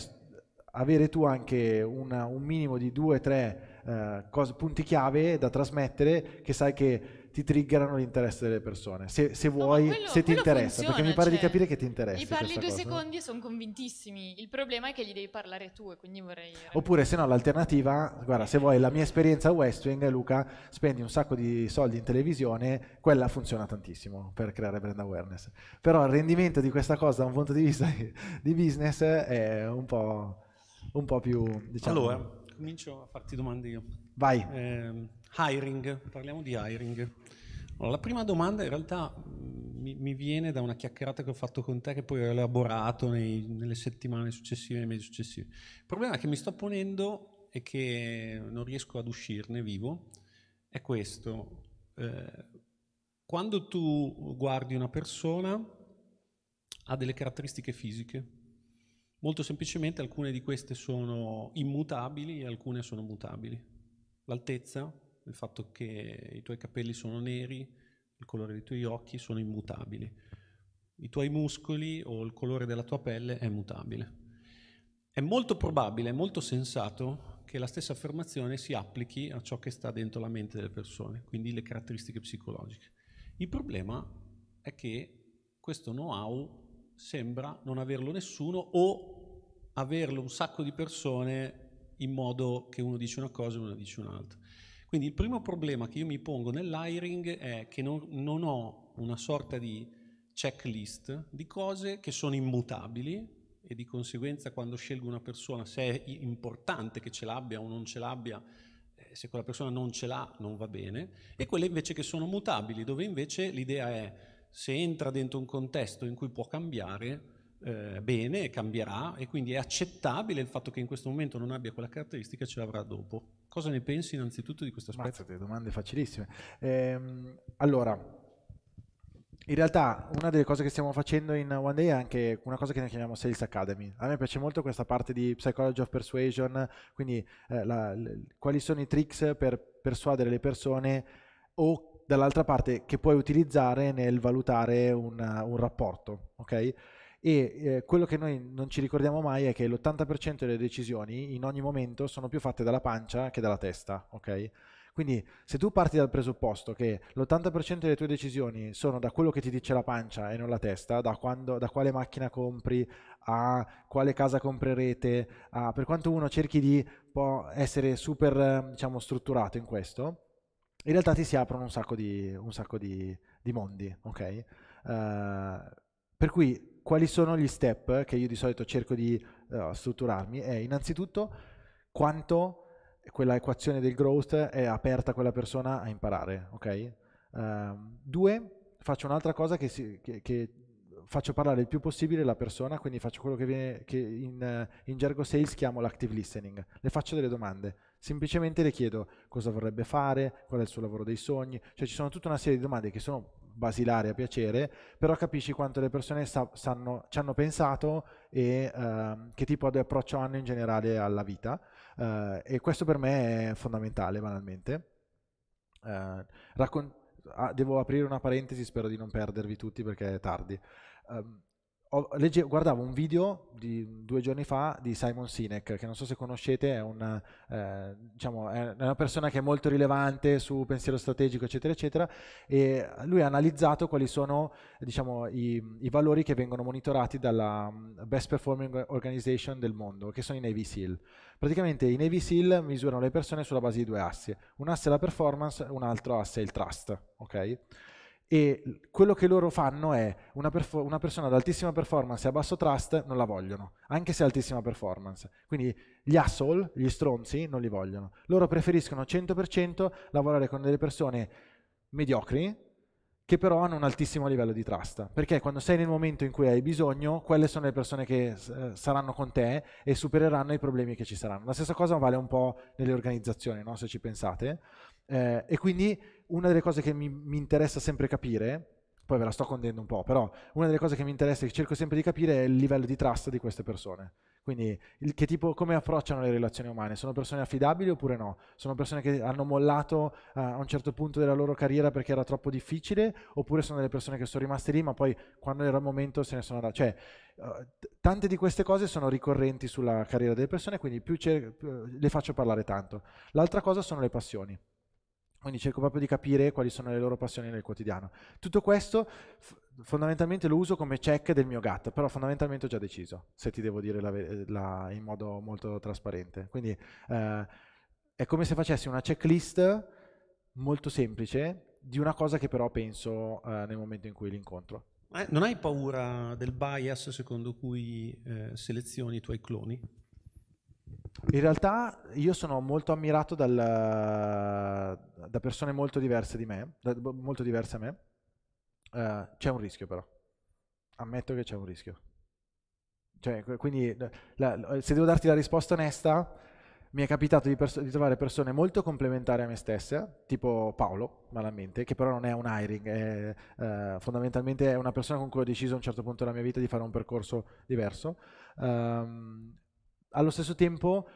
avere tu anche una, un minimo di due, tre eh, cose, punti chiave da trasmettere che sai che ti triggerano l'interesse delle persone, se, se vuoi, no, quello, se ti interessa, funziona, perché mi pare cioè, di capire che ti interessa. Gli parli due cosa. secondi e sono convintissimi, il problema è che gli devi parlare tu e quindi vorrei... Oppure se no l'alternativa, guarda, se vuoi la mia esperienza a West Wing, Luca, spendi un sacco di soldi in televisione, quella funziona tantissimo per creare brand awareness, però il rendimento di questa cosa da un punto di vista di business è un po', un po più... Diciamo, allora, comincio a farti domande io. Vai. Eh, hiring, parliamo di hiring. Allora, la prima domanda in realtà mm, mi, mi, viene da una chiacchierata che ho fatto con te che poi ho elaborato nei, nelle settimane successive, nei mesi successivi. Il problema che mi sto ponendo e che non riesco ad uscirne vivo è questo. Eh, quando tu guardi una persona ha delle caratteristiche fisiche Molto semplicemente alcune di queste sono immutabili e alcune sono mutabili. L'altezza, il fatto che i tuoi capelli sono neri, il colore dei tuoi occhi sono immutabili. I tuoi muscoli o il colore della tua pelle è mutabile. È molto probabile, è molto sensato che la stessa affermazione si applichi a ciò che sta dentro la mente delle persone, quindi le caratteristiche psicologiche. Il problema è che questo know-how sembra non averlo nessuno o averlo un sacco di persone in modo che uno dice una cosa e uno dice un'altra. Quindi il primo problema che io mi pongo nell'hiring è che non, non ho una sorta di checklist di cose che sono immutabili e di conseguenza quando scelgo una persona, se è importante che ce l'abbia o non ce l'abbia, eh, se quella persona non ce l'ha non va bene, e quelle invece che sono mutabili, dove invece l'idea è se entra dentro un contesto in cui può cambiare, eh, bene, cambierà e quindi è accettabile il fatto che in questo momento non abbia quella caratteristica e ce l'avrà dopo. Cosa ne pensi innanzitutto di questo aspetto? Mazzate, domande facilissime. Ehm, allora, in realtà una delle cose che stiamo facendo in One Day è anche una cosa che noi chiamiamo Sales Academy. A me piace molto questa parte di Psychology of Persuasion, quindi eh, la, la, quali sono i tricks per persuadere le persone o dall'altra parte che puoi utilizzare nel valutare una, un rapporto, ok? E eh, quello che noi non ci ricordiamo mai è che l'80% delle decisioni in ogni momento sono più fatte dalla pancia che dalla testa, ok? Quindi se tu parti dal presupposto che l'80% delle tue decisioni sono da quello che ti dice la pancia e non la testa, da, quando, da quale macchina compri, a quale casa comprerete, a, per quanto uno cerchi di essere super diciamo, strutturato in questo, in realtà ti si aprono un sacco di, un sacco di, di mondi, ok? Uh, per cui quali sono gli step che io di solito cerco di uh, strutturarmi? È innanzitutto quanto quella equazione del growth è aperta a quella persona a imparare, ok? Uh, due, faccio un'altra cosa che, si, che, che, faccio parlare il più possibile la persona, quindi faccio quello che, viene, che in, in gergo sales chiamo l'active listening, le faccio delle domande Semplicemente le chiedo cosa vorrebbe fare, qual è il suo lavoro dei sogni, cioè ci sono tutta una serie di domande che sono basilari a piacere, però capisci quanto le persone sa, sanno, ci hanno pensato e eh, che tipo di approccio hanno in generale alla vita eh, e questo per me è fondamentale banalmente. Eh, raccon- ah, devo aprire una parentesi, spero di non perdervi tutti perché è tardi. Um, ho, legge, guardavo un video di due giorni fa di Simon Sinek, che non so se conoscete, è, una, eh, diciamo, è una persona che è molto rilevante su pensiero strategico, eccetera, eccetera, e lui ha analizzato quali sono diciamo, i, i, valori che vengono monitorati dalla mm, Best Performing Organization del mondo, che sono i Navy SEAL. Praticamente i Navy SEAL misurano le persone sulla base di due assi, un asse è la performance, un altro asse è il trust. Okay? e quello che loro fanno è una, una, persona ad altissima performance e a basso trust non la vogliono, anche se altissima performance. Quindi gli asshole, gli stronzi, non li vogliono. Loro preferiscono 100% lavorare con delle persone mediocri che però hanno un altissimo livello di trust, perché quando sei nel momento in cui hai bisogno, quelle sono le persone che eh, saranno con te e supereranno i problemi che ci saranno. La stessa cosa vale un po' nelle organizzazioni, no? se ci pensate. Eh, e quindi una delle cose che mi, mi interessa sempre capire, poi ve la sto condendo un po', però una delle cose che mi interessa e che cerco sempre di capire è il livello di trust di queste persone. Quindi tipo, come approcciano le relazioni umane? Sono persone affidabili oppure no? Sono persone che hanno mollato uh, a un certo punto della loro carriera perché era troppo difficile? Oppure sono delle persone che sono rimaste lì ma poi quando era il momento se ne sono andate? Cioè, uh, tante di queste cose sono ricorrenti sulla carriera delle persone, quindi più, più le faccio parlare tanto. L'altra cosa sono le passioni. Quindi cerco proprio di capire quali sono le loro passioni nel quotidiano. Tutto questo fondamentalmente lo uso come check del mio GATT, però fondamentalmente ho già deciso, se ti devo dire la, la, in modo molto trasparente. Quindi eh, è come se facessi una checklist molto semplice di una cosa che però penso eh, nel momento in cui l'incontro. Eh, non hai paura del bias secondo cui eh, selezioni i tuoi cloni? In realtà io sono molto ammirato dal, da persone molto diverse di me, da, boh, molto diverse a me. Uh, c'è un rischio però. Ammetto che c'è un rischio. Cioè, quindi eh, la, se devo darti la risposta onesta, mi è capitato di, pers- di, trovare persone molto complementari a me stesse, tipo Paolo, malamente, che però non è un hiring, è, eh, fondamentalmente è una persona con cui ho deciso a un certo punto della mia vita di fare un percorso diverso. Um, allo stesso tempo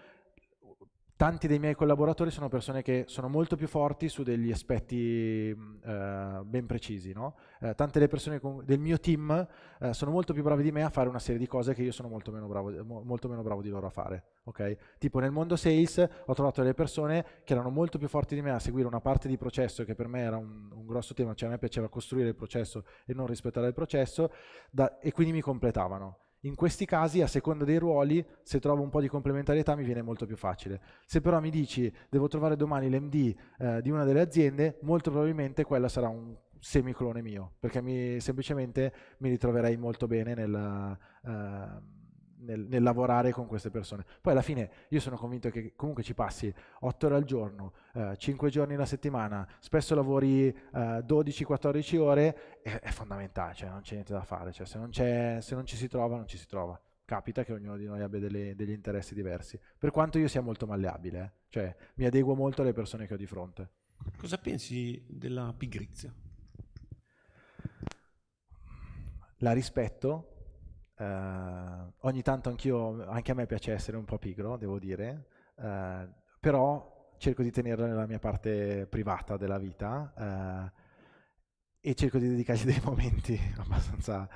tanti dei miei collaboratori sono persone che sono molto più forti su degli aspetti mm, eh, ben precisi. No? Eh, tante delle persone con, del mio team eh, sono molto più bravi di me a fare una serie di cose che io sono molto meno bravo, molto meno bravo di loro a fare. Okay? Tipo nel mondo sales ho trovato delle persone che erano molto più forti di me a seguire una parte di processo che per me era un, un grosso tema, cioè a me piaceva costruire il processo e non rispettare il processo da, e quindi mi completavano in questi casi, a seconda dei ruoli, se trovo un po' di complementarietà mi viene molto più facile. Se però mi dici devo trovare domani l'MD eh, di una delle aziende, molto probabilmente quella sarà un semiclone mio, perché mi, semplicemente mi ritroverei molto bene nel... Eh, nel, nel, lavorare con queste persone. Poi alla fine io sono convinto che comunque ci passi 8 ore al giorno, eh, 5 giorni alla settimana, spesso lavori eh, 12-14 ore, è, è fondamentale, cioè non c'è niente da fare, cioè, se, non se, non ci si trova non ci si trova. Capita che ognuno di noi abbia delle, degli interessi diversi, per quanto io sia molto malleabile, eh. cioè mi adeguo molto alle persone che ho di fronte. Cosa pensi della pigrizia? La rispetto, Uh, ogni tanto anch'io, anche a me piace essere un po' pigro, devo dire, uh, però cerco di tenerla nella mia parte privata della vita uh, e cerco di dedicargli dei momenti abbastanza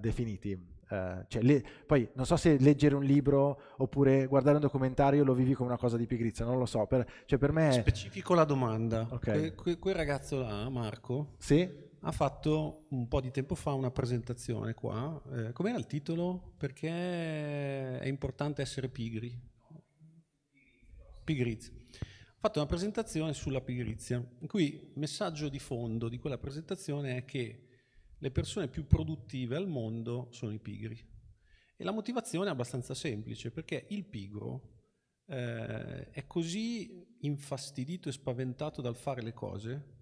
definiti. Cioè, le, poi non so se leggere un libro oppure guardare un documentario lo vivi come una cosa di pigrizia, non lo so. Per, cioè per me... Specifico la domanda. Okay. Que, que, quel ragazzo là, Marco, sì? ha fatto un po' di tempo fa una presentazione qua. Eh, com'era il titolo? Perché è importante essere pigri. Pigrizia. Ha fatto una presentazione sulla pigrizia, in cui il messaggio di fondo di quella presentazione è che le persone più produttive al mondo sono i pigri. E la motivazione è abbastanza semplice, perché il pigro eh, è così infastidito e spaventato dal fare le cose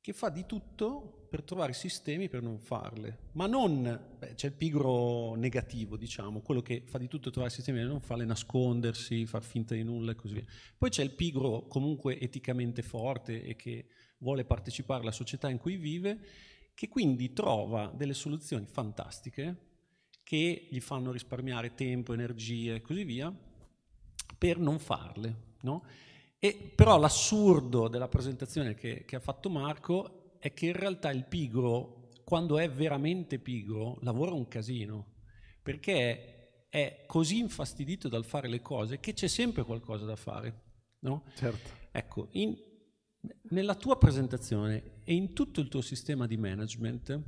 che fa di tutto per trovare sistemi per non farle, ma non, beh, c'è il pigro negativo, diciamo, quello che fa di tutto trovare sistemi per non farle, nascondersi, far finta di nulla e così via. Poi c'è il pigro comunque eticamente forte e che vuole partecipare alla società in cui vive, che quindi trova delle soluzioni fantastiche che gli fanno risparmiare tempo, energie e così via, per non farle, no? E però l'assurdo della presentazione che, che ha fatto Marco è che in realtà il pigro, quando è veramente pigro, lavora un casino, perché è così infastidito dal fare le cose che c'è sempre qualcosa da fare. No? Certo. Ecco, in, nella tua presentazione e in tutto il tuo sistema di management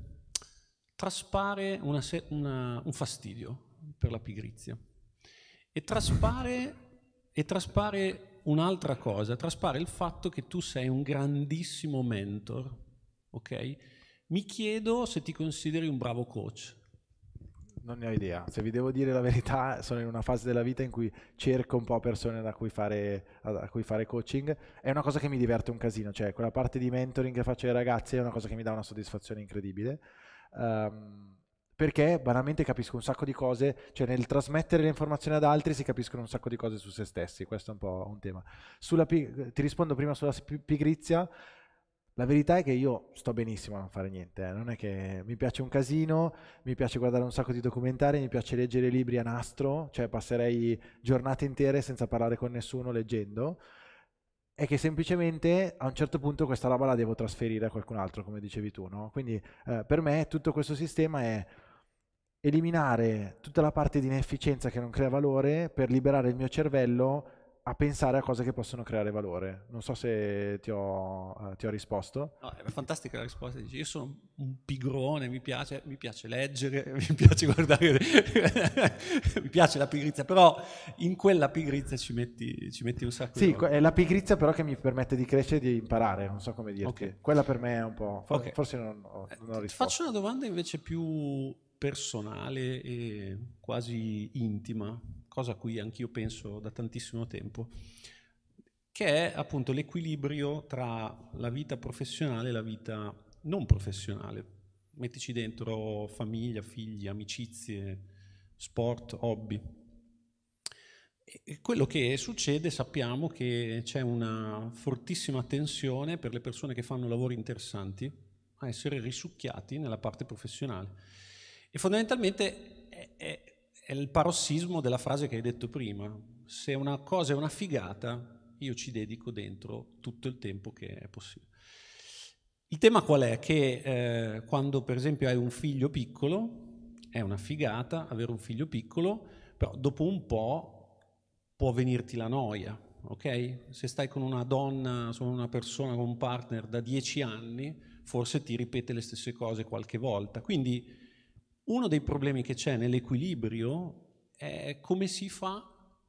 traspare una una, un fastidio per la pigrizia e traspare, e traspare un'altra cosa, traspare il fatto che tu sei un grandissimo mentor, ok? Mi chiedo se ti consideri un bravo coach. Non ne ho idea, se vi devo dire la verità sono in una fase della vita in cui cerco un po' persone da cui fare, da cui fare coaching, è una cosa che mi diverte un casino, cioè quella parte di mentoring che faccio ai ragazzi è una cosa che mi dà una soddisfazione incredibile. Um, perché banalmente capisco un sacco di cose, cioè nel trasmettere le informazioni ad altri si capiscono un sacco di cose su se stessi, questo è un po' un tema. Sulla, ti rispondo prima sulla pigrizia, la verità è che io sto benissimo a non fare niente, eh. non è che mi piace un casino, mi piace guardare un sacco di documentari, mi piace leggere libri a nastro, cioè passerei giornate intere senza parlare con nessuno leggendo, è che semplicemente a un certo punto questa roba la devo trasferire a qualcun altro, come dicevi tu, no? Quindi eh, per me tutto questo sistema è eliminare tutta la parte di inefficienza che non crea valore per liberare il mio cervello a pensare a cose che possono creare valore. Non so se ti ho, eh, ti ho risposto. No, è fantastica la risposta. Dici, io sono un pigrone, mi piace, mi piace leggere, mi piace guardare, mi piace la pigrizia, però in quella pigrizia ci metti, ci metti un sacco sì, di... Sì, è la pigrizia però che mi permette di crescere e di imparare, non so come dirti. Okay. Quella per me è un po'... Okay. Forse non, ho, non ho eh, risposto. faccio una domanda invece più personale e quasi intima, cosa a cui anch'io penso da tantissimo tempo, che è appunto l'equilibrio tra la vita professionale e la vita non professionale. Mettici dentro famiglia, figli, amicizie, sport, hobby. E quello che succede sappiamo che c'è una fortissima tensione per le persone che fanno lavori interessanti a essere risucchiati nella parte professionale e fondamentalmente è, è, è il parossismo della frase che hai detto prima. Se una cosa è una figata, io ci dedico dentro tutto il tempo che è possibile. Il tema qual è? Che eh, quando per esempio hai un figlio piccolo, è una figata avere un figlio piccolo, però dopo un po' può venirti la noia, ok? Se stai con una donna, con una persona, con un partner da dieci anni, forse ti ripete le stesse cose qualche volta. Quindi uno dei problemi che c'è nell'equilibrio è come si fa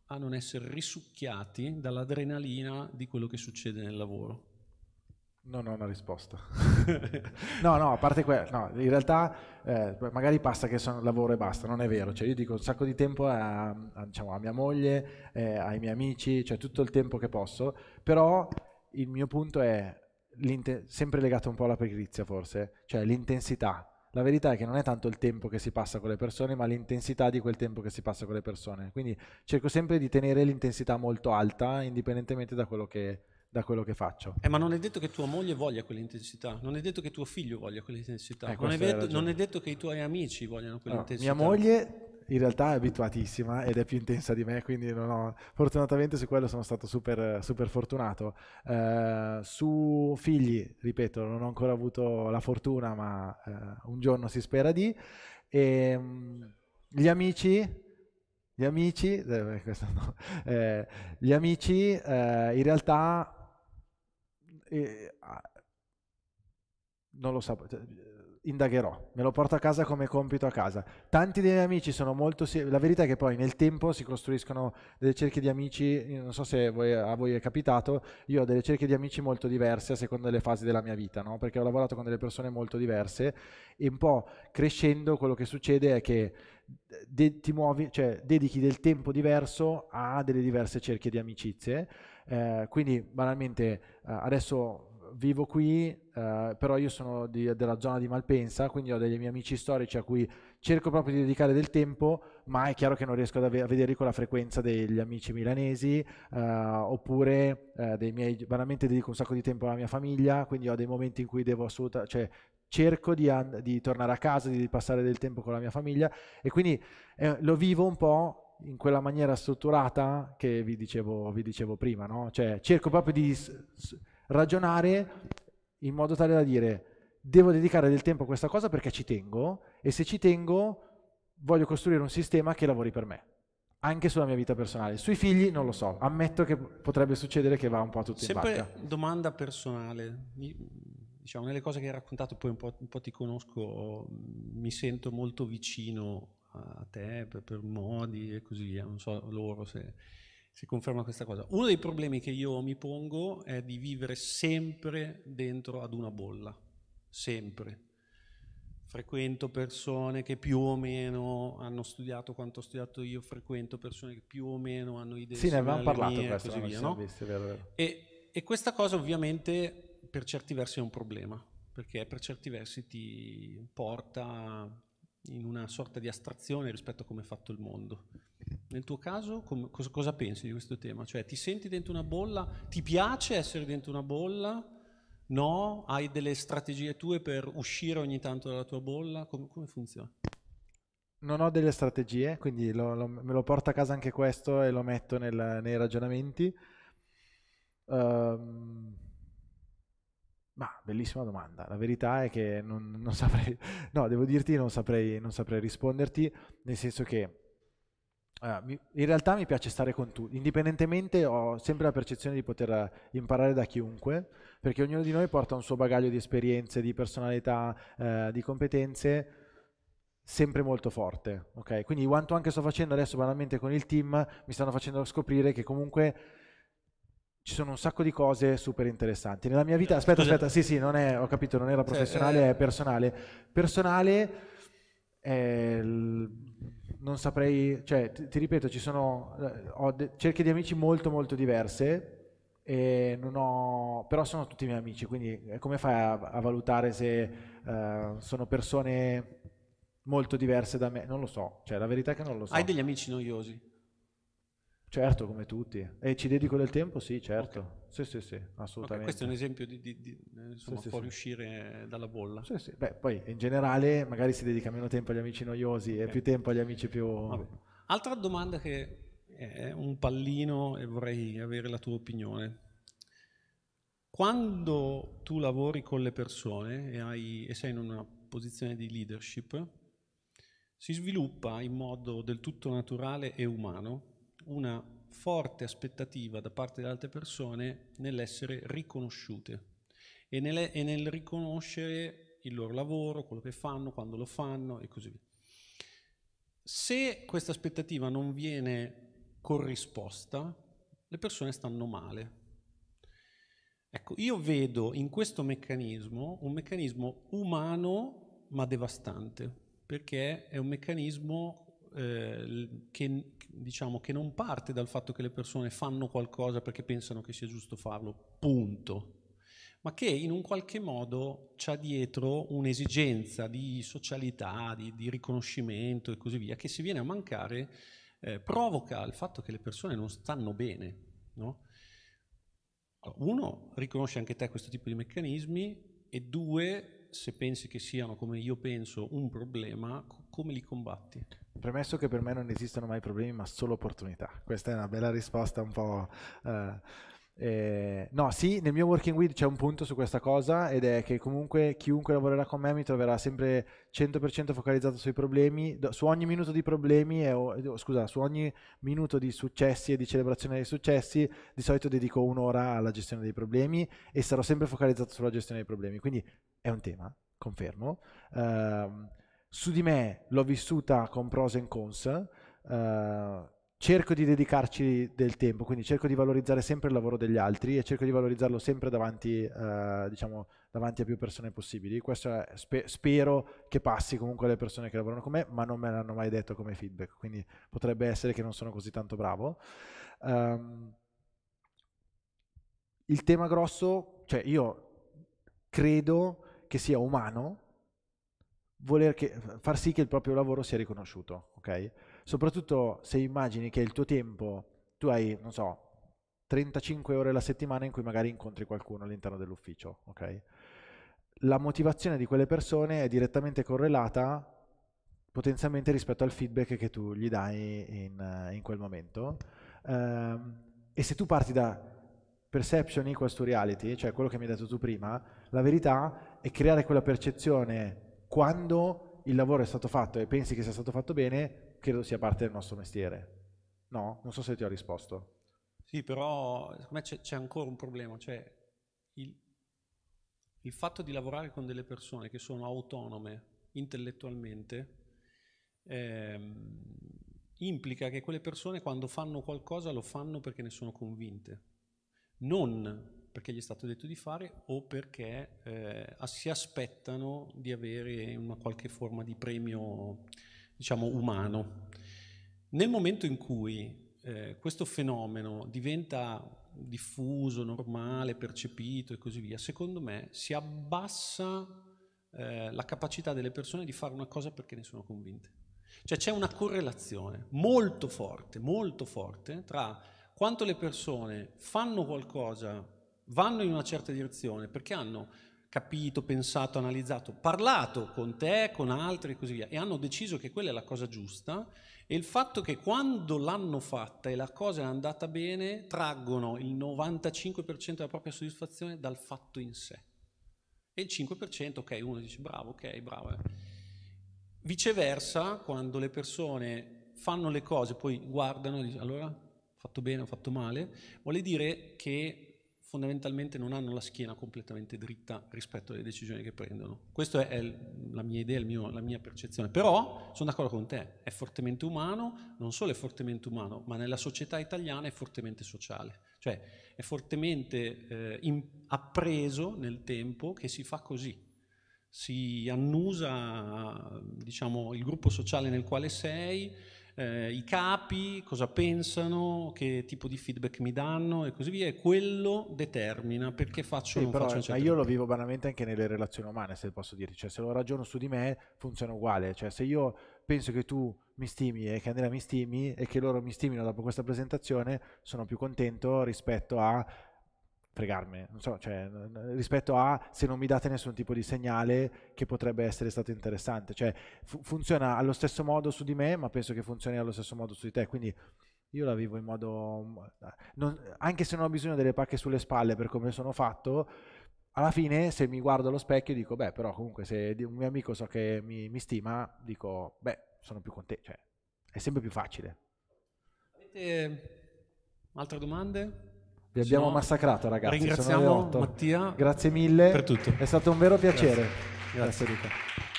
a non essere risucchiati dall'adrenalina di quello che succede nel lavoro. Non ho una risposta. no, no, a parte quello, no, in realtà eh, magari basta che sono lavoro e basta, non è vero, cioè io dico un sacco di tempo a, a, diciamo, a mia moglie, eh, ai miei amici, cioè tutto il tempo che posso, però il mio punto è sempre legato un po' alla pigrizia forse, cioè l'intensità, la verità è che non è tanto il tempo che si passa con le persone, ma l'intensità di quel tempo che si passa con le persone. Quindi cerco sempre di tenere l'intensità molto alta, indipendentemente da quello che, da quello che faccio. Eh, ma non è detto che tua moglie voglia quell'intensità, non è detto che tuo figlio voglia quell'intensità, eh, non, è detto, non, è detto, che i tuoi amici vogliano quell'intensità. No, mia moglie in realtà è abituatissima ed è più intensa di me, quindi ho... fortunatamente su quello sono stato super, super fortunato. Eh, su figli, ripeto, non ho ancora avuto la fortuna, ma eh, un giorno si spera di. E, ehm, gli amici, gli amici, eh, no, eh, gli amici eh, in realtà eh, non lo sapevo cioè, indagherò, me lo porto a casa come compito a casa. Tanti dei miei amici sono molto... La verità è che poi nel tempo si costruiscono delle cerchie di amici, non so se voi, a voi è capitato, io ho delle cerchie di amici molto diverse a seconda delle fasi della mia vita, no? perché ho lavorato con delle persone molto diverse e un po' crescendo quello che succede è che ti muovi, cioè dedichi del tempo diverso a delle diverse cerchie di amicizie. Eh, quindi banalmente eh, adesso vivo qui, eh, però io sono di, della zona di Malpensa, quindi ho dei miei amici storici a cui cerco proprio di dedicare del tempo, ma è chiaro che non riesco a vederli con la frequenza degli amici milanesi, eh, oppure eh, dei miei, veramente dedico un sacco di tempo alla mia famiglia, quindi ho dei momenti in cui devo assolutamente, cioè cerco di, di, tornare a casa, di passare del tempo con la mia famiglia e quindi eh, lo vivo un po' in quella maniera strutturata che vi dicevo, vi dicevo prima, no? cioè cerco proprio di ragionare in modo tale da dire devo dedicare del tempo a questa cosa perché ci tengo e se ci tengo voglio costruire un sistema che lavori per me anche sulla mia vita personale. Sui figli non lo so, ammetto che potrebbe succedere che va un po' a tutti Sempre in barca. domanda personale, diciamo, nelle cose che hai raccontato, poi un po', un po ti conosco, mi sento molto vicino a te per, per modi e così via, non so loro se si conferma questa cosa. Uno dei problemi che io mi pongo è di vivere sempre dentro ad una bolla, sempre. Frequento persone che più o meno hanno studiato quanto ho studiato io, frequento persone che più o meno hanno idee sì, ne avevamo parlato mie, questo, così via, no? visti, vero, vero. E, e questa cosa ovviamente per certi versi è un problema, perché per certi versi ti porta in una sorta di astrazione rispetto a come è fatto il mondo nel tuo caso com- cosa, cosa pensi di questo tema? Cioè ti senti dentro una bolla? Ti piace essere dentro una bolla? No? Hai delle strategie tue per uscire ogni tanto dalla tua bolla? Com- come funziona? Non ho delle strategie, quindi lo, lo, me lo porto a casa anche questo e lo metto nel, nei ragionamenti. Um, ma bellissima domanda. La verità è che non, non saprei, no, devo dirti, non saprei, non saprei risponderti, nel senso che in realtà mi piace stare con tutti, indipendentemente ho sempre la percezione di poter imparare da chiunque, perché ognuno di noi porta un suo bagaglio di esperienze, di personalità, eh, di competenze sempre molto forte, ok? Quindi quanto anche sto facendo adesso banalmente con il team, mi stanno facendo scoprire che comunque ci sono un sacco di cose super interessanti. Nella mia vita, eh, aspetta, aspetta, sì, sì, non è, ho capito, non era professionale, eh. è personale. Personale è il non saprei, cioè ti, ti ripeto, ci sono eh, de, cerchi di amici molto molto diverse, e non ho, però sono tutti miei amici, quindi eh, come fai a, a valutare se uh, sono persone molto diverse da me? Non lo so, cioè la verità è che non lo so. Hai degli amici noiosi? Certo, come tutti. E ci dedico del tempo? Sì, certo. Okay. Sì, sì, sì, assolutamente. Okay, questo è un esempio di, di, di eh, insomma, sì, fuoriuscire sì. Eh, dalla bolla. Sì, sì. Beh, poi in generale magari si dedica meno tempo agli amici noiosi okay. e più tempo agli amici più... Vabbè. Altra domanda che è un pallino e vorrei avere la tua opinione. Quando tu lavori con le persone e, hai, e sei in una posizione di leadership, si sviluppa in modo del tutto naturale e umano una forte aspettativa da parte delle altre persone nell'essere riconosciute e nel, e nel riconoscere il loro lavoro, quello che fanno, quando lo fanno e così via. Se questa aspettativa non viene corrisposta, le persone stanno male. Ecco, io vedo in questo meccanismo un meccanismo umano ma devastante, perché è un meccanismo eh, che, diciamo, che non parte dal fatto che le persone fanno qualcosa perché pensano che sia giusto farlo, punto, ma che in un qualche modo c'ha dietro un'esigenza di socialità, di, di, riconoscimento e così via, che se viene a mancare eh, provoca il fatto che le persone non stanno bene. No? Uno, riconosci anche te questo tipo di meccanismi e due, se pensi che siano, come io penso, un problema, come li combatti? Premesso che per me non esistono mai problemi, ma solo opportunità. Questa è una bella risposta un po'... Eh, eh, no, sì, nel mio working with c'è un punto su questa cosa ed è che comunque chiunque lavorerà con me mi troverà sempre 100% focalizzato sui problemi, su ogni minuto di problemi, e, scusa, su ogni minuto di successi e di celebrazione dei successi, di solito dedico un'ora alla gestione dei problemi e sarò sempre focalizzato sulla gestione dei problemi, quindi è un tema, confermo. Uh, su di me l'ho vissuta con pros e cons, eh, cerco di dedicarci del tempo, quindi cerco di valorizzare sempre il lavoro degli altri e cerco di valorizzarlo sempre davanti, eh, diciamo, davanti a più persone possibili. Questo è, spe- spero che passi comunque alle persone che lavorano con me, ma non me l'hanno mai detto come feedback, quindi potrebbe essere che non sono così tanto bravo. Um, il tema grosso, cioè io credo che sia umano voler che, far sì che il proprio lavoro sia riconosciuto, ok? Soprattutto se immagini che il tuo tempo, tu hai, non so, 35 ore alla settimana in cui magari incontri qualcuno all'interno dell'ufficio, ok? La motivazione di quelle persone è direttamente correlata potenzialmente rispetto al feedback che tu gli dai in, in quel momento. Ehm, e se tu parti da perception equals to reality, cioè quello che mi hai detto tu prima, la verità è creare quella percezione quando il lavoro è stato fatto e pensi che sia stato fatto bene, credo sia parte del nostro mestiere. No? Non so se ti ho risposto. Sì, però secondo me c'è, c'è ancora un problema, cioè il, il fatto di lavorare con delle persone che sono autonome intellettualmente ehm, implica che quelle persone quando fanno qualcosa lo fanno perché ne sono convinte, non perché gli è stato detto di fare o perché eh, si aspettano di avere una qualche forma di premio, diciamo, umano. Nel momento in cui eh, questo fenomeno diventa diffuso, normale, percepito e così via, secondo me si abbassa eh, la capacità delle persone di fare una cosa perché ne sono convinte. Cioè c'è una correlazione molto forte, molto forte tra quanto le persone fanno qualcosa vanno in una certa direzione perché hanno capito, pensato, analizzato, parlato con te, con altri e così via e hanno deciso che quella è la cosa giusta e il fatto che quando l'hanno fatta e la cosa è andata bene traggono il 95% della propria soddisfazione dal fatto in sé e il 5% ok, uno dice bravo, ok, bravo. Eh. Viceversa, quando le persone fanno le cose, poi guardano e dicono allora ho fatto bene, ho fatto male, vuole dire che fondamentalmente non hanno la schiena completamente dritta rispetto alle decisioni che prendono. Questa è la mia idea, la mia percezione. Però sono d'accordo con te, è fortemente umano, non solo è fortemente umano, ma nella società italiana è fortemente sociale. Cioè è fortemente eh, in, appreso nel tempo che si fa così. Si annusa diciamo, il gruppo sociale nel quale sei, eh, i capi cosa pensano, che tipo di feedback mi danno e così via, e quello determina perché faccio sì, o però, faccio. Ma certo io lo vivo banalmente anche nelle relazioni umane, se posso dirti, cioè se lo ragiono su di me funziona uguale, cioè se io penso che tu mi stimi e che Andrea mi stimi e che loro mi stimino dopo questa presentazione, sono più contento rispetto a fregarmi, so, cioè, rispetto a se non mi date nessun tipo di segnale che potrebbe essere stato interessante, cioè, fu- funziona allo stesso modo su di me, ma penso che funzioni allo stesso modo su di te, quindi io la vivo in modo, non, anche se non ho bisogno delle pacche sulle spalle per come sono fatto, alla fine se mi guardo allo specchio dico, beh, però comunque se un mio amico so che mi, mi stima, dico, beh, sono più contento, cioè, è sempre più facile. Avete mm, altre domande? Vi abbiamo no, massacrato, ragazzi. Ringraziamo Mattia. Grazie mille. Per tutto. È stato un vero piacere. Grazie, Grazie Luca.